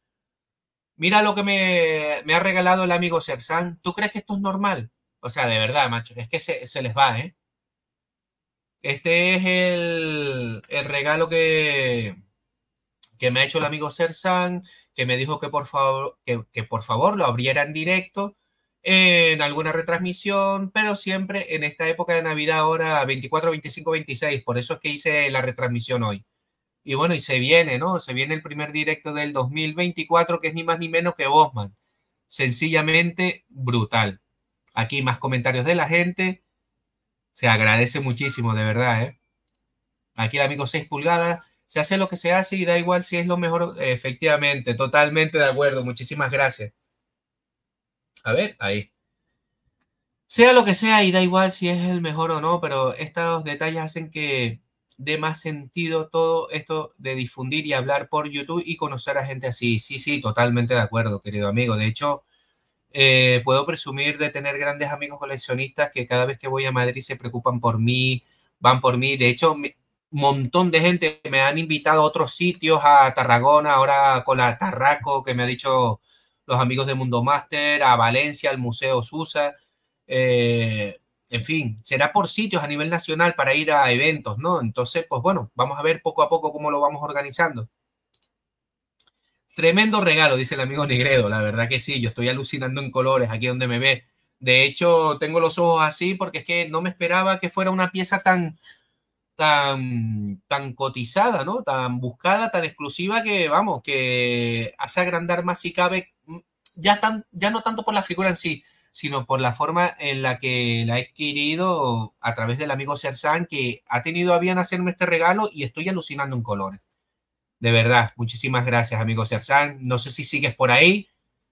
Mira lo que me, ha regalado el amigo Sersan. ¿Tú crees que esto es normal? O sea, de verdad, macho, es que se, les va, ¿eh? Este es el, el regalo que, que me ha hecho el amigo Sersan, que me dijo que por favor, que, por favor lo abrieran directo en alguna retransmisión, pero siempre en esta época de Navidad, ahora 24, 25, 26. Por eso es que hice la retransmisión hoy. Y bueno, y se viene, ¿no? Se viene el primer directo del 2024, que es ni más ni menos que Bosman. Sencillamente brutal. Aquí más comentarios de la gente. Se agradece muchísimo, de verdad, ¿eh? Aquí el amigo 6 pulgadas se hace lo que se hace y da igual si es lo mejor, eh, efectivamente, totalmente de acuerdo, muchísimas gracias. A ver, ahí. Sea lo que sea y da igual si es el mejor o no, pero estos detalles hacen que dé más sentido todo esto de difundir y hablar por YouTube y conocer a gente así. Sí, sí, totalmente de acuerdo, querido amigo. De hecho, eh, puedo presumir de tener grandes amigos coleccionistas que cada vez que voy a Madrid se preocupan por mí, van por mí. De hecho, montón de gente me han invitado a otros sitios, a Tarragona, ahora con la Tarraco, que me ha dicho los amigos de Mundo Master, a Valencia, al Museo Susa. Eh, en fin, será por sitios a nivel nacional para ir a eventos, ¿no? Entonces, pues bueno, vamos a ver poco a poco cómo lo vamos organizando. Tremendo regalo, dice el amigo Negredo, la verdad que sí, yo estoy alucinando en colores aquí donde me ve. De hecho, tengo los ojos así porque es que no me esperaba que fuera una pieza tan, tan, cotizada, ¿no? Tan buscada, tan exclusiva que, vamos, que hace agrandar más si cabe, mm, ya, tan, ya no tanto por la figura en sí, sino por la forma en la que la he adquirido a través del amigo Sersan, que ha tenido a bien hacerme este regalo y estoy alucinando en colores. De verdad, muchísimas gracias, amigo Sersan. No sé si sigues por ahí.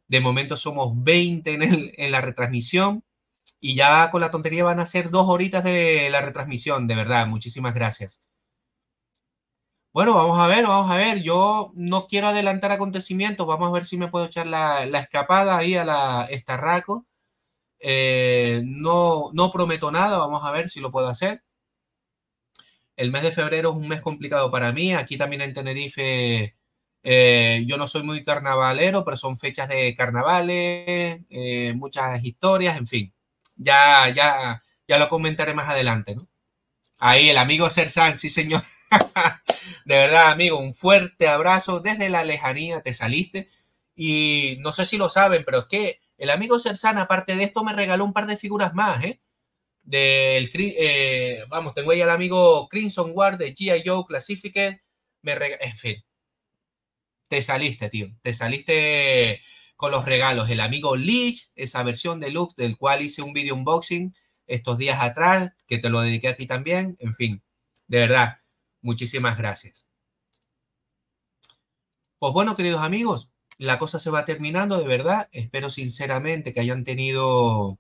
De momento somos 20 en la retransmisión. Y ya con la tontería van a ser dos horitas de la retransmisión, de verdad. Muchísimas gracias. Bueno, vamos a ver, vamos a ver. Yo no quiero adelantar acontecimientos. Vamos a ver si me puedo echar la, escapada ahí a la estarraco. Eh, no, no prometo nada. Vamos a ver si lo puedo hacer. El mes de febrero es un mes complicado para mí. Aquí también en Tenerife eh, yo no soy muy carnavalero, pero son fechas de carnavales, eh, muchas historias, en fin ya, ya, ya lo comentaré más adelante, ¿no? Ahí el amigo Sersan, sí señor. de verdad, amigo, un fuerte abrazo desde la lejanía, te saliste. Y no sé si lo saben, pero es que el amigo Sersan, aparte de esto, me regaló un par de figuras más, ¿eh? Del, eh, vamos, tengo ahí al amigo Crimson Ward de G.I. Joe Classified. Me en fin, te saliste, tío. Te saliste con los regalos. El amigo Leech, esa versión deluxe del cual hice un video unboxing estos días atrás, que te lo dediqué a ti también. En fin, de verdad, muchísimas gracias. Pues bueno, queridos amigos, la cosa se va terminando, de verdad. Espero sinceramente que hayan tenido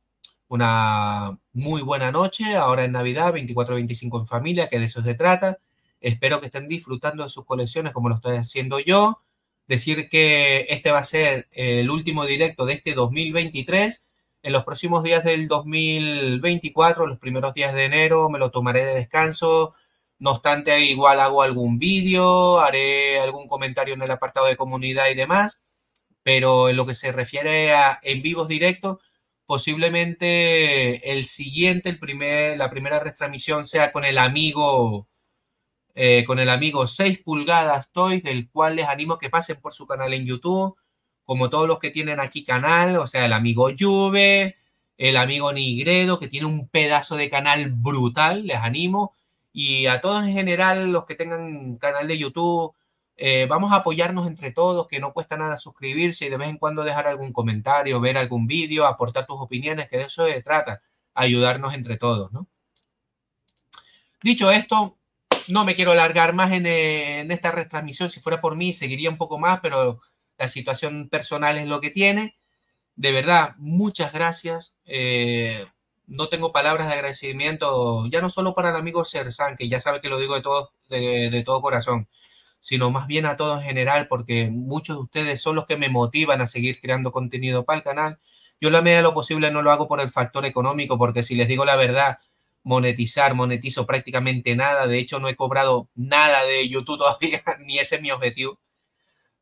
una muy buena noche. Ahora en Navidad, 24-25 en familia, que de eso se trata. Espero que estén disfrutando de sus colecciones como lo estoy haciendo yo decir que este va a ser el último directo de este 2023. En los próximos días del 2024, los primeros días de enero, me lo tomaré de descanso. No obstante, igual hago algún vídeo, haré algún comentario en el apartado de comunidad y demás. Pero en lo que se refiere a en vivos directos, posiblemente el siguiente, el primer, la primera retransmisión sea con el amigo eh, con el amigo 6 pulgadas Toys, del cual les animo que pasen por su canal en YouTube, como todos los que tienen aquí canal, o sea, el amigo Juve, el amigo Nigredo, que tiene un pedazo de canal brutal, les animo. Y a todos en general, los que tengan canal de YouTube, eh, vamos a apoyarnos entre todos, que no cuesta nada suscribirse y de vez en cuando dejar algún comentario, ver algún vídeo, aportar tus opiniones, que de eso se trata, ayudarnos entre todos, ¿no? Dicho esto, no me quiero alargar más eh, en, esta retransmisión. Si fuera por mí, seguiría un poco más, pero la situación personal es lo que tiene. De verdad, muchas gracias. Eh, no tengo palabras de agradecimiento, ya no solo para el amigo Sersan, que ya sabe que lo digo de todo, de, todo corazón, sino más bien a todos en general, porque muchos de ustedes son los que me motivan a seguir creando contenido para el canal. Yo la medida de lo posible no lo hago por el factor económico, porque si les digo la verdad, monetizar, monetizo prácticamente nada, de hecho no he cobrado nada de YouTube todavía, ni ese es mi objetivo.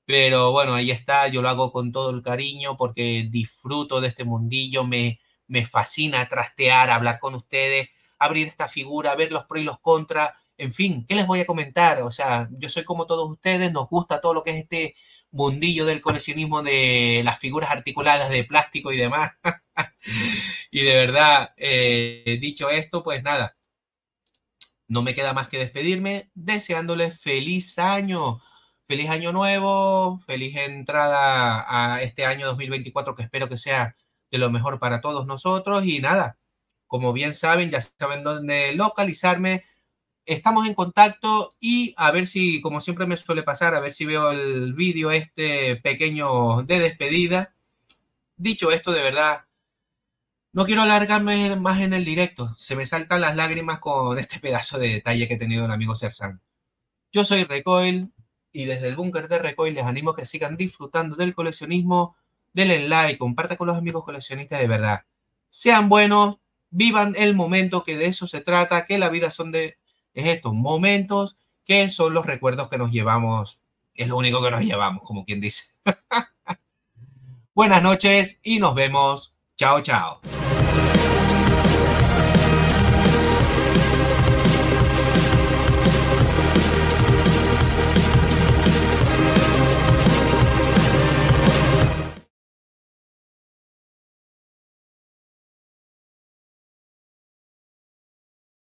Pero bueno, ahí está, yo lo hago con todo el cariño porque disfruto de este mundillo, me, me fascina trastear, hablar con ustedes, abrir esta figura, ver los pros y los contras, en fin, ¿qué les voy a comentar? O sea, yo soy como todos ustedes, nos gusta todo lo que es este mundillo del coleccionismo de las figuras articuladas de plástico y demás. y de verdad, eh, dicho esto, pues nada, no me queda más que despedirme deseándoles feliz año, feliz año nuevo, feliz entrada a este año 2024 que espero que sea de lo mejor para todos nosotros y nada, como bien saben, ya saben dónde localizarme Estamos en contacto y a ver si, como siempre me suele pasar, a ver si veo el vídeo este pequeño de despedida. Dicho esto, de verdad, no quiero alargarme más en el directo. Se me saltan las lágrimas con este pedazo de detalle que he tenido el amigo Sersan. Yo soy Recoil y desde el búnker de Recoil les animo a que sigan disfrutando del coleccionismo. Denle like, compartan con los amigos coleccionistas de verdad. Sean buenos, vivan el momento, que de eso se trata, que la vida son de es estos momentos que son los recuerdos que nos llevamos, es lo único que nos llevamos, como quien dice. Buenas noches y nos vemos. Chao, chao.